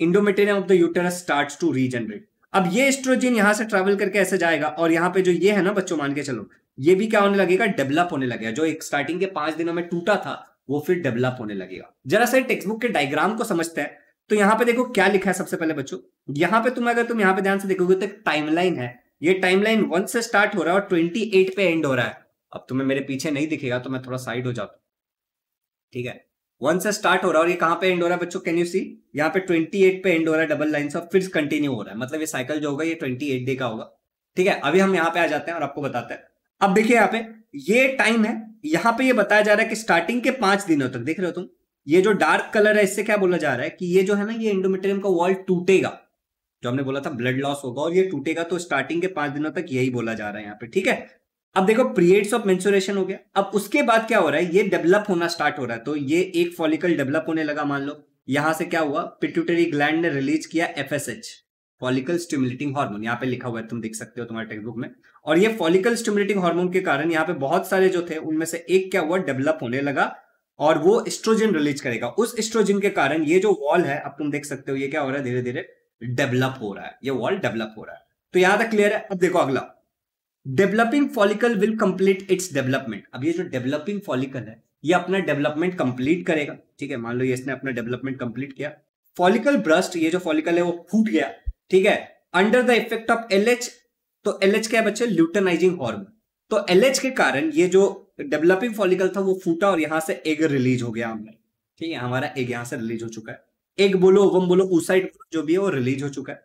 Speaker 1: endometrium of the uterus start to regenerate अब ये एस्ट्रोजिन यहां से ट्रेवल करके ऐसे जाएगा और यहाँ पे जो ये है ना बच्चों मान के चलो ये भी क्या होने लगेगा डेवलप होने लगेगा जो एक स्टार्टिंग के पांच दिनों में टूटा था वो फिर डेवलप होने लगेगा जरा सा टेक्स्ट बुक के डायग्राम को समझते हैं तो यहाँ पे देखो क्या लिखा है सबसे पहले बच्चों यहाँ पे तुम अगर तुम यहाँ पे ध्यान से देखोगे तो एक टाइमलाइन है ये टाइमलाइन वन से स्टार्ट हो रहा है और ट्वेंटी एट पे एंड हो रहा है अब तुम्हें मेरे पीछे नहीं दिखेगा तो मैं थोड़ा साइड हो जाता ठीक है वन से स्टार्ट हो रहा है और ये कहाँ पे एंड हो रहा है बच्चों कैन यू सी यहाँ पे ट्वेंटी एट पे एंड हो रहा है डबल लाइन और फिर कंटिन्यू हो रहा है मतलब ये साइकिल जो होगा ये ट्वेंटी एट डे का होगा ठीक है अभी हम यहाँ पे आ जाते हैं और आपको बताते हैं अब देखिए यहाँ पे ये टाइम है यहाँ पे ये बताया जा रहा है कि स्टार्टिंग के पांच दिनों तक देख रहे हो तुम ये जो डार्क कलर है इससे क्या बोला जा रहा है कि ये जो है ना ये इंडोमेटेरियम का वॉल टूटेगा जो हमने बोला था ब्लड लॉस होगा और ये टूटेगा तो स्टार्टिंग के पांच दिनों तक यही बोला जा रहा है यहाँ पे ठीक है अब देखो पीरियड्स ऑफ मेन्सुरेशन हो गया अब उसके बाद क्या हो रहा है ये डेवलप होना स्टार्ट हो रहा है तो ये एक फॉलिकल डेवलप होने लगा मान लो यहां से क्या हुआ पिट्यूटरी ग्लैंड ने रिलीज किया F S H follicle stimulating hormone यहाँ पे लिखा हुआ है तुम देख सकते हो तुम्हारे टेक्सट बुक में और ये फॉलिकल स्टिमुलेटिंग हार्मोन के कारण यहाँ पे बहुत सारे जो थे उनमें से एक क्या हुआ डेवलप होने लगा और वो एस्ट्रोजन रिलीज करेगा उस एस्ट्रोजन के कारण ये जो वॉल है अब तुम देख सकते हो ये क्या हो रहा है धीरे धीरे डेवलप हो रहा है ये वॉल डेवलप हो रहा है तो यहां तक क्लियर है अब देखो अगला developing follicle will complete its development अब ये जो डेवलपिंग फॉलिकल है ये अपना डेवलपमेंट कंप्लीट करेगा ठीक है मान लो ये इसने अपना डेवलपमेंट कंप्लीट किया फॉलिकल ब्रस्ट ये जो फॉलिकल है वो फूट गया ठीक है under the effect of L H तो एल क्या है बच्चे ल्यूटनाइजिंग हॉर्मोन तो एल के कारण ये जो डेवलपिंग फॉलिकल था वो फूटा और यहां से एग रिलीज हो गया हमने ठीक है हमारा एग यहां से रिलीज हो चुका है एग बोलो ओवम बोलो उसाइड जो भी है वो रिलीज हो चुका है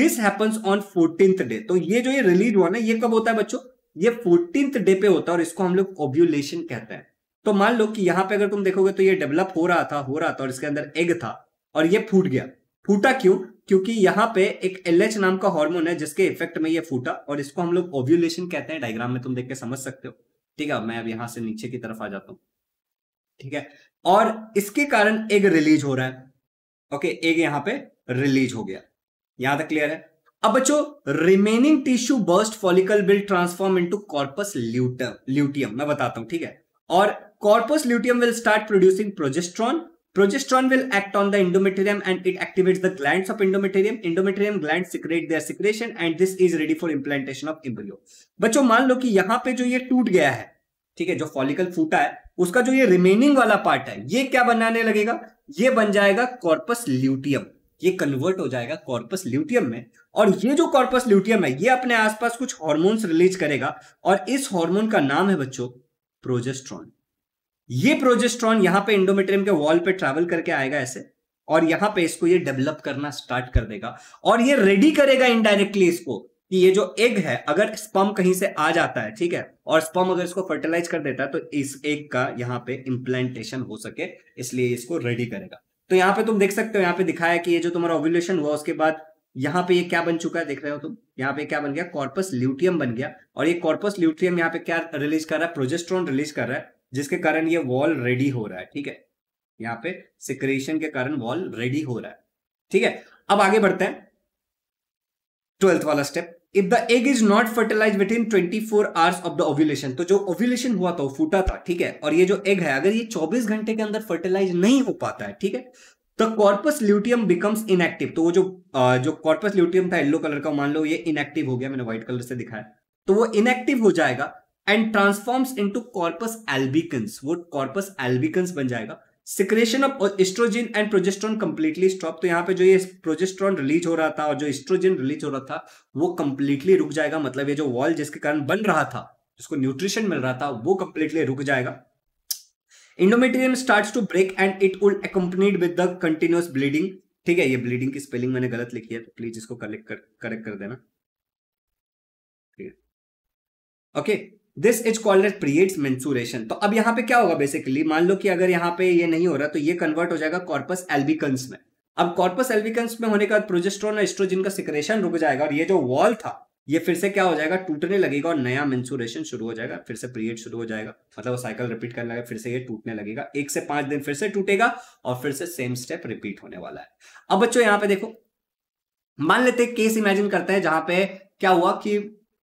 Speaker 1: this happens on fourteenth day तो ये जो ये रिलीज हुआ ना ये कब होता है बच्चों ये फोर्टींथ डे पे होता है और इसको हम लोग ओब्यूलेशन कहते हैं तो मान लो कि यहां पे अगर तुम देखोगे तो ये डेवलप हो रहा था हो रहा था और इसके अंदर एग था और ये फूट गया फूटा क्यों क्योंकि यहाँ पे एक एल नाम का हार्मोन है जिसके इफेक्ट में ये फूटा और इसको हम लोग ओव्यूलेशन कहते हैं डायग्राम में तुम देख के समझ सकते हो ठीक है मैं अब यहां से नीचे की तरफ आ जाता हूं ठीक है और इसके कारण एग रिलीज हो रहा है ओके एग यहाँ पे रिलीज हो गया यहां तक क्लियर है अब बच्चों remaining tissue burst follicle will transform into corpus luteum luteum मैं बताता हूं ठीक है और corpus luteum will start producing progesterone Progesterone will act on the endometrium and it activates the glands of endometrium. Endometrium glands secrete their secretion and this is ready for implantation of embryo. बच्चों मान लो कि यहाँ पे जो ये टूट गया है ठीक है जो फॉलिकल फूटा है उसका जो ये रिमेनिंग वाला पार्ट है ये क्या बनाने लगेगा ये बन जाएगा कॉर्पस ल्यूटियम ये कन्वर्ट हो जाएगा कॉर्पस ल्यूटियम में और ये जो कॉर्पस ल्यूटियम है ये अपने आसपास कुछ हॉर्मोन्स रिलीज करेगा और इस हार्मोन का नाम है बच्चों प्रोजेस्ट्रॉन ये प्रोजेस्ट्रॉन यहां पे इंडोमेट्रियम के वॉल पे ट्रैवल करके आएगा ऐसे और यहां पे इसको ये डेवलप करना स्टार्ट कर देगा और ये रेडी करेगा इनडायरेक्टली इसको कि ये जो एग है अगर स्पम कहीं से आ जाता है ठीक है और स्पम अगर इसको फर्टिलाइज कर देता है तो इस एग का यहाँ पे इम्प्लांटेशन हो सके इसलिए इसको रेडी करेगा तो यहाँ पे तुम देख सकते हो यहाँ पे दिखाया कि ये जो तुम्हारा ओव्यूलेशन हुआ उसके बाद यहाँ पे ये क्या बन चुका है देख रहे हो तुम यहाँ पे क्या बन गया कॉर्पस ल्यूटियम बन गया और ये कॉर्पस ल्यूटियम यहाँ पे क्या रिलीज कर रहा है प्रोजेस्ट्रॉन रिलीज कर रहा है जिसके कारण ये वॉल रेडी हो रहा है ठीक है यहाँ पे सिक्रेशन के कारण वॉल रेडी हो रहा है ठीक है अब आगे बढ़ते हैं ट्वेल्थ वाला step if the egg is not fertilise within twenty four hours of the ovulation तो जो ओव्यूलेशन हुआ था वो फूटा था ठीक है और ये जो एग है अगर ये चौबीस घंटे के अंदर फर्टिलाइज नहीं हो पाता है ठीक है तो कॉर्पस ल्यूटियम बिकम्स इनएक्टिव तो वो जो जो कॉर्पस ल्यूटियम था येलो कलर का मान लो ये इनएक्टिव हो गया मैंने व्हाइट कलर से दिखाया तो वो इनएक्टिव हो जाएगा and transforms into corpus albicans वो कॉर्पस एल्बिकन्स बन जाएगा secretion of estrogen and progesterone completely stop तो यहाँ पे जो ये प्रोजेस्ट्रॉन रिलीज हो रहा था और जो एस्ट्रोजिन रिलीज हो रहा था वो कंप्लीटली रुक जाएगा मतलब ये जो वॉल जिसके कारण बन रहा था जिसको न्यूट्रिशन मिल रहा था वो कंप्लीटली रुक जाएगा endometrium start to break and it will accompanied with the continuous bleeding ठीक है ये ब्लीडिंग की स्पेलिंग मैंने गलत लिखी है तो प्लीज इसको करेक्ट कर, कर देना ठीक है okay this is called it repeats menstruation तो अब यहाँ पे क्या होगा बेसिकली मान लो कि अगर यहाँ पे ये नहीं हो रहा तो ये कन्वर्ट हो जाएगा कॉर्पस एल्बिकन्स में अब कॉर्पस एल्बिकन्स में होने के बाद प्रोजेस्ट्रोन और एस्ट्रोजिन का सिक्रेशन रुक जाएगा और ये जो वॉल था ये फिर से क्या हो जाएगा टूटने लगेगा और नया मेंसुरेशन शुरू हो जाएगा फिर से पीरियड शुरू हो जाएगा मतलब वो साइकिल रिपीट करने लगेगा फिर से ये टूटने लगेगा एक से पांच दिन फिर से टूटेगा और फिर से सेम स्टेप रिपीट होने वाला है अब बच्चों यहाँ पे देखो मान लेते केस इमेजिन करते हैं जहां पे क्या हुआ कि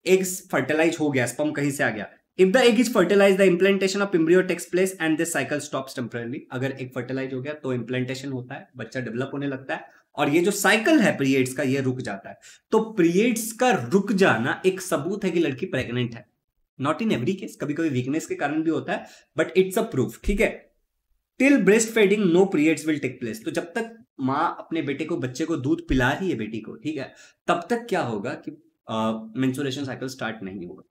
Speaker 1: eggs फर्टिलाइज हो गया स्पम कहीं से आ गया if the egg is fertilise the implantation of embryo takes place and this cycle stop temporarily अगर एक फर्टिलाइज हो गया तो implantation होता है बच्चा डेवलप होने लगता है और ये जो साइकिल है प्रियड्स का ये रुक जाता है तो प्रियड्स का रुक जाना एक सबूत है कि लड़की प्रेग्नेंट है नॉट इन एवरी केस कभी कभी वीकनेस के कारण भी होता है बट इट्स अ प्रूफ ठीक है till breast feeding no periods will take place तो जब तक माँ अपने बेटे को बच्चे को दूध पिला रही है बेटी को ठीक है तब तक क्या होगा कि मेंसुरेशन साइकिल स्टार्ट नहीं होगा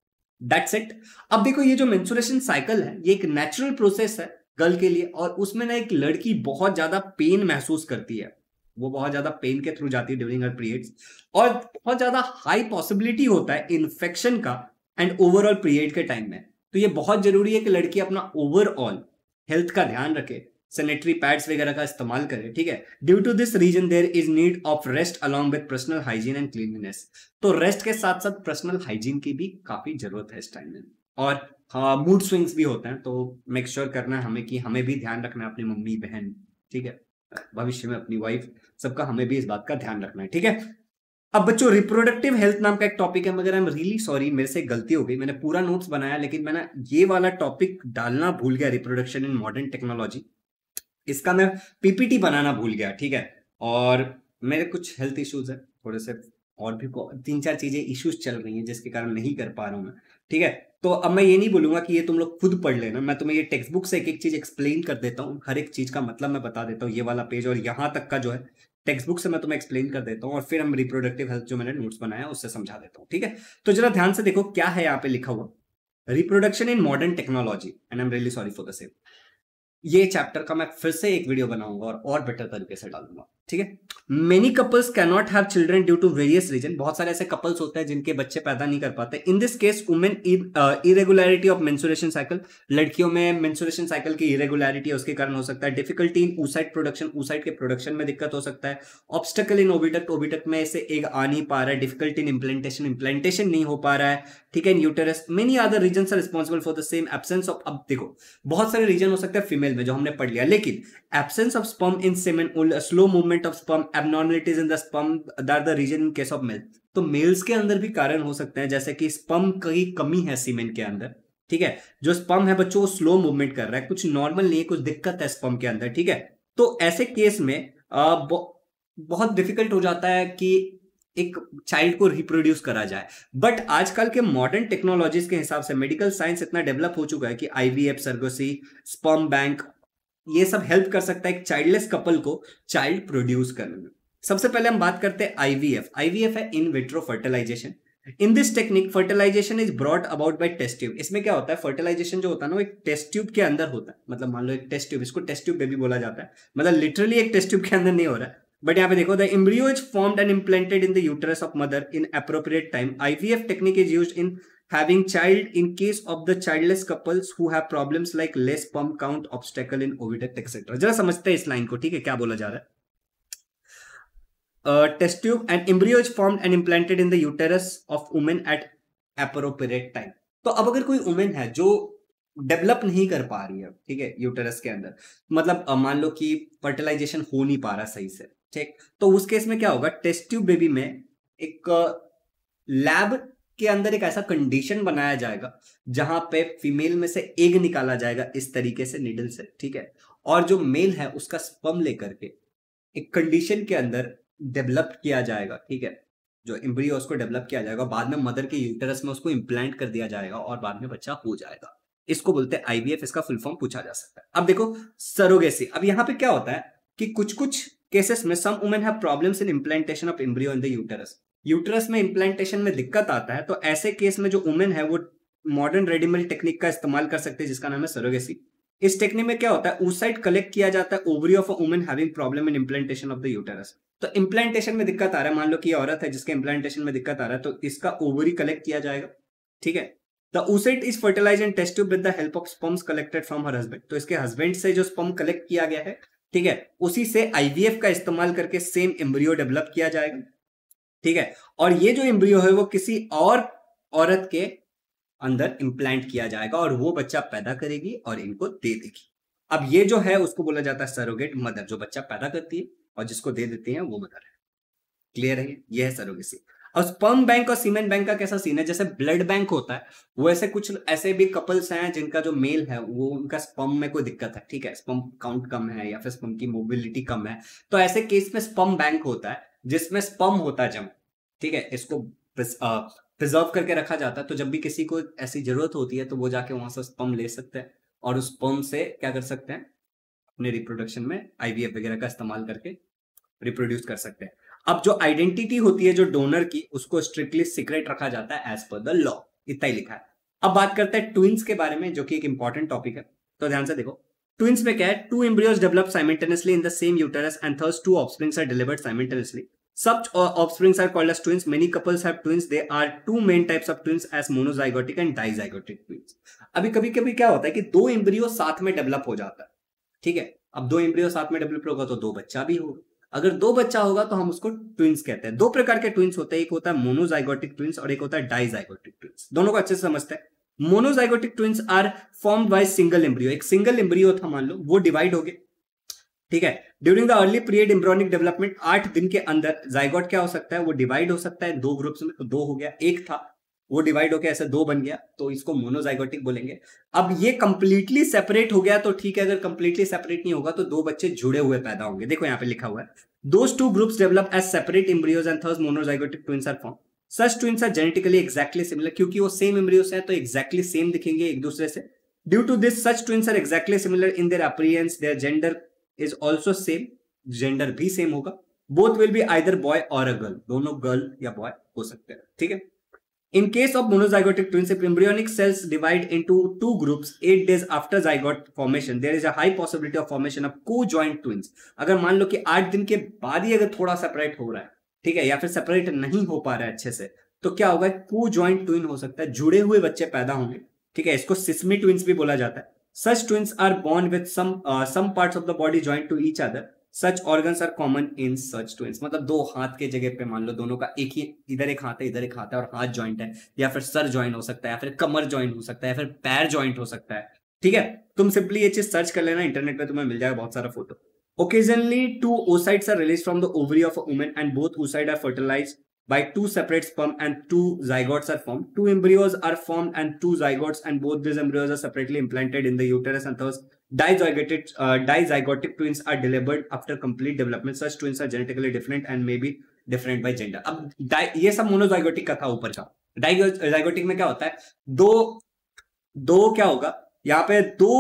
Speaker 1: दैट्स इट अब देखो ये जो मेंसुरेशन साइकिल है ये एक नेचुरल प्रोसेस है गर्ल के लिए और उसमें ना एक लड़की बहुत ज्यादा पेन महसूस करती है वो बहुत ज्यादा पेन के थ्रू जाती है ड्यूरिंग हर पीरियड्स और बहुत ज्यादा हाई पॉसिबिलिटी होता है इन्फेक्शन का एंड ओवरऑल पीरियड के टाइम में तो ये बहुत जरूरी है कि लड़की अपना ओवरऑल हेल्थ का ध्यान रखे सैनिटरी पैड्स वगैरह का इस्तेमाल करें ठीक है due to this reason there is need of rest along with personal hygiene and cleanliness तो रेस्ट के साथ साथ पर्सनल हाइजीन की भी काफी जरूरत है इस टाइम में और हाँ मूड स्विंग्स भी होते हैं तो मेक श्योर sure करना है हमें कि हमें भी ध्यान रखना है अपनी मम्मी बहन ठीक है भविष्य में अपनी वाइफ सबका हमें भी इस बात का ध्यान रखना है ठीक है अब बच्चों रिप्रोडक्टिव हेल्थ नाम का एक टॉपिक है मगर आई एम रियली सॉरी मेरे से गलती हो गई मैंने पूरा नोट्स बनाया लेकिन मैंने ये वाला टॉपिक डालना भूल गया रिप्रोडक्शन इन मॉडर्न टेक्नोलॉजी इसका मैं पीपीटी बनाना भूल गया ठीक है और मेरे कुछ हेल्थ इश्यूज है थोड़े से और भी तीन चार चीजें इश्यूज चल रही हैं जिसके कारण नहीं कर पा रहा हूं मैं ठीक है तो अब मैं ये नहीं बोलूंगा कि ये तुम लोग खुद पढ़ लेना मैं तुम्हें ये टेक्स्ट बुक से एक एक चीज एक्सप्लेन कर देता हूँ हर एक चीज का मतलब मैं बता देता हूँ ये वाला पेज और यहाँ तक का जो है टेक्स्ट बुक से मैं तुम्हें एक्सप्लेन कर देता हूँ और फिर हम रिप्रोडक्टिव हेल्थ जो मैंने नोट्स बनाया उससे समझा देता हूँ ठीक है तो जरा ध्यान से देखो क्या है यहाँ पे लिखा हुआ reproduction in modern technology and I am really sorry for the same ये चैप्टर का मैं फिर से एक वीडियो बनाऊंगा और, और बेटर तरीके से डालूंगा ठीक है many couples cannot have children due to various reason बहुत सारे ऐसे कपल्स होते हैं जिनके बच्चे पैदा नहीं कर पाते in this case women irregularity of menstruation cycle लड़कियों में मेंसुरेशन साइकिल की इरेगुलरिटी उसके कारण हो सकता है difficulty in oocyte production oocyte के प्रोडक्शन में दिक्कत हो सकता है ऑब्स्टकल इन ओबिटक ओबिटक में ऐसे एक आ नहीं पा रहा है डिफिकल्टी इन इम्प्लेंटेशन इम्प्लेंटेशन नहीं हो पा रहा है ठीक है uterus many other reason are responsible for the same absence of अब देखो बहुत सारे रीजन हो सकते हैं फीमेल में जो हमने पढ़ लिया लेकिन absence of sperm in semen slow movement development of sperm abnormalities in the sperm are the reason in case of male तो मेल्स के अंदर भी कारण हो सकते हैं जैसे कि स्पम की कमी है सीमेंट के अंदर ठीक है जो स्पम है बच्चों स्लो मूवमेंट कर रहा है कुछ नॉर्मल नहीं है कुछ दिक्कत है स्पम के अंदर ठीक है तो ऐसे केस में आ, ब, बहुत डिफिकल्ट हो जाता है कि एक चाइल्ड को रिप्रोड्यूस करा जाए बट आजकल के मॉडर्न टेक्नोलॉजीज के हिसाब से मेडिकल साइंस इतना डेवलप हो चुका है कि आईवीएफ सर्गोसी स्पम बैंक ये सब हेल्प कर सकता है एक चाइल्डलेस कपल को चाइल्ड प्रोड्यूस करने में सबसे पहले हम बात करते हैं आईवीएफ आईवीएफ है in vitro fertilisation in this technique fertilisation is brought about by test tube इसमें क्या होता है फर्टिलाइजेशन जो होता है ना एक टेस्ट ट्यूब के अंदर होता है मतलब मान लो एक टेस्ट ट्यूब इसको टेस्ट ट्यूब बेबी बोला जाता है मतलब लिटरली एक टेस्ट ट्यूब के अंदर नहीं हो रहा है बट यहाँ पे देखो the embryo is formed and implanted in the uterus of mother in appropriate time IVF technique is use in having child in case of the childless couples who have problems like less sperm count obstacle in oviduct etc जरा समझते हैं इस line को ठीक है क्या बोला जा रहा है Uh, test tube and embryo is formed and implanted in the uterus of women at appropriate time. तो अब अगर कोई वुमेन है जो डेवलप नहीं कर पा रही है ठीक है यूटेरस के अंदर मतलब मान लो कि फर्टिलाइजेशन हो नहीं पा रहा सही से ठीक तो उस केस में क्या होगा टेस्ट ट्यूब बेबी में एक लैब के अंदर एक ऐसा कंडीशन बनाया जाएगा जहां पे फीमेल में से एग निकाला जाएगा इस तरीके से निडल से ठीक है और जो मेल है उसका स्पम लेकर के एक कंडीशन के अंदर डेवलप किया जाएगा ठीक है जो एम्ब्रियो उसको डेवलप किया जाएगा बाद में मदर के यूटरस में उसको इम्प्लांट कर दिया जाएगा और बाद में बच्चा हो जाएगा इसको बोलते हैं आईवीएफ इसका फुल फॉर्म पूछा जा सकता है अब देखो सरोगेसी अब यहाँ पे क्या होता है कि कुछ कुछ केसेस में some women have problems in implantation of embryo in the uterus uterus में इम्प्लांटेशन में दिक्कत आता है तो ऐसे केस में जो वुमेन है वो मॉडर्न रेडीमेड टेक्निक का इस्तेमाल कर सकते हैं जिसका नाम है सरोगेसी इस टेक्निक में क्या होता है ओसाइड कलेक्ट किया जाता है ovary of a women having problem in implantation of the uterus तो इम्प्लांटेशन में दिक्कत आ रहा है मान लो कि औरत है जिसके इम्प्लांटेशन में दिक्कत आ रहा है तो इसका ओवरी कलेक्ट किया जाएगा ठीक है the oocyte is fertilise and test with the help of sperms collected from her husband तो इसके हस्बैंड से जो स्पम कलेक्ट किया गया है ठीक है उसी से आईवीएफ का इस्तेमाल करके सेम एम्ब्रियो डेवलप किया जाएगा ठीक है और ये जो इम्ब्रियो है वो किसी और औरत के अंदर इम्प्लांट किया जाएगा और वो बच्चा पैदा करेगी और इनको दे देगी अब ये जो है उसको बोला जाता है सरोगेट मदर जो बच्चा पैदा करती है और जिसको दे देती है वो मदर है क्लियर है ये है सरोगेसी और स्पर्म बैंक और सीमेन बैंक का कैसा सीन है जैसे ब्लड बैंक होता है वैसे कुछ ऐसे भी कपल्स हैं जिनका जो मेल है वो उनका स्पम में कोई दिक्कत है ठीक है स्पर्म काउंट कम है या फिर स्पम की मोबिलिटी कम है तो ऐसे केस में स्पम बैंक होता है जिसमें स्पम होता है जम ठीक है इसको प्रिजर्व करके रखा जाता है तो जब भी किसी को ऐसी जरूरत होती है तो वो जाके वहां से स्पम ले सकते हैं और उस स्पम से क्या कर सकते हैं अपने रिप्रोडक्शन में आईवीएफ वगैरह का इस्तेमाल करके रिप्रोड्यूस कर सकते हैं अब जो आइडेंटिटी होती है जो डोनर की उसको स्ट्रिक्टली सीक्रेट रखा जाता है एज पर द लॉ इतना ही लिखा है अब बात करते हैं ट्विंस के बारे में जो कि एक इंपॉर्टेंट टॉपिक है तो ध्यान से देखो ट्विंस में क्या है two embryos develop simultaneously in the same uterus and thus two offsprings are delivered simultaneously Such uh, offsprings are called as twins many couples have twins they are two main types of twins as monozygotic and dizygotic twins अभी कभी कभी क्या होता है कि दो embryo साथ में डेवलप हो जाता है ठीक है अब दो इम्ब्रियो साथ में डेवलप होगा तो दो बच्चा भी होगा अगर दो बच्चा होगा तो हम उसको ट्विंस कहते हैं दो प्रकार के ट्विंस होते हैं एक होता है मोनोजाइगोटिक ट्विंस और एक होता है डाइजाइगोटिक ट्विंस दोनों को अच्छे से समझते हैं monozygotic twins are form by single embryo एक सिंगल एम्ब्रियो था मान लो वो डिवाइड हो गए ठीक है during the early period embryonic development आठ दिन के अंदर जाइगोट क्या हो सकता है वो डिवाइड हो सकता है दो ग्रुप्स में तो दो हो गया एक था वो डिवाइड होकर ऐसे दो बन गया तो इसको मोनोजाइगोटिक बोलेंगे अब ये कंप्लीटली सेपरेट हो गया तो ठीक है अगर कंप्लीटली सेपरेट नहीं होगा तो दो बच्चे जुड़े हुए पैदा होंगे देखो यहाँ पे लिखा हुआ है those two groups develop as separate embryos and thus monozygotic twins are form such twins are genetically exactly similar क्योंकि वो सेम एम्ब्रियोस है तो एक्जैक्टली exactly सेम दिखेंगे एक दूसरे से due to this such twins are exactly similar in their appearance their gender is also same gender भी same होगा both will be either boy और अ गर्ल दोनों गर्ल या बॉय हो सकते हैं ठीक है in case of monozygotic twins embryonic cells divide into two groups eight days after zygote formation there is a high possibility of formation of को co twins अगर मान लो कि आठ दिन के बाद ही अगर थोड़ा सेपरेट हो रहा है ठीक है या फिर सेपरेट नहीं हो पा रहा है अच्छे से तो क्या होगा को ज्वाइंट ट्विन हो सकता है जुड़े हुए बच्चे पैदा होंगे ठीक है इसको सिस्मी ट्विंस भी बोला जाता है such twins are born with some some parts of the body joint to each other such organs are common in such twins मतलब दो हाथ के जगह पे मान लो दोनों का एक ही इधर एक हाथ है इधर एक हाथ है और हाथ ज्वाइंट है या फिर सर ज्वाइंट हो सकता है या फिर कमर ज्वाइंट हो सकता है या फिर पैर ज्वाइंट हो सकता है ठीक है तुम सिंपली ये चीज सर्च कर लेना इंटरनेट पे तुम्हें मिल जाएगा बहुत सारा photo Occasionally, two oocytes are released from the ovary of a woman and both oocytes are fertilized by two separate sperm and two zygotes are formed. Two embryos are formed and two zygotes and both these embryos are separately implanted in the uterus and thus dizygotic, uh, dizygotic twins are delivered after complete development. Such twins are genetically different and may be different by gender. Now, this सब monozygotic का Dizygotic? ऊपर का डाइगोटिक में क्या यहाँ पे दो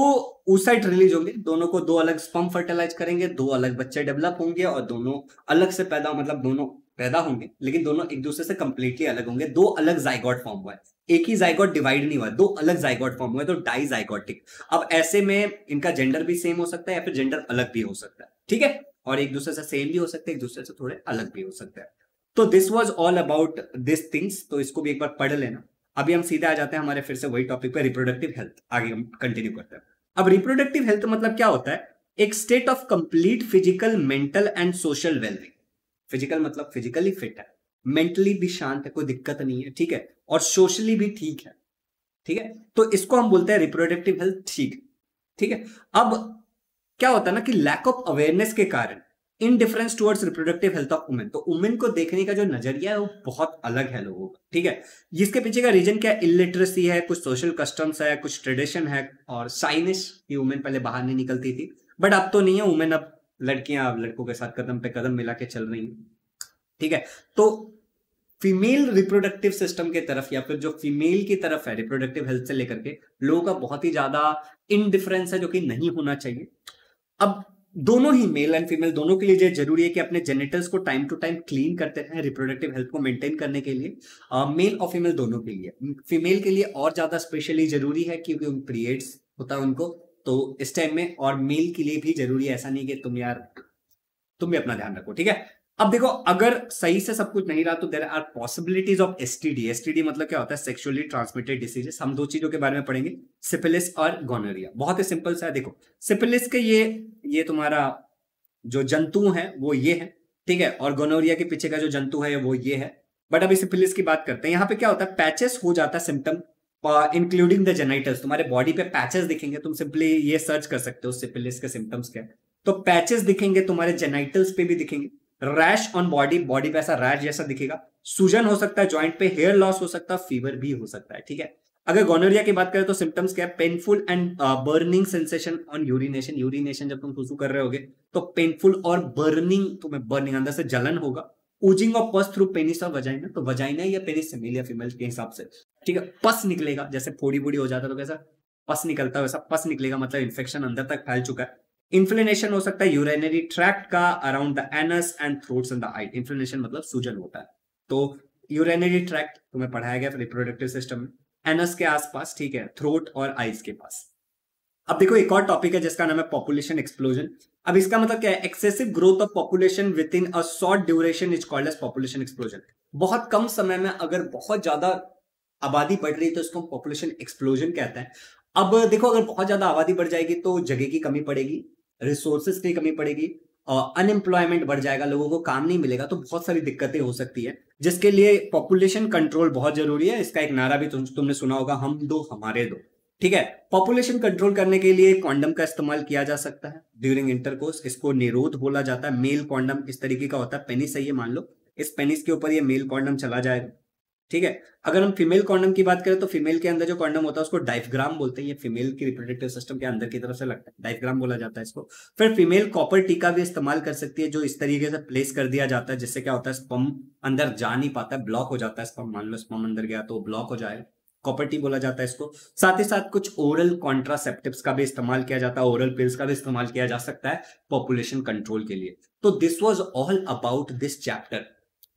Speaker 1: उस साइड रिलीज होंगे दोनों को दो अलग स्पम फर्टिलाइज करेंगे दो अलग बच्चे डेवलप होंगे और दोनों अलग से पैदा मतलब दोनों पैदा होंगे लेकिन दोनों एक दूसरे से कंप्लीटली अलग होंगे दो अलग जाइगॉट फॉर्म हुआ है एक ही जाइगॉट डिवाइड नहीं हुआ दो अलग जाइगॉट फॉर्म हुआ है तो डाई जाइगोटिक अब ऐसे में इनका जेंडर भी सेम हो सकता है या फिर जेंडर अलग भी हो सकता है ठीक है और एक दूसरे से सेम भी हो सकता है एक दूसरे से थोड़े अलग भी हो सकता है तो this was all about this things तो इसको भी एक बार पढ़ लेना अभी हम सीधे आ जाते हैं हमारे फिर से वही टॉपिक पे रिप्रोडक्टिव हेल्थ आगे हम कंटिन्यू करते हैं अब रिप्रोडक्टिव हेल्थ मतलब क्या होता है एक state of complete physical mental and social wellbeing physical मतलब फिजिकली फिट है मेंटली भी शांत है कोई दिक्कत नहीं है ठीक है और सोशली भी ठीक है ठीक है तो इसको हम बोलते हैं रिप्रोडक्टिव हेल्थ ठीक ठीक है अब क्या होता है ना कि लैक ऑफ अवेयरनेस के कारण indifference towards reproductive health of women तो वुमेन को देखने का जो नजरिया है वो बहुत अलग है लोगों का ठीक है जिसके पीछे का रीजन क्या इलिटरेसी है कुछ सोशल कस्टम्स है कुछ ट्रेडिशन है और साइनिश की वुमेन पहले बाहर नहीं निकलती थी बट अब तो नहीं है वुमेन अब लड़कियां अब लड़कों के साथ कदम पे कदम मिला के चल रही हैं ठीक है तो फीमेल रिप्रोडक्टिव सिस्टम के तरफ या फिर जो फीमेल की तरफ है रिप्रोडक्टिव हेल्थ से लेकर के लोगों का बहुत ही ज्यादा इनडिफरेंस है जो कि नहीं होना चाहिए अब दोनों ही मेल एंड फीमेल दोनों के लिए जरूरी है कि अपने जेनेटल्स को टाइम टू टाइम क्लीन करते रहें रिप्रोडक्टिव हेल्थ को मेंटेन करने के लिए मेल और फीमेल दोनों के लिए फीमेल के लिए और ज्यादा स्पेशली जरूरी है क्योंकि उन पीरियड्स होता है उनको तो इस टाइम में और मेल के लिए भी जरूरी है ऐसा नहीं कि तुम यार तुम भी अपना ध्यान रखो ठीक है अब देखो अगर सही से सब कुछ नहीं रहा तो there are possibilities of S S T D T D मतलब क्या होता है सेक्सुअली ट्रांसमिटेड डिसीजेस हम दो चीजों के बारे में पढ़ेंगे सिपिलिस और गोनोरिया बहुत ही सिंपल सा है देखो सिपिलिस के ये ये तुम्हारा जो जंतु है वो ये है ठीक है और गोनोरिया के पीछे का जो जंतु है वो ये है बट अभी सिपिलिस की बात करते हैं यहाँ पे क्या होता है पैचेस हो जाता है सिम्टम इंक्लूडिंग द जेनाइटल्स तुम्हारे बॉडी पे पैचेस दिखेंगे तुम सिंपली ये सर्च कर सकते हो सिपिलिस के सिम्टम्स के तो पैचेस दिखेंगे तुम्हारे जेनाइटल्स पे भी दिखेंगे रैश ऑन बॉडी बॉडी पे ऐसा रैश जैसा दिखेगा सूजन हो सकता है ज्वाइंट पे हेयर लॉस हो सकता है फीवर भी हो सकता है ठीक है अगर गोनोरिया की बात करें तो सिम्टम्स क्या है painful and burning sensation on urination urination जब तुम खुशू कर रहे होगे तो पेनफुल और बर्निंग तुम्हें बर्निंग अंदर से जलन होगा oozing of pus through penis और वजाइना तो वजाइना या पेनिस से मेल या फीमेल के हिसाब से ठीक है पस निकलेगा जैसे फोड़ी बूढ़ी हो जाता है तो कैसा पस निकलता है वैसा पस निकलेगा मतलब इन्फेक्शन अंदर तक फैल चुका है इन्फ्लेनेशन हो सकता है यूरिनरी ट्रैक्ट का around the anus and throat and the eye inflammation मतलब सूजन होता है तो यूरिनरी ट्रैक्ट तुम्हें पढ़ाया गया रिप्रोडक्टिव सिस्टम एनस के आसपास ठीक है थ्रोट और आईज के पास अब देखो एक और टॉपिक है जिसका नाम है पॉपुलेशन एक्सप्लोजन अब इसका मतलब क्या है excessive growth of population within a short duration is called as population explosion बहुत कम समय में अगर बहुत ज्यादा आबादी बढ़ रही है तो इसको पॉपुलेशन एक्सप्लोजन कहते हैं अब देखो अगर बहुत ज्यादा आबादी बढ़ जाएगी तो जगह की कमी पड़ेगी रिसोर्सेज की कमी पड़ेगी अनएम्प्लॉयमेंट बढ़ जाएगा लोगों को काम नहीं मिलेगा तो बहुत सारी दिक्कतें हो सकती है जिसके लिए पॉपुलेशन कंट्रोल बहुत जरूरी है इसका एक नारा भी तुम, तुमने सुना होगा हम दो हमारे दो ठीक है पॉपुलेशन कंट्रोल करने के लिए कॉन्डम का इस्तेमाल किया जा सकता है ड्यूरिंग इंटरकोर्स इसको निरोध बोला जाता है मेल कॉन्डम इस तरीके का होता है पेनिस है ये मान लो इस पेनिस के ऊपर ये मेल कॉन्डम चला जाएगा ठीक है अगर हम फीमेल कॉन्डम की बात करें तो फीमेल के अंदर जो कॉन्डम होता है उसको डाइफग्राम बोलते हैं ये फीमेल की रिप्रोडक्टिव सिस्टम के अंदर की तरफ से लगता है डाइफग्राम बोला जाता है इसको फिर फीमेल कॉपर टीका भी इस्तेमाल कर सकती है जो इस तरीके से प्लेस कर दिया जाता है जिससे क्या होता है स्पम अंदर जा नहीं पाता है ब्लॉक हो जाता है स्पम मान लो स्पम अंदर गया तो ब्लॉक हो जाएगा कॉपर्टी बोला जाता है इसको साथ ही साथ कुछ ओरल कॉन्ट्रासेप्टिव्स का भी इस्तेमाल किया जाता है ओरल पिल्स का भी इस्तेमाल किया जा सकता है पॉपुलेशन कंट्रोल के लिए तो this was all about this chapter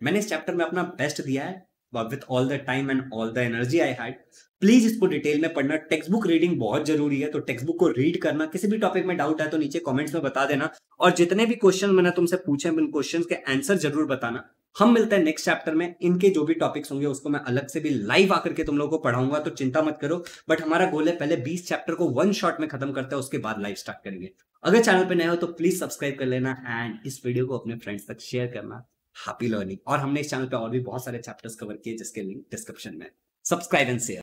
Speaker 1: मैंने इस चैप्टर में अपना बेस्ट दिया है with all the time and all the energy I had please इसको डिटेल में पढ़ना टेक्स बुक रीडिंग बहुत जरूरी है तो टेक्स बुक को रीड करना किसी भी टॉपिक में डाउट है तो नीचे कॉमेंट्स में बता देना और जितने भी क्वेश्चन मैंने तुमसे पूछे हैं उन क्वेश्चन के आंसर जरूर बताना हम मिलते हैं नेक्स्ट चैप्टर में इनके जो भी टॉपिक्स होंगे उसको मैं अलग से भी लाइव आकर के तुम लोगों को पढ़ाऊंगा तो चिंता मत करो बट हमारा गोल है पहले 20 चैप्टर को वन शॉट में खत्म करते हैं उसके बाद लाइव स्टार्ट करेंगे अगर चैनल पर नए हो तो प्लीज सब्सक्राइब कर लेना एंड इस वीडियो को अपने फ्रेंड्स तक शेयर करना हैप्पी लर्निंग और हमने इस चैनल पे और भी बहुत सारे चैप्टर्स कवर किए जिसके लिंक डिस्क्रिप्शन में सब्सक्राइब एंड शेयर